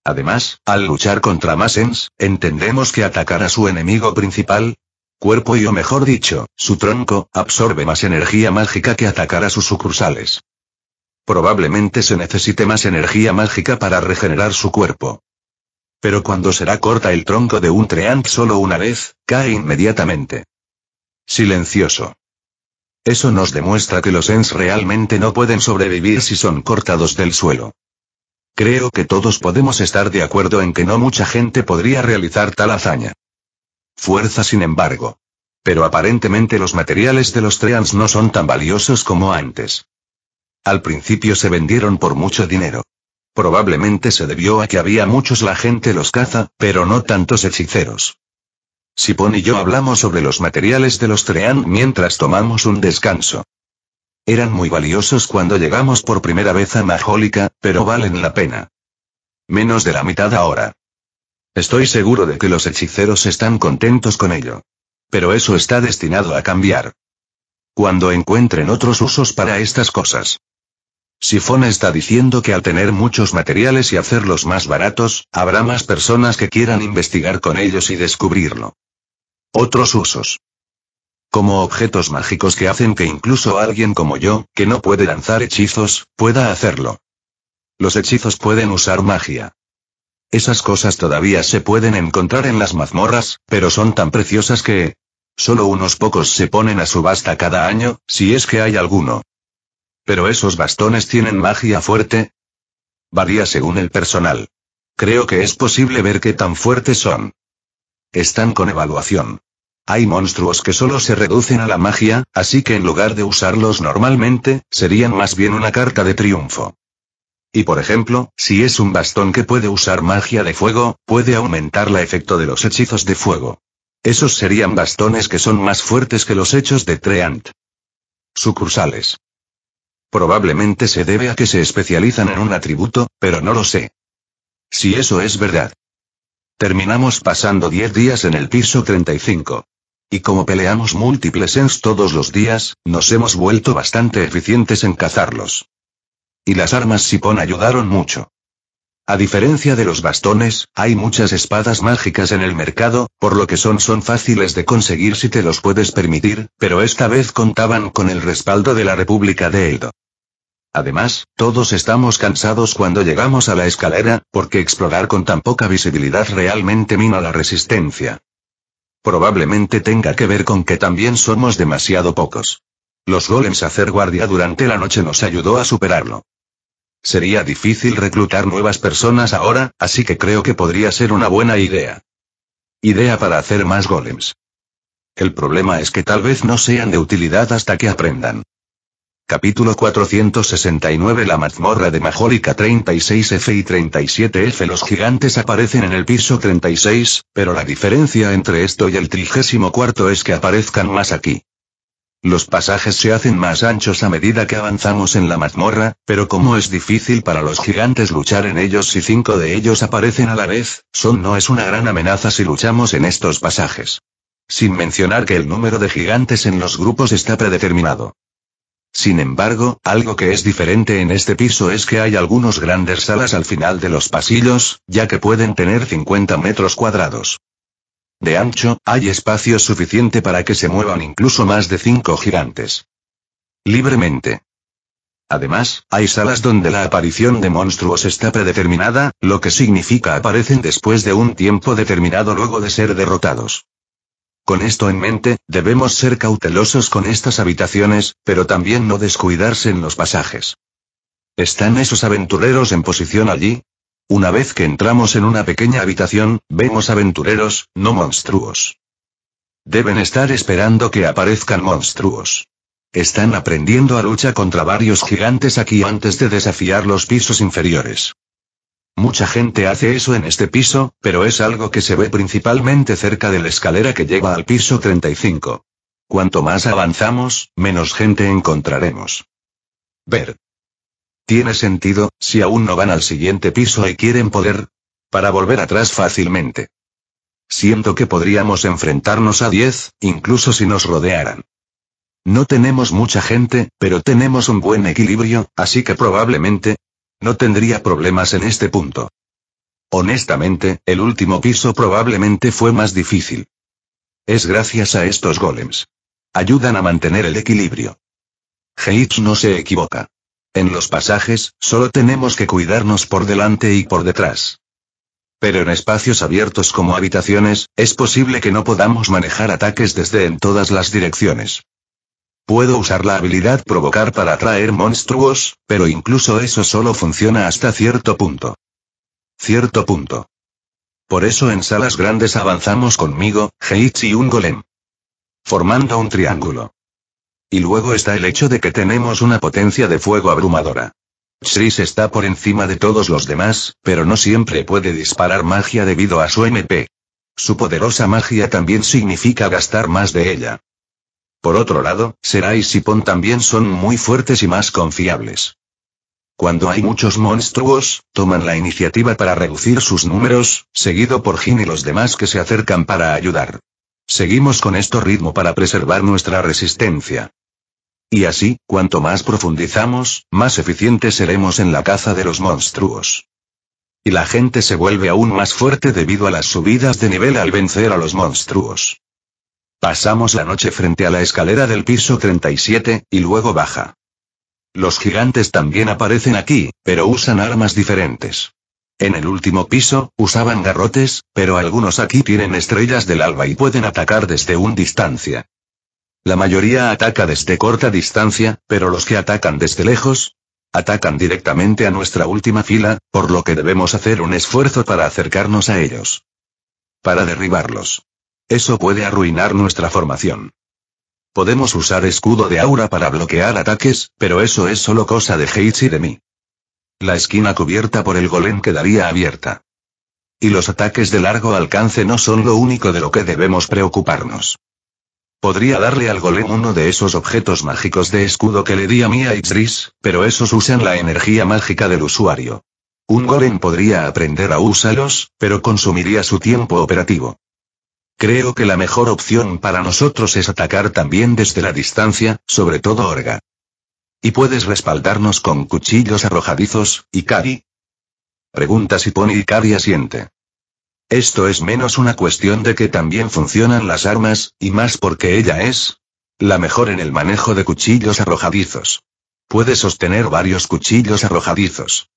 Además, al luchar contra masens entendemos que atacar a su enemigo principal, cuerpo y o mejor dicho, su tronco, absorbe más energía mágica que atacar a sus sucursales. Probablemente se necesite más energía mágica para regenerar su cuerpo. Pero cuando será corta el tronco de un treant solo una vez, cae inmediatamente. Silencioso. Eso nos demuestra que los Ens realmente no pueden sobrevivir si son cortados del suelo. Creo que todos podemos estar de acuerdo en que no mucha gente podría realizar tal hazaña. Fuerza sin embargo. Pero aparentemente los materiales de los Treants no son tan valiosos como antes. Al principio se vendieron por mucho dinero. Probablemente se debió a que había muchos la gente los caza, pero no tantos hechiceros. Sipón y yo hablamos sobre los materiales de los Trean mientras tomamos un descanso. Eran muy valiosos cuando llegamos por primera vez a Majólica, pero valen la pena. Menos de la mitad ahora. Estoy seguro de que los hechiceros están contentos con ello. Pero eso está destinado a cambiar. Cuando encuentren otros usos para estas cosas. Sifón está diciendo que al tener muchos materiales y hacerlos más baratos, habrá más personas que quieran investigar con ellos y descubrirlo. Otros usos. Como objetos mágicos que hacen que incluso alguien como yo, que no puede lanzar hechizos, pueda hacerlo. Los hechizos pueden usar magia. Esas cosas todavía se pueden encontrar en las mazmorras, pero son tan preciosas que... Solo unos pocos se ponen a subasta cada año, si es que hay alguno. ¿Pero esos bastones tienen magia fuerte? Varía según el personal. Creo que es posible ver qué tan fuertes son. Están con evaluación. Hay monstruos que solo se reducen a la magia, así que en lugar de usarlos normalmente, serían más bien una carta de triunfo. Y por ejemplo, si es un bastón que puede usar magia de fuego, puede aumentar la efecto de los hechizos de fuego. Esos serían bastones que son más fuertes que los hechos de Treant. Sucursales. Probablemente se debe a que se especializan en un atributo, pero no lo sé. Si eso es verdad. Terminamos pasando 10 días en el piso 35. Y como peleamos múltiples ens todos los días, nos hemos vuelto bastante eficientes en cazarlos. Y las armas Sipon ayudaron mucho. A diferencia de los bastones, hay muchas espadas mágicas en el mercado, por lo que son son fáciles de conseguir si te los puedes permitir, pero esta vez contaban con el respaldo de la República de Eldo. Además, todos estamos cansados cuando llegamos a la escalera, porque explorar con tan poca visibilidad realmente mina la resistencia. Probablemente tenga que ver con que también somos demasiado pocos. Los golems hacer guardia durante la noche nos ayudó a superarlo. Sería difícil reclutar nuevas personas ahora, así que creo que podría ser una buena idea. Idea para hacer más golems. El problema es que tal vez no sean de utilidad hasta que aprendan. Capítulo 469 La mazmorra de Majolica 36F y 37F Los gigantes aparecen en el piso 36, pero la diferencia entre esto y el 34 es que aparezcan más aquí. Los pasajes se hacen más anchos a medida que avanzamos en la mazmorra, pero como es difícil para los gigantes luchar en ellos si cinco de ellos aparecen a la vez, Son no es una gran amenaza si luchamos en estos pasajes. Sin mencionar que el número de gigantes en los grupos está predeterminado. Sin embargo, algo que es diferente en este piso es que hay algunos grandes salas al final de los pasillos, ya que pueden tener 50 metros cuadrados. De ancho, hay espacio suficiente para que se muevan incluso más de 5 gigantes. Libremente. Además, hay salas donde la aparición de monstruos está predeterminada, lo que significa aparecen después de un tiempo determinado luego de ser derrotados. Con esto en mente, debemos ser cautelosos con estas habitaciones, pero también no descuidarse en los pasajes. ¿Están esos aventureros en posición allí? Una vez que entramos en una pequeña habitación, vemos aventureros, no monstruos. Deben estar esperando que aparezcan monstruos. Están aprendiendo a lucha contra varios gigantes aquí antes de desafiar los pisos inferiores. Mucha gente hace eso en este piso, pero es algo que se ve principalmente cerca de la escalera que lleva al piso 35. Cuanto más avanzamos, menos gente encontraremos. Ver. Tiene sentido, si aún no van al siguiente piso y quieren poder. Para volver atrás fácilmente. Siento que podríamos enfrentarnos a 10, incluso si nos rodearan. No tenemos mucha gente, pero tenemos un buen equilibrio, así que probablemente, no tendría problemas en este punto. Honestamente, el último piso probablemente fue más difícil. Es gracias a estos golems. Ayudan a mantener el equilibrio. Heitz no se equivoca. En los pasajes, solo tenemos que cuidarnos por delante y por detrás. Pero en espacios abiertos como habitaciones, es posible que no podamos manejar ataques desde en todas las direcciones. Puedo usar la habilidad provocar para atraer monstruos, pero incluso eso solo funciona hasta cierto punto. Cierto punto. Por eso en salas grandes avanzamos conmigo, Heichi y un golem. Formando un triángulo. Y luego está el hecho de que tenemos una potencia de fuego abrumadora. Chris está por encima de todos los demás, pero no siempre puede disparar magia debido a su MP. Su poderosa magia también significa gastar más de ella. Por otro lado, Serai y Sipon también son muy fuertes y más confiables. Cuando hay muchos monstruos, toman la iniciativa para reducir sus números, seguido por Jin y los demás que se acercan para ayudar. Seguimos con esto ritmo para preservar nuestra resistencia. Y así, cuanto más profundizamos, más eficientes seremos en la caza de los monstruos. Y la gente se vuelve aún más fuerte debido a las subidas de nivel al vencer a los monstruos. Pasamos la noche frente a la escalera del piso 37, y luego baja. Los gigantes también aparecen aquí, pero usan armas diferentes. En el último piso, usaban garrotes, pero algunos aquí tienen estrellas del alba y pueden atacar desde un distancia. La mayoría ataca desde corta distancia, pero los que atacan desde lejos, atacan directamente a nuestra última fila, por lo que debemos hacer un esfuerzo para acercarnos a ellos. Para derribarlos. Eso puede arruinar nuestra formación. Podemos usar escudo de aura para bloquear ataques, pero eso es solo cosa de Heichi y de mí. La esquina cubierta por el golem quedaría abierta. Y los ataques de largo alcance no son lo único de lo que debemos preocuparnos. Podría darle al golem uno de esos objetos mágicos de escudo que le di a Mia a pero esos usan la energía mágica del usuario. Un golem podría aprender a usarlos, pero consumiría su tiempo operativo. Creo que la mejor opción para nosotros es atacar también desde la distancia, sobre todo Orga. ¿Y puedes respaldarnos con cuchillos arrojadizos, Ikari? Pregunta si pone Ikari asiente. Esto es menos una cuestión de que también funcionan las armas, y más porque ella es la mejor en el manejo de cuchillos arrojadizos. Puede sostener varios cuchillos arrojadizos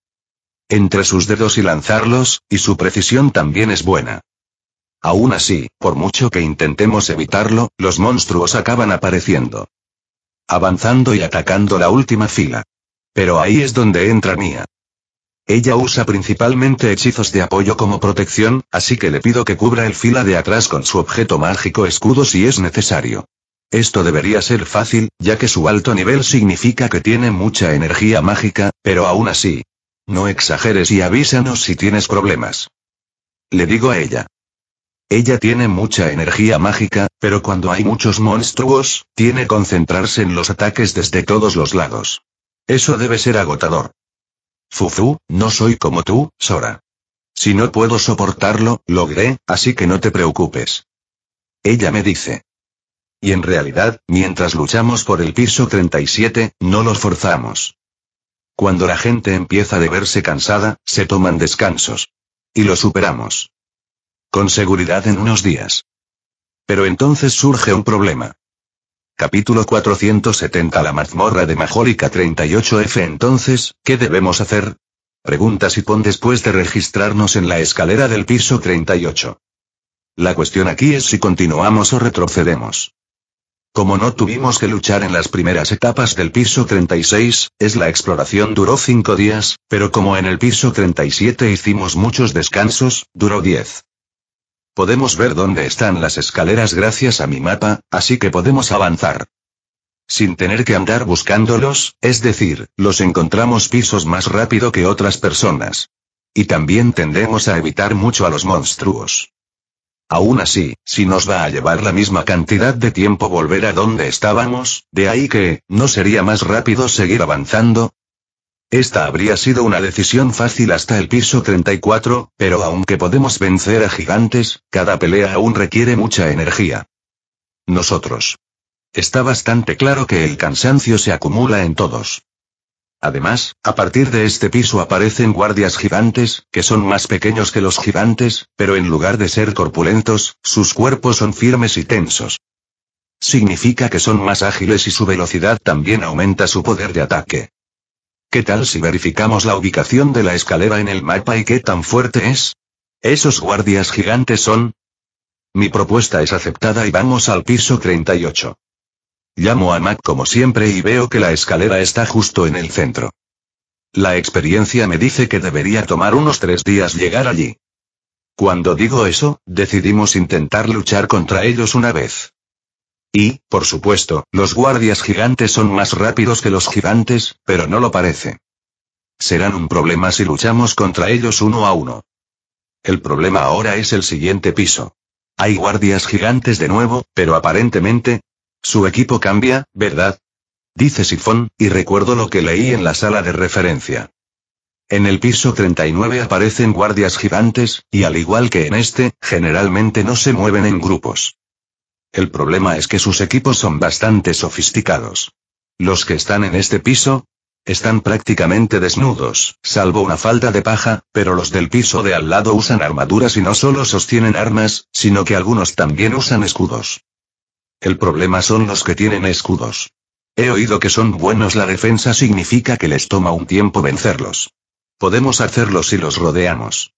entre sus dedos y lanzarlos, y su precisión también es buena. Aún así, por mucho que intentemos evitarlo, los monstruos acaban apareciendo. Avanzando y atacando la última fila. Pero ahí es donde entra Mia. Ella usa principalmente hechizos de apoyo como protección, así que le pido que cubra el fila de atrás con su objeto mágico escudo si es necesario. Esto debería ser fácil, ya que su alto nivel significa que tiene mucha energía mágica, pero aún así. No exageres y avísanos si tienes problemas. Le digo a ella. Ella tiene mucha energía mágica, pero cuando hay muchos monstruos, tiene que concentrarse en los ataques desde todos los lados. Eso debe ser agotador. Fufu, no soy como tú, Sora. Si no puedo soportarlo, logré, así que no te preocupes. Ella me dice. Y en realidad, mientras luchamos por el piso 37, no los forzamos. Cuando la gente empieza a verse cansada, se toman descansos. Y lo superamos. Con seguridad en unos días. Pero entonces surge un problema. Capítulo 470 La mazmorra de Majólica 38F Entonces, ¿qué debemos hacer? Pregunta Sipón después de registrarnos en la escalera del piso 38. La cuestión aquí es si continuamos o retrocedemos. Como no tuvimos que luchar en las primeras etapas del piso 36, es la exploración duró 5 días, pero como en el piso 37 hicimos muchos descansos, duró 10. Podemos ver dónde están las escaleras gracias a mi mapa, así que podemos avanzar. Sin tener que andar buscándolos, es decir, los encontramos pisos más rápido que otras personas. Y también tendemos a evitar mucho a los monstruos. Aún así, si nos va a llevar la misma cantidad de tiempo volver a donde estábamos, de ahí que, ¿no sería más rápido seguir avanzando? Esta habría sido una decisión fácil hasta el piso 34, pero aunque podemos vencer a gigantes, cada pelea aún requiere mucha energía. Nosotros. Está bastante claro que el cansancio se acumula en todos. Además, a partir de este piso aparecen guardias gigantes, que son más pequeños que los gigantes, pero en lugar de ser corpulentos, sus cuerpos son firmes y tensos. Significa que son más ágiles y su velocidad también aumenta su poder de ataque. ¿Qué tal si verificamos la ubicación de la escalera en el mapa y qué tan fuerte es? ¿Esos guardias gigantes son? Mi propuesta es aceptada y vamos al piso 38. Llamo a Mac como siempre y veo que la escalera está justo en el centro. La experiencia me dice que debería tomar unos tres días llegar allí. Cuando digo eso, decidimos intentar luchar contra ellos una vez. Y, por supuesto, los guardias gigantes son más rápidos que los gigantes, pero no lo parece. Serán un problema si luchamos contra ellos uno a uno. El problema ahora es el siguiente piso. Hay guardias gigantes de nuevo, pero aparentemente... Su equipo cambia, ¿verdad? Dice Sifón, y recuerdo lo que leí en la sala de referencia. En el piso 39 aparecen guardias gigantes, y al igual que en este, generalmente no se mueven en grupos. El problema es que sus equipos son bastante sofisticados. Los que están en este piso, están prácticamente desnudos, salvo una falda de paja, pero los del piso de al lado usan armaduras y no solo sostienen armas, sino que algunos también usan escudos. El problema son los que tienen escudos. He oído que son buenos la defensa significa que les toma un tiempo vencerlos. Podemos hacerlos si los rodeamos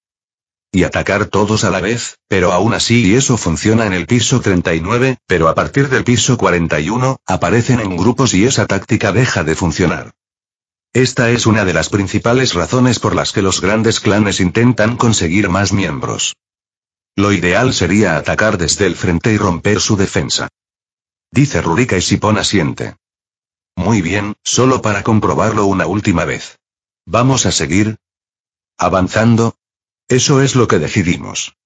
y atacar todos a la vez, pero aún así y eso funciona en el piso 39, pero a partir del piso 41, aparecen en grupos y esa táctica deja de funcionar. Esta es una de las principales razones por las que los grandes clanes intentan conseguir más miembros. Lo ideal sería atacar desde el frente y romper su defensa. Dice Rurika y Sipon asiente. Muy bien, solo para comprobarlo una última vez. Vamos a seguir, avanzando, eso es lo que decidimos.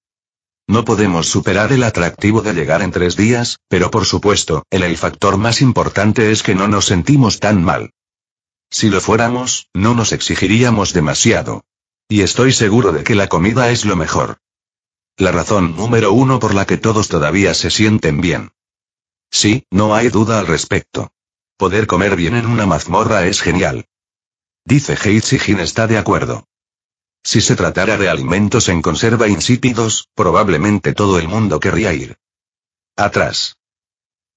No podemos superar el atractivo de llegar en tres días, pero por supuesto, el, factor más importante es que no nos sentimos tan mal. Si lo fuéramos, no nos exigiríamos demasiado. Y estoy seguro de que la comida es lo mejor. La razón número uno por la que todos todavía se sienten bien. Sí, no hay duda al respecto. Poder comer bien en una mazmorra es genial. Dice Heitzigin está de acuerdo. Si se tratara de alimentos en conserva insípidos, probablemente todo el mundo querría ir. Atrás.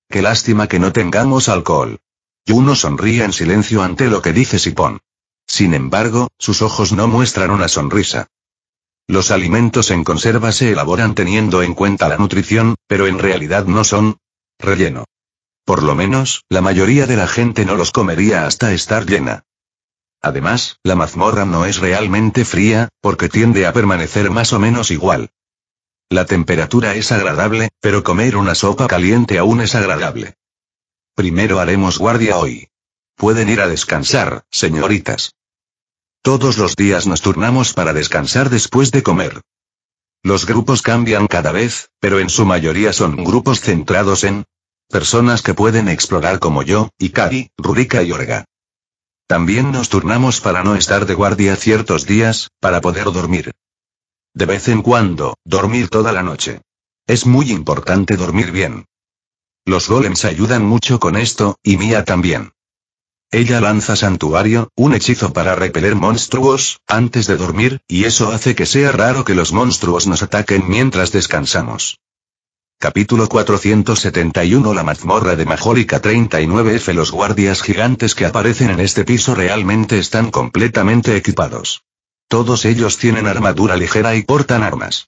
Qué lástima que no tengamos alcohol. uno sonríe en silencio ante lo que dice Sipón. Sin embargo, sus ojos no muestran una sonrisa. Los alimentos en conserva se elaboran teniendo en cuenta la nutrición, pero en realidad no son relleno. Por lo menos, la mayoría de la gente no los comería hasta estar llena. Además, la mazmorra no es realmente fría, porque tiende a permanecer más o menos igual. La temperatura es agradable, pero comer una sopa caliente aún es agradable. Primero haremos guardia hoy. Pueden ir a descansar, señoritas. Todos los días nos turnamos para descansar después de comer. Los grupos cambian cada vez, pero en su mayoría son grupos centrados en personas que pueden explorar como yo, Ikari, Rurika y Orga. También nos turnamos para no estar de guardia ciertos días, para poder dormir. De vez en cuando, dormir toda la noche. Es muy importante dormir bien. Los golems ayudan mucho con esto, y Mia también. Ella lanza santuario, un hechizo para repeler monstruos, antes de dormir, y eso hace que sea raro que los monstruos nos ataquen mientras descansamos. Capítulo 471 La mazmorra de Majólica 39F Los guardias gigantes que aparecen en este piso realmente están completamente equipados. Todos ellos tienen armadura ligera y portan armas.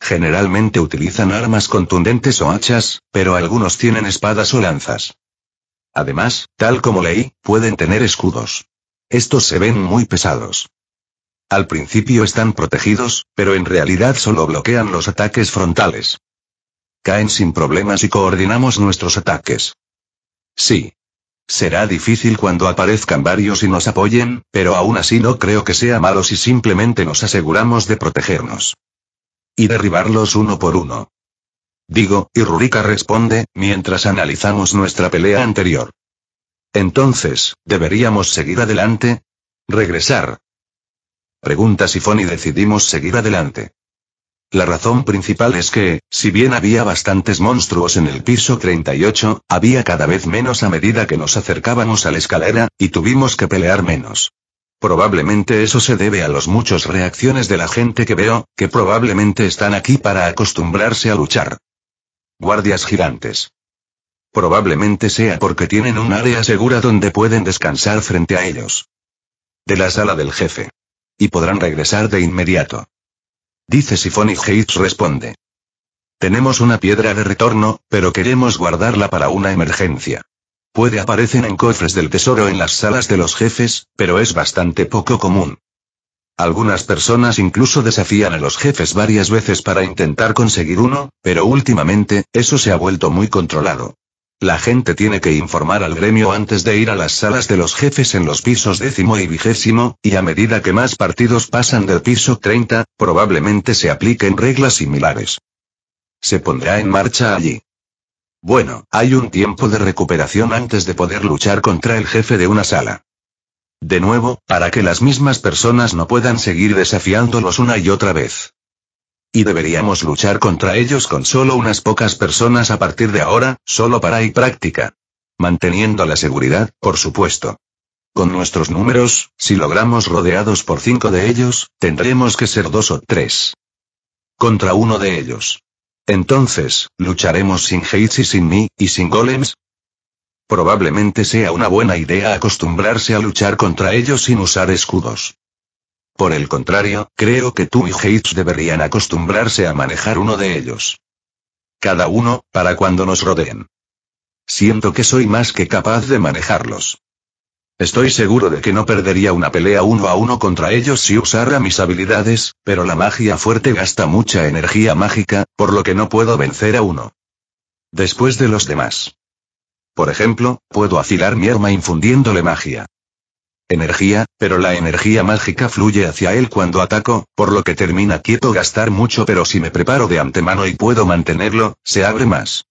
Generalmente utilizan armas contundentes o hachas, pero algunos tienen espadas o lanzas. Además, tal como leí, pueden tener escudos. Estos se ven muy pesados. Al principio están protegidos, pero en realidad solo bloquean los ataques frontales caen sin problemas y coordinamos nuestros ataques. Sí. Será difícil cuando aparezcan varios y nos apoyen, pero aún así no creo que sea malo si simplemente nos aseguramos de protegernos. Y derribarlos uno por uno. Digo, y Rurika responde, mientras analizamos nuestra pelea anterior. Entonces, ¿deberíamos seguir adelante? ¿Regresar? Pregunta Sifón y decidimos seguir adelante. La razón principal es que, si bien había bastantes monstruos en el piso 38, había cada vez menos a medida que nos acercábamos a la escalera, y tuvimos que pelear menos. Probablemente eso se debe a los muchos reacciones de la gente que veo, que probablemente están aquí para acostumbrarse a luchar. Guardias gigantes. Probablemente sea porque tienen un área segura donde pueden descansar frente a ellos. De la sala del jefe. Y podrán regresar de inmediato. Dice Sifón y responde. Tenemos una piedra de retorno, pero queremos guardarla para una emergencia. Puede aparecer en cofres del tesoro en las salas de los jefes, pero es bastante poco común. Algunas personas incluso desafían a los jefes varias veces para intentar conseguir uno, pero últimamente, eso se ha vuelto muy controlado. La gente tiene que informar al gremio antes de ir a las salas de los jefes en los pisos décimo y vigésimo, y a medida que más partidos pasan del piso 30, probablemente se apliquen reglas similares. Se pondrá en marcha allí. Bueno, hay un tiempo de recuperación antes de poder luchar contra el jefe de una sala. De nuevo, para que las mismas personas no puedan seguir desafiándolos una y otra vez. Y deberíamos luchar contra ellos con solo unas pocas personas a partir de ahora, solo para y práctica. Manteniendo la seguridad, por supuesto. Con nuestros números, si logramos rodeados por cinco de ellos, tendremos que ser dos o tres. Contra uno de ellos. Entonces, ¿lucharemos sin Heights y sin mí, y sin golems? Probablemente sea una buena idea acostumbrarse a luchar contra ellos sin usar escudos. Por el contrario, creo que tú y hates deberían acostumbrarse a manejar uno de ellos. Cada uno, para cuando nos rodeen. Siento que soy más que capaz de manejarlos. Estoy seguro de que no perdería una pelea uno a uno contra ellos si usara mis habilidades, pero la magia fuerte gasta mucha energía mágica, por lo que no puedo vencer a uno. Después de los demás. Por ejemplo, puedo afilar mi arma infundiéndole magia energía, pero la energía mágica fluye hacia él cuando ataco, por lo que termina quieto gastar mucho pero si me preparo de antemano y puedo mantenerlo, se abre más.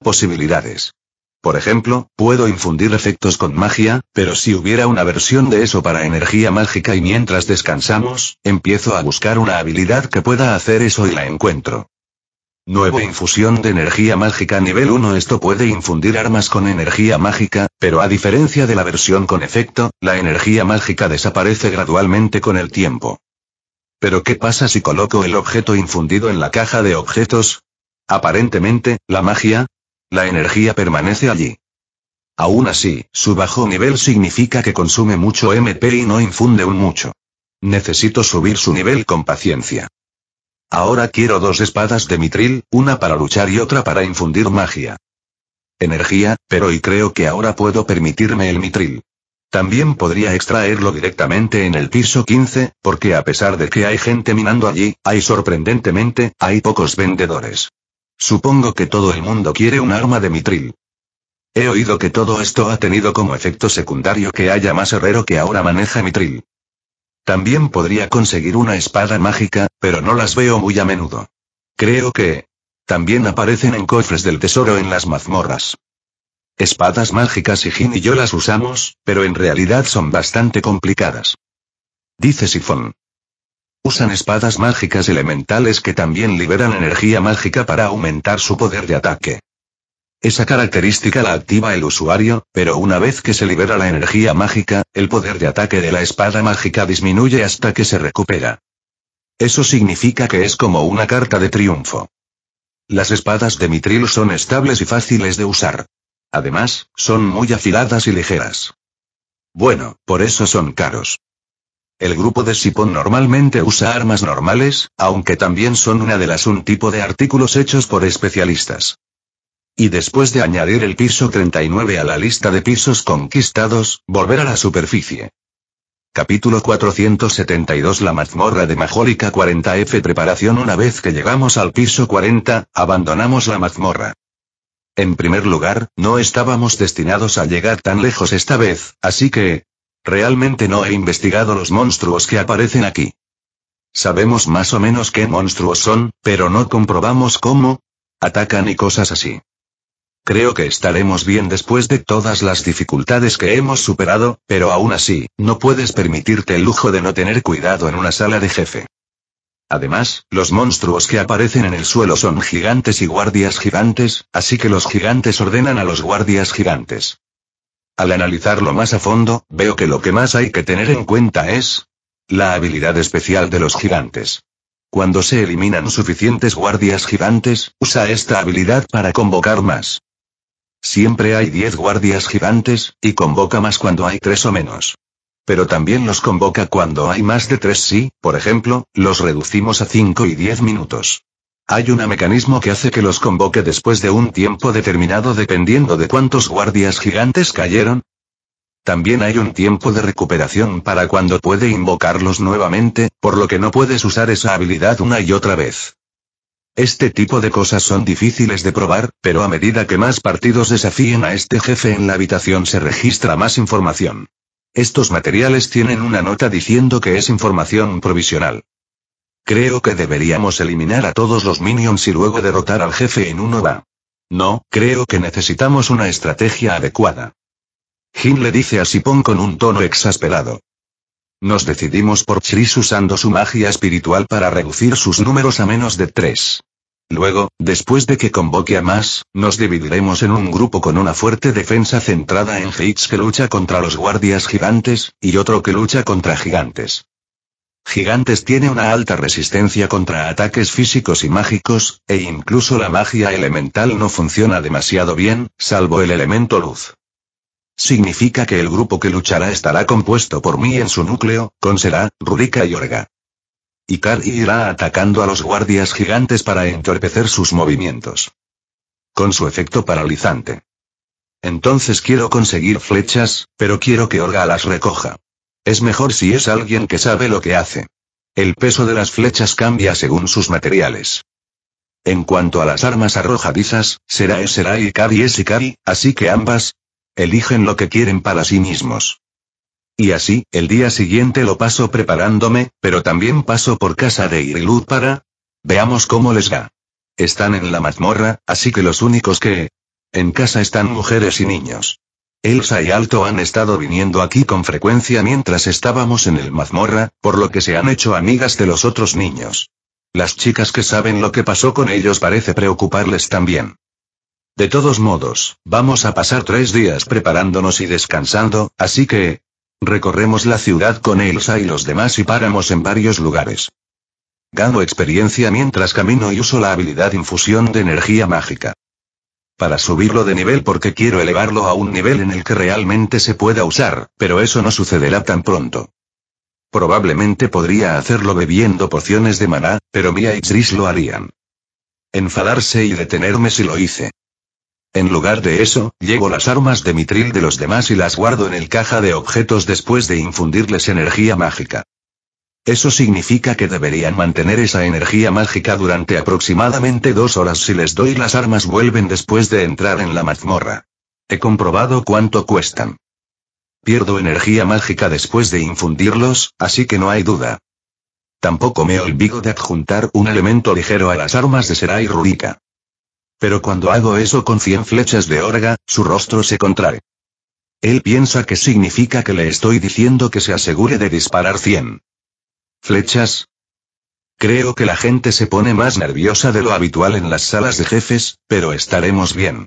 Posibilidades. Por ejemplo, puedo infundir efectos con magia, pero si hubiera una versión de eso para energía mágica y mientras descansamos, empiezo a buscar una habilidad que pueda hacer eso y la encuentro. Nueva Infusión de energía mágica nivel 1 Esto puede infundir armas con energía mágica, pero a diferencia de la versión con efecto, la energía mágica desaparece gradualmente con el tiempo. Pero ¿qué pasa si coloco el objeto infundido en la caja de objetos? Aparentemente, la magia, la energía permanece allí. Aún así, su bajo nivel significa que consume mucho MP y no infunde un mucho. Necesito subir su nivel con paciencia. Ahora quiero dos espadas de mitril, una para luchar y otra para infundir magia. Energía, pero y creo que ahora puedo permitirme el mitril. También podría extraerlo directamente en el piso 15, porque a pesar de que hay gente minando allí, hay sorprendentemente, hay pocos vendedores. Supongo que todo el mundo quiere un arma de mitril. He oído que todo esto ha tenido como efecto secundario que haya más herrero que ahora maneja mitril. También podría conseguir una espada mágica, pero no las veo muy a menudo. Creo que... También aparecen en cofres del tesoro en las mazmorras. Espadas mágicas y Jin y yo las usamos, pero en realidad son bastante complicadas. Dice Sifón. Usan espadas mágicas elementales que también liberan energía mágica para aumentar su poder de ataque. Esa característica la activa el usuario, pero una vez que se libera la energía mágica, el poder de ataque de la espada mágica disminuye hasta que se recupera. Eso significa que es como una carta de triunfo. Las espadas de mitril son estables y fáciles de usar. Además, son muy afiladas y ligeras. Bueno, por eso son caros. El grupo de Sipon normalmente usa armas normales, aunque también son una de las un tipo de artículos hechos por especialistas. Y después de añadir el piso 39 a la lista de pisos conquistados, volver a la superficie. Capítulo 472 La mazmorra de Majólica 40F Preparación Una vez que llegamos al piso 40, abandonamos la mazmorra. En primer lugar, no estábamos destinados a llegar tan lejos esta vez, así que... Realmente no he investigado los monstruos que aparecen aquí. Sabemos más o menos qué monstruos son, pero no comprobamos cómo atacan y cosas así. Creo que estaremos bien después de todas las dificultades que hemos superado, pero aún así, no puedes permitirte el lujo de no tener cuidado en una sala de jefe. Además, los monstruos que aparecen en el suelo son gigantes y guardias gigantes, así que los gigantes ordenan a los guardias gigantes. Al analizarlo más a fondo, veo que lo que más hay que tener en cuenta es la habilidad especial de los gigantes. Cuando se eliminan suficientes guardias gigantes, usa esta habilidad para convocar más. Siempre hay 10 guardias gigantes, y convoca más cuando hay tres o menos. Pero también los convoca cuando hay más de tres si, por ejemplo, los reducimos a 5 y 10 minutos. Hay un mecanismo que hace que los convoque después de un tiempo determinado dependiendo de cuántos guardias gigantes cayeron. También hay un tiempo de recuperación para cuando puede invocarlos nuevamente, por lo que no puedes usar esa habilidad una y otra vez. Este tipo de cosas son difíciles de probar, pero a medida que más partidos desafíen a este jefe en la habitación se registra más información. Estos materiales tienen una nota diciendo que es información provisional. Creo que deberíamos eliminar a todos los minions y luego derrotar al jefe en uno va. No, creo que necesitamos una estrategia adecuada. Jin le dice a Sipon con un tono exasperado. Nos decidimos por Chris usando su magia espiritual para reducir sus números a menos de tres. Luego, después de que convoque a más, nos dividiremos en un grupo con una fuerte defensa centrada en Hitch que lucha contra los guardias gigantes, y otro que lucha contra gigantes. Gigantes tiene una alta resistencia contra ataques físicos y mágicos, e incluso la magia elemental no funciona demasiado bien, salvo el elemento luz. Significa que el grupo que luchará estará compuesto por mí en su núcleo, con Sera, Rurika y Orga. Ikari irá atacando a los guardias gigantes para entorpecer sus movimientos. Con su efecto paralizante. Entonces quiero conseguir flechas, pero quiero que Orga las recoja. Es mejor si es alguien que sabe lo que hace. El peso de las flechas cambia según sus materiales. En cuanto a las armas arrojadizas, será es será y Ikari es Ikari, así que ambas, eligen lo que quieren para sí mismos. Y así, el día siguiente lo paso preparándome, pero también paso por casa de Irilud para... Veamos cómo les va. Están en la mazmorra, así que los únicos que... En casa están mujeres y niños. Elsa y Alto han estado viniendo aquí con frecuencia mientras estábamos en el mazmorra, por lo que se han hecho amigas de los otros niños. Las chicas que saben lo que pasó con ellos parece preocuparles también. De todos modos, vamos a pasar tres días preparándonos y descansando, así que... Recorremos la ciudad con Elsa y los demás y paramos en varios lugares. Gano experiencia mientras camino y uso la habilidad infusión de energía mágica. Para subirlo de nivel porque quiero elevarlo a un nivel en el que realmente se pueda usar, pero eso no sucederá tan pronto. Probablemente podría hacerlo bebiendo porciones de maná, pero Mia y Tris lo harían. Enfadarse y detenerme si lo hice. En lugar de eso, llevo las armas de mitril de los demás y las guardo en el caja de objetos después de infundirles energía mágica. Eso significa que deberían mantener esa energía mágica durante aproximadamente dos horas si les doy las armas vuelven después de entrar en la mazmorra. He comprobado cuánto cuestan. Pierdo energía mágica después de infundirlos, así que no hay duda. Tampoco me olvido de adjuntar un elemento ligero a las armas de Serai Rurika. Pero cuando hago eso con cien flechas de orga, su rostro se contrae. Él piensa que significa que le estoy diciendo que se asegure de disparar 100. ¿Flechas? Creo que la gente se pone más nerviosa de lo habitual en las salas de jefes, pero estaremos bien.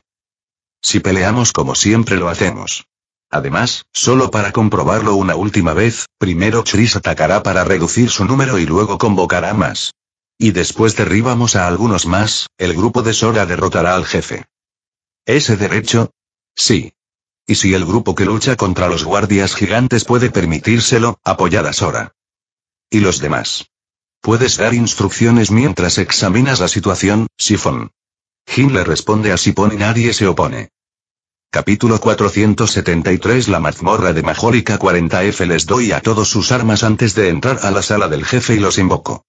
Si peleamos como siempre lo hacemos. Además, solo para comprobarlo una última vez, primero Chris atacará para reducir su número y luego convocará más. Y después derribamos a algunos más, el grupo de Sora derrotará al jefe. ¿Ese derecho? Sí. Y si el grupo que lucha contra los guardias gigantes puede permitírselo, apoyar a Sora. ¿Y los demás? Puedes dar instrucciones mientras examinas la situación, Sifon. Jin le responde a Sipon y nadie se opone. Capítulo 473 La mazmorra de Majólica 40F Les doy a todos sus armas antes de entrar a la sala del jefe y los invoco.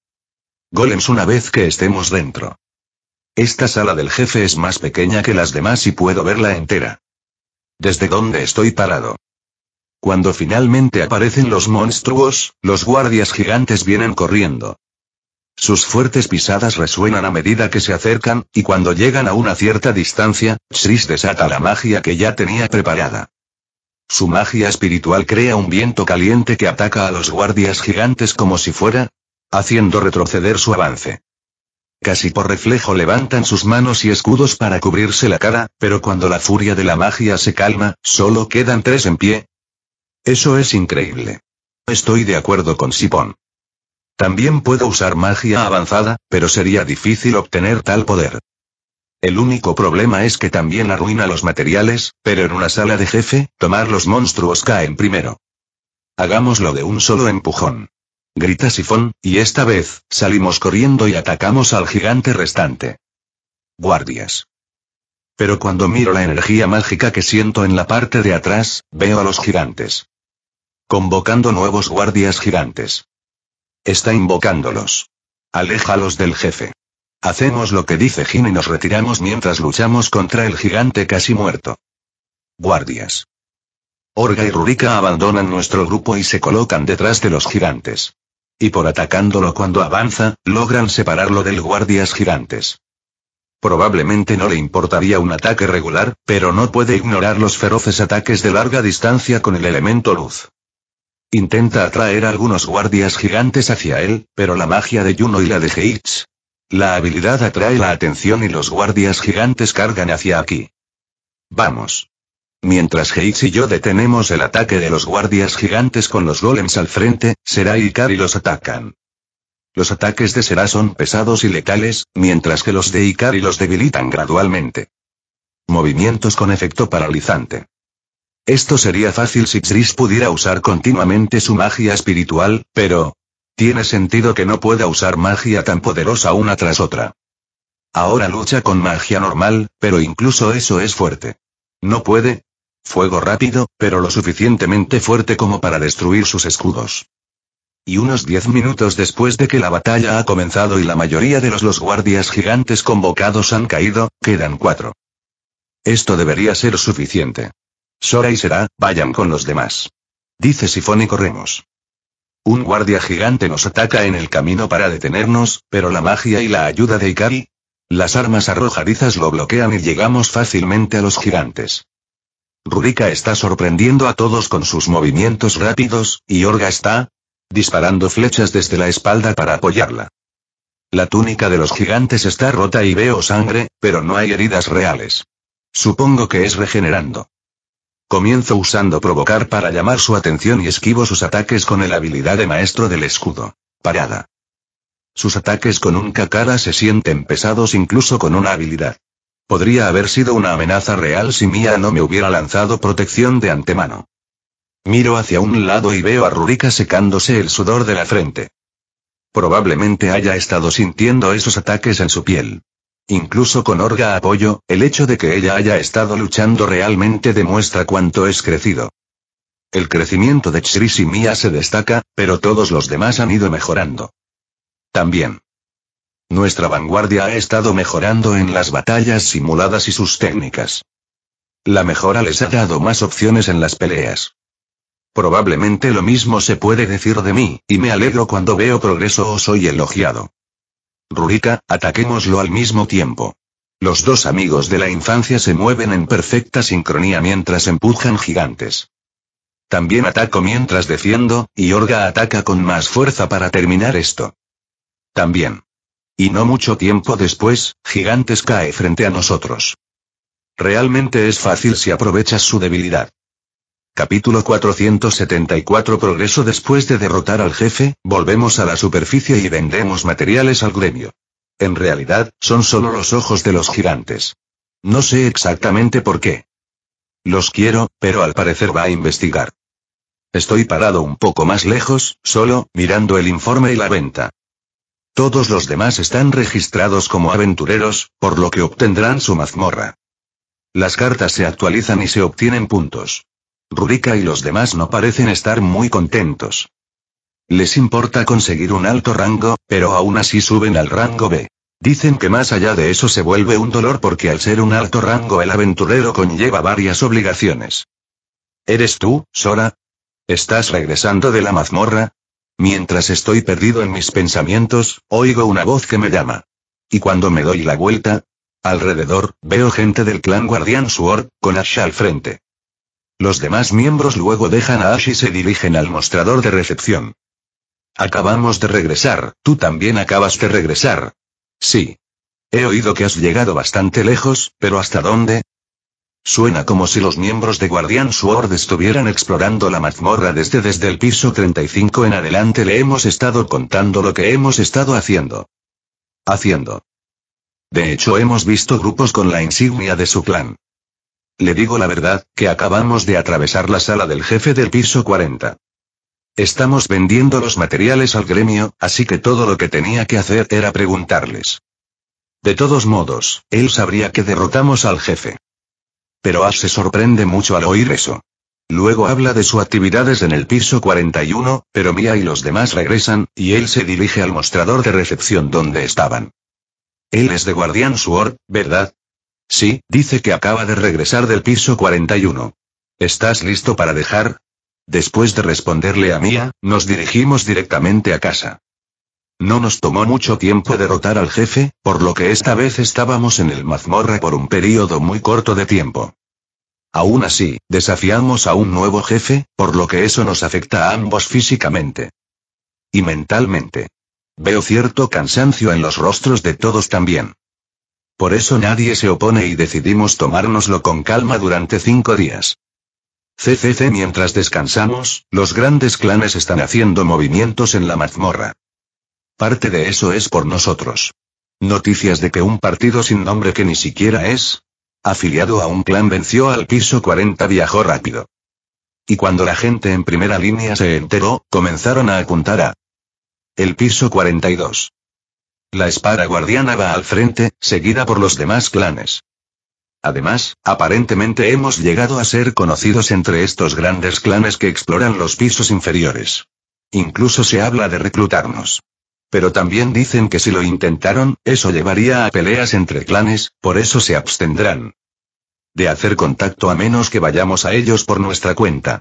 Golems una vez que estemos dentro. Esta sala del jefe es más pequeña que las demás y puedo verla entera. Desde donde estoy parado. Cuando finalmente aparecen los monstruos, los guardias gigantes vienen corriendo. Sus fuertes pisadas resuenan a medida que se acercan, y cuando llegan a una cierta distancia, Shris desata la magia que ya tenía preparada. Su magia espiritual crea un viento caliente que ataca a los guardias gigantes como si fuera, haciendo retroceder su avance. Casi por reflejo levantan sus manos y escudos para cubrirse la cara, pero cuando la furia de la magia se calma, solo quedan tres en pie. Eso es increíble. Estoy de acuerdo con Sipón. También puedo usar magia avanzada, pero sería difícil obtener tal poder. El único problema es que también arruina los materiales, pero en una sala de jefe, tomar los monstruos caen primero. Hagámoslo de un solo empujón grita Sifón, y esta vez, salimos corriendo y atacamos al gigante restante. Guardias. Pero cuando miro la energía mágica que siento en la parte de atrás, veo a los gigantes. Convocando nuevos guardias gigantes. Está invocándolos. Aléjalos del jefe. Hacemos lo que dice Jin y nos retiramos mientras luchamos contra el gigante casi muerto. Guardias. Orga y Rurika abandonan nuestro grupo y se colocan detrás de los gigantes y por atacándolo cuando avanza, logran separarlo del guardias gigantes. Probablemente no le importaría un ataque regular, pero no puede ignorar los feroces ataques de larga distancia con el elemento luz. Intenta atraer a algunos guardias gigantes hacia él, pero la magia de Juno y la de Heitz. La habilidad atrae la atención y los guardias gigantes cargan hacia aquí. Vamos. Mientras hicks y yo detenemos el ataque de los guardias gigantes con los golems al frente, Serai y Kari los atacan. Los ataques de Sera son pesados y letales, mientras que los de Ikari los debilitan gradualmente. Movimientos con efecto paralizante. Esto sería fácil si Xris pudiera usar continuamente su magia espiritual, pero... Tiene sentido que no pueda usar magia tan poderosa una tras otra. Ahora lucha con magia normal, pero incluso eso es fuerte. No puede, Fuego rápido, pero lo suficientemente fuerte como para destruir sus escudos. Y unos diez minutos después de que la batalla ha comenzado y la mayoría de los, los guardias gigantes convocados han caído, quedan cuatro. Esto debería ser suficiente. Sora y Será, vayan con los demás. Dice Sifón y corremos. Un guardia gigante nos ataca en el camino para detenernos, pero la magia y la ayuda de Ikari. Las armas arrojadizas lo bloquean y llegamos fácilmente a los gigantes. Rurika está sorprendiendo a todos con sus movimientos rápidos, y Orga está disparando flechas desde la espalda para apoyarla. La túnica de los gigantes está rota y veo sangre, pero no hay heridas reales. Supongo que es regenerando. Comienzo usando provocar para llamar su atención y esquivo sus ataques con el habilidad de maestro del escudo. Parada. Sus ataques con un cacara se sienten pesados incluso con una habilidad. Podría haber sido una amenaza real si Mia no me hubiera lanzado protección de antemano. Miro hacia un lado y veo a Rurika secándose el sudor de la frente. Probablemente haya estado sintiendo esos ataques en su piel. Incluso con Orga apoyo, el hecho de que ella haya estado luchando realmente demuestra cuánto es crecido. El crecimiento de Chris y Mia se destaca, pero todos los demás han ido mejorando. También. Nuestra vanguardia ha estado mejorando en las batallas simuladas y sus técnicas. La mejora les ha dado más opciones en las peleas. Probablemente lo mismo se puede decir de mí, y me alegro cuando veo progreso o soy elogiado. Rurika, ataquémoslo al mismo tiempo. Los dos amigos de la infancia se mueven en perfecta sincronía mientras empujan gigantes. También ataco mientras defiendo, y Orga ataca con más fuerza para terminar esto. También. Y no mucho tiempo después, Gigantes cae frente a nosotros. Realmente es fácil si aprovechas su debilidad. Capítulo 474 Progreso Después de derrotar al jefe, volvemos a la superficie y vendemos materiales al gremio. En realidad, son solo los ojos de los gigantes. No sé exactamente por qué. Los quiero, pero al parecer va a investigar. Estoy parado un poco más lejos, solo, mirando el informe y la venta. Todos los demás están registrados como aventureros, por lo que obtendrán su mazmorra. Las cartas se actualizan y se obtienen puntos. Rurika y los demás no parecen estar muy contentos. Les importa conseguir un alto rango, pero aún así suben al rango B. Dicen que más allá de eso se vuelve un dolor porque al ser un alto rango el aventurero conlleva varias obligaciones. ¿Eres tú, Sora? ¿Estás regresando de la mazmorra? Mientras estoy perdido en mis pensamientos, oigo una voz que me llama. Y cuando me doy la vuelta, alrededor, veo gente del clan Guardian Sword, con Ash al frente. Los demás miembros luego dejan a Ash y se dirigen al mostrador de recepción. Acabamos de regresar, tú también acabas de regresar. Sí. He oído que has llegado bastante lejos, pero ¿hasta dónde? Suena como si los miembros de Guardian Sword estuvieran explorando la mazmorra desde desde el piso 35 en adelante le hemos estado contando lo que hemos estado haciendo. Haciendo. De hecho hemos visto grupos con la insignia de su clan. Le digo la verdad, que acabamos de atravesar la sala del jefe del piso 40. Estamos vendiendo los materiales al gremio, así que todo lo que tenía que hacer era preguntarles. De todos modos, él sabría que derrotamos al jefe pero Ash se sorprende mucho al oír eso. Luego habla de sus actividades en el piso 41, pero Mia y los demás regresan, y él se dirige al mostrador de recepción donde estaban. Él es de Guardian Sword, ¿verdad? Sí, dice que acaba de regresar del piso 41. ¿Estás listo para dejar? Después de responderle a Mia, nos dirigimos directamente a casa. No nos tomó mucho tiempo derrotar al jefe, por lo que esta vez estábamos en el mazmorra por un periodo muy corto de tiempo. Aún así, desafiamos a un nuevo jefe, por lo que eso nos afecta a ambos físicamente. Y mentalmente. Veo cierto cansancio en los rostros de todos también. Por eso nadie se opone y decidimos tomárnoslo con calma durante cinco días. CCC mientras descansamos, los grandes clanes están haciendo movimientos en la mazmorra. Parte de eso es por nosotros. Noticias de que un partido sin nombre que ni siquiera es afiliado a un clan venció al piso 40 viajó rápido. Y cuando la gente en primera línea se enteró, comenzaron a apuntar a el piso 42. La espada guardiana va al frente, seguida por los demás clanes. Además, aparentemente hemos llegado a ser conocidos entre estos grandes clanes que exploran los pisos inferiores. Incluso se habla de reclutarnos pero también dicen que si lo intentaron, eso llevaría a peleas entre clanes, por eso se abstendrán de hacer contacto a menos que vayamos a ellos por nuestra cuenta.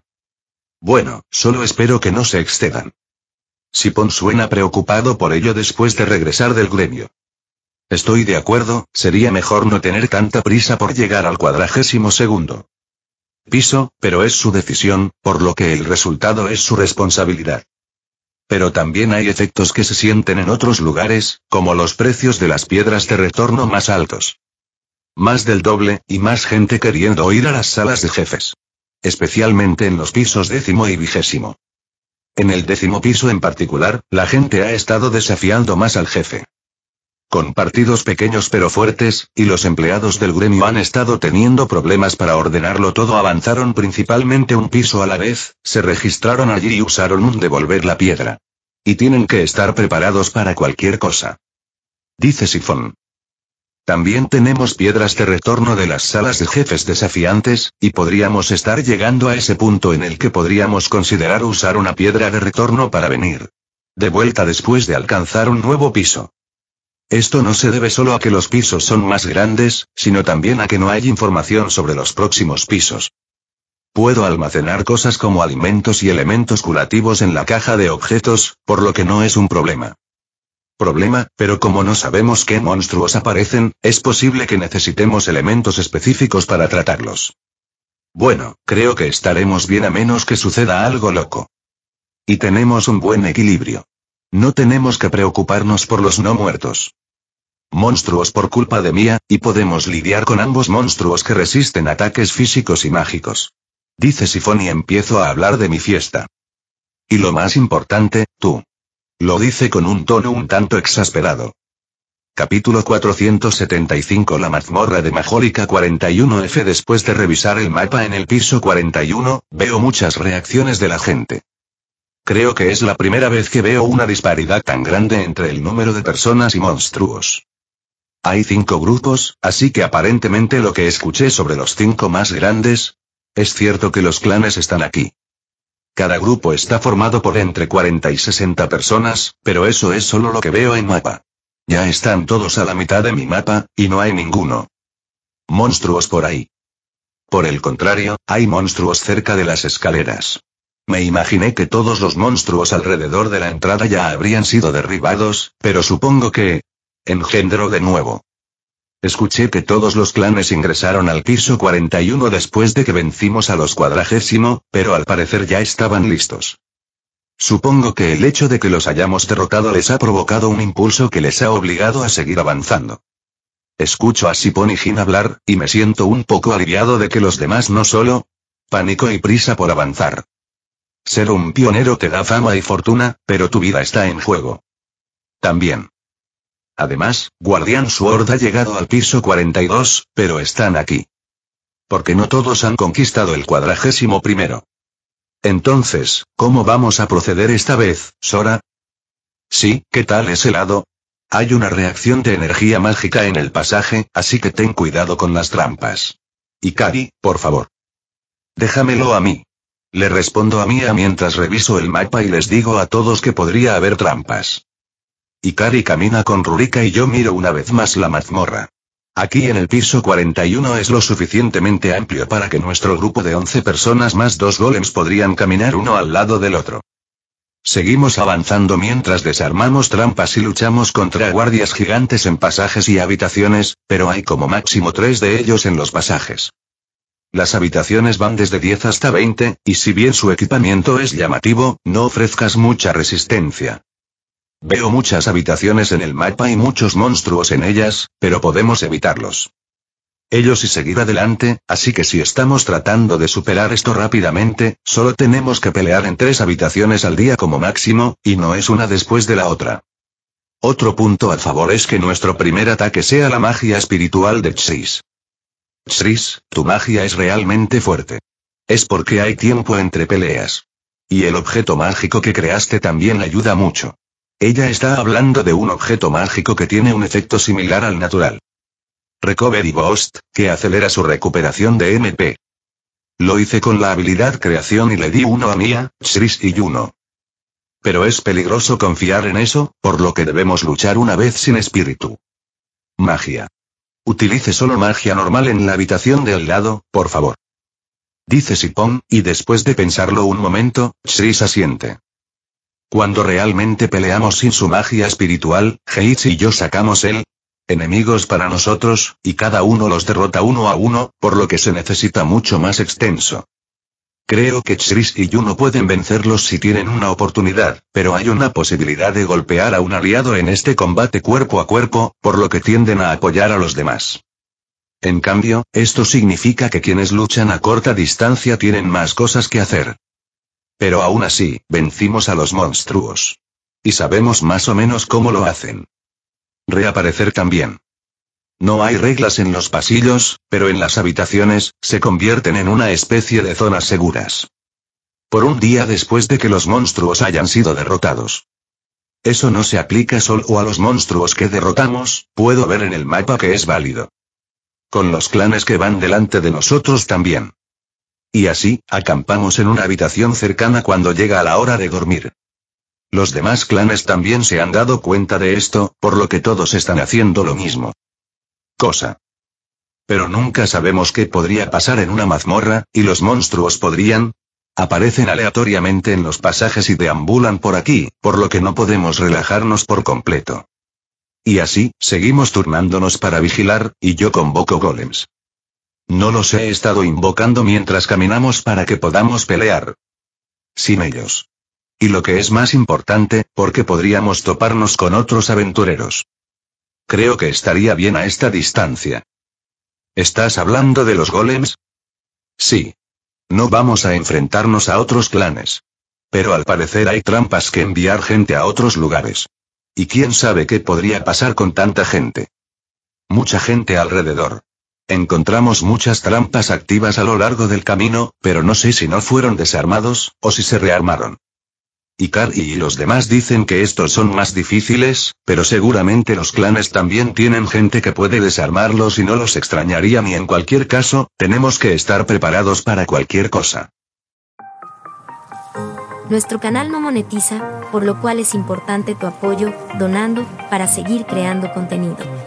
Bueno, solo espero que no se excedan. Sipon suena preocupado por ello después de regresar del gremio. Estoy de acuerdo, sería mejor no tener tanta prisa por llegar al cuadragésimo segundo piso, pero es su decisión, por lo que el resultado es su responsabilidad. Pero también hay efectos que se sienten en otros lugares, como los precios de las piedras de retorno más altos. Más del doble, y más gente queriendo ir a las salas de jefes. Especialmente en los pisos décimo y vigésimo. En el décimo piso en particular, la gente ha estado desafiando más al jefe con partidos pequeños pero fuertes, y los empleados del gremio han estado teniendo problemas para ordenarlo todo. Avanzaron principalmente un piso a la vez, se registraron allí y usaron un devolver la piedra. Y tienen que estar preparados para cualquier cosa. Dice Sifón. También tenemos piedras de retorno de las salas de jefes desafiantes, y podríamos estar llegando a ese punto en el que podríamos considerar usar una piedra de retorno para venir. De vuelta después de alcanzar un nuevo piso. Esto no se debe solo a que los pisos son más grandes, sino también a que no hay información sobre los próximos pisos. Puedo almacenar cosas como alimentos y elementos curativos en la caja de objetos, por lo que no es un problema. Problema, pero como no sabemos qué monstruos aparecen, es posible que necesitemos elementos específicos para tratarlos. Bueno, creo que estaremos bien a menos que suceda algo loco. Y tenemos un buen equilibrio. No tenemos que preocuparnos por los no muertos monstruos por culpa de Mía, y podemos lidiar con ambos monstruos que resisten ataques físicos y mágicos. Dice Sifón y empiezo a hablar de mi fiesta. Y lo más importante, tú. Lo dice con un tono un tanto exasperado. Capítulo 475 La mazmorra de Majólica 41F Después de revisar el mapa en el piso 41, veo muchas reacciones de la gente. Creo que es la primera vez que veo una disparidad tan grande entre el número de personas y monstruos. Hay cinco grupos, así que aparentemente lo que escuché sobre los cinco más grandes. Es cierto que los clanes están aquí. Cada grupo está formado por entre 40 y 60 personas, pero eso es solo lo que veo en mapa. Ya están todos a la mitad de mi mapa, y no hay ninguno. Monstruos por ahí. Por el contrario, hay monstruos cerca de las escaleras. Me imaginé que todos los monstruos alrededor de la entrada ya habrían sido derribados, pero supongo que, Engendro de nuevo. Escuché que todos los clanes ingresaron al piso 41 después de que vencimos a los cuadragésimo, pero al parecer ya estaban listos. Supongo que el hecho de que los hayamos derrotado les ha provocado un impulso que les ha obligado a seguir avanzando. Escucho a Sipon y Jin hablar, y me siento un poco aliviado de que los demás no solo... Pánico y prisa por avanzar. Ser un pionero te da fama y fortuna, pero tu vida está en juego. También. Además, Guardian Sword ha llegado al piso 42, pero están aquí. Porque no todos han conquistado el cuadragésimo primero. Entonces, ¿cómo vamos a proceder esta vez, Sora? Sí, ¿qué tal ese lado? Hay una reacción de energía mágica en el pasaje, así que ten cuidado con las trampas. Y Ikari, por favor. Déjamelo a mí. Le respondo a Mia mientras reviso el mapa y les digo a todos que podría haber trampas. Ikari camina con Rurika y yo miro una vez más la mazmorra. Aquí en el piso 41 es lo suficientemente amplio para que nuestro grupo de 11 personas más dos golems podrían caminar uno al lado del otro. Seguimos avanzando mientras desarmamos trampas y luchamos contra guardias gigantes en pasajes y habitaciones, pero hay como máximo tres de ellos en los pasajes. Las habitaciones van desde 10 hasta 20, y si bien su equipamiento es llamativo, no ofrezcas mucha resistencia. Veo muchas habitaciones en el mapa y muchos monstruos en ellas, pero podemos evitarlos. Ellos y seguir adelante, así que si estamos tratando de superar esto rápidamente, solo tenemos que pelear en tres habitaciones al día como máximo, y no es una después de la otra. Otro punto a favor es que nuestro primer ataque sea la magia espiritual de Chris. Chris, tu magia es realmente fuerte. Es porque hay tiempo entre peleas. Y el objeto mágico que creaste también ayuda mucho. Ella está hablando de un objeto mágico que tiene un efecto similar al natural. Recovery Boost, que acelera su recuperación de MP. Lo hice con la habilidad creación y le di uno a Mia, Chris y Juno. Pero es peligroso confiar en eso, por lo que debemos luchar una vez sin espíritu. Magia. Utilice solo magia normal en la habitación de lado, por favor. Dice Sipon y después de pensarlo un momento, Chris asiente. Cuando realmente peleamos sin su magia espiritual, Heichi y yo sacamos el enemigos para nosotros, y cada uno los derrota uno a uno, por lo que se necesita mucho más extenso. Creo que Chris y no pueden vencerlos si tienen una oportunidad, pero hay una posibilidad de golpear a un aliado en este combate cuerpo a cuerpo, por lo que tienden a apoyar a los demás. En cambio, esto significa que quienes luchan a corta distancia tienen más cosas que hacer. Pero aún así, vencimos a los monstruos. Y sabemos más o menos cómo lo hacen. Reaparecer también. No hay reglas en los pasillos, pero en las habitaciones, se convierten en una especie de zonas seguras. Por un día después de que los monstruos hayan sido derrotados. Eso no se aplica solo a los monstruos que derrotamos, puedo ver en el mapa que es válido. Con los clanes que van delante de nosotros también. Y así, acampamos en una habitación cercana cuando llega la hora de dormir. Los demás clanes también se han dado cuenta de esto, por lo que todos están haciendo lo mismo. Cosa. Pero nunca sabemos qué podría pasar en una mazmorra, y los monstruos podrían, aparecen aleatoriamente en los pasajes y deambulan por aquí, por lo que no podemos relajarnos por completo. Y así, seguimos turnándonos para vigilar, y yo convoco golems. No los he estado invocando mientras caminamos para que podamos pelear. Sin ellos. Y lo que es más importante, porque podríamos toparnos con otros aventureros. Creo que estaría bien a esta distancia. ¿Estás hablando de los golems? Sí. No vamos a enfrentarnos a otros clanes. Pero al parecer hay trampas que enviar gente a otros lugares. Y quién sabe qué podría pasar con tanta gente. Mucha gente alrededor. Encontramos muchas trampas activas a lo largo del camino, pero no sé si no fueron desarmados, o si se rearmaron. Ikari y los demás dicen que estos son más difíciles, pero seguramente los clanes también tienen gente que puede desarmarlos y no los extrañarían y en cualquier caso, tenemos que estar preparados para cualquier cosa. Nuestro canal no monetiza, por lo cual es importante tu apoyo, donando, para seguir creando contenido.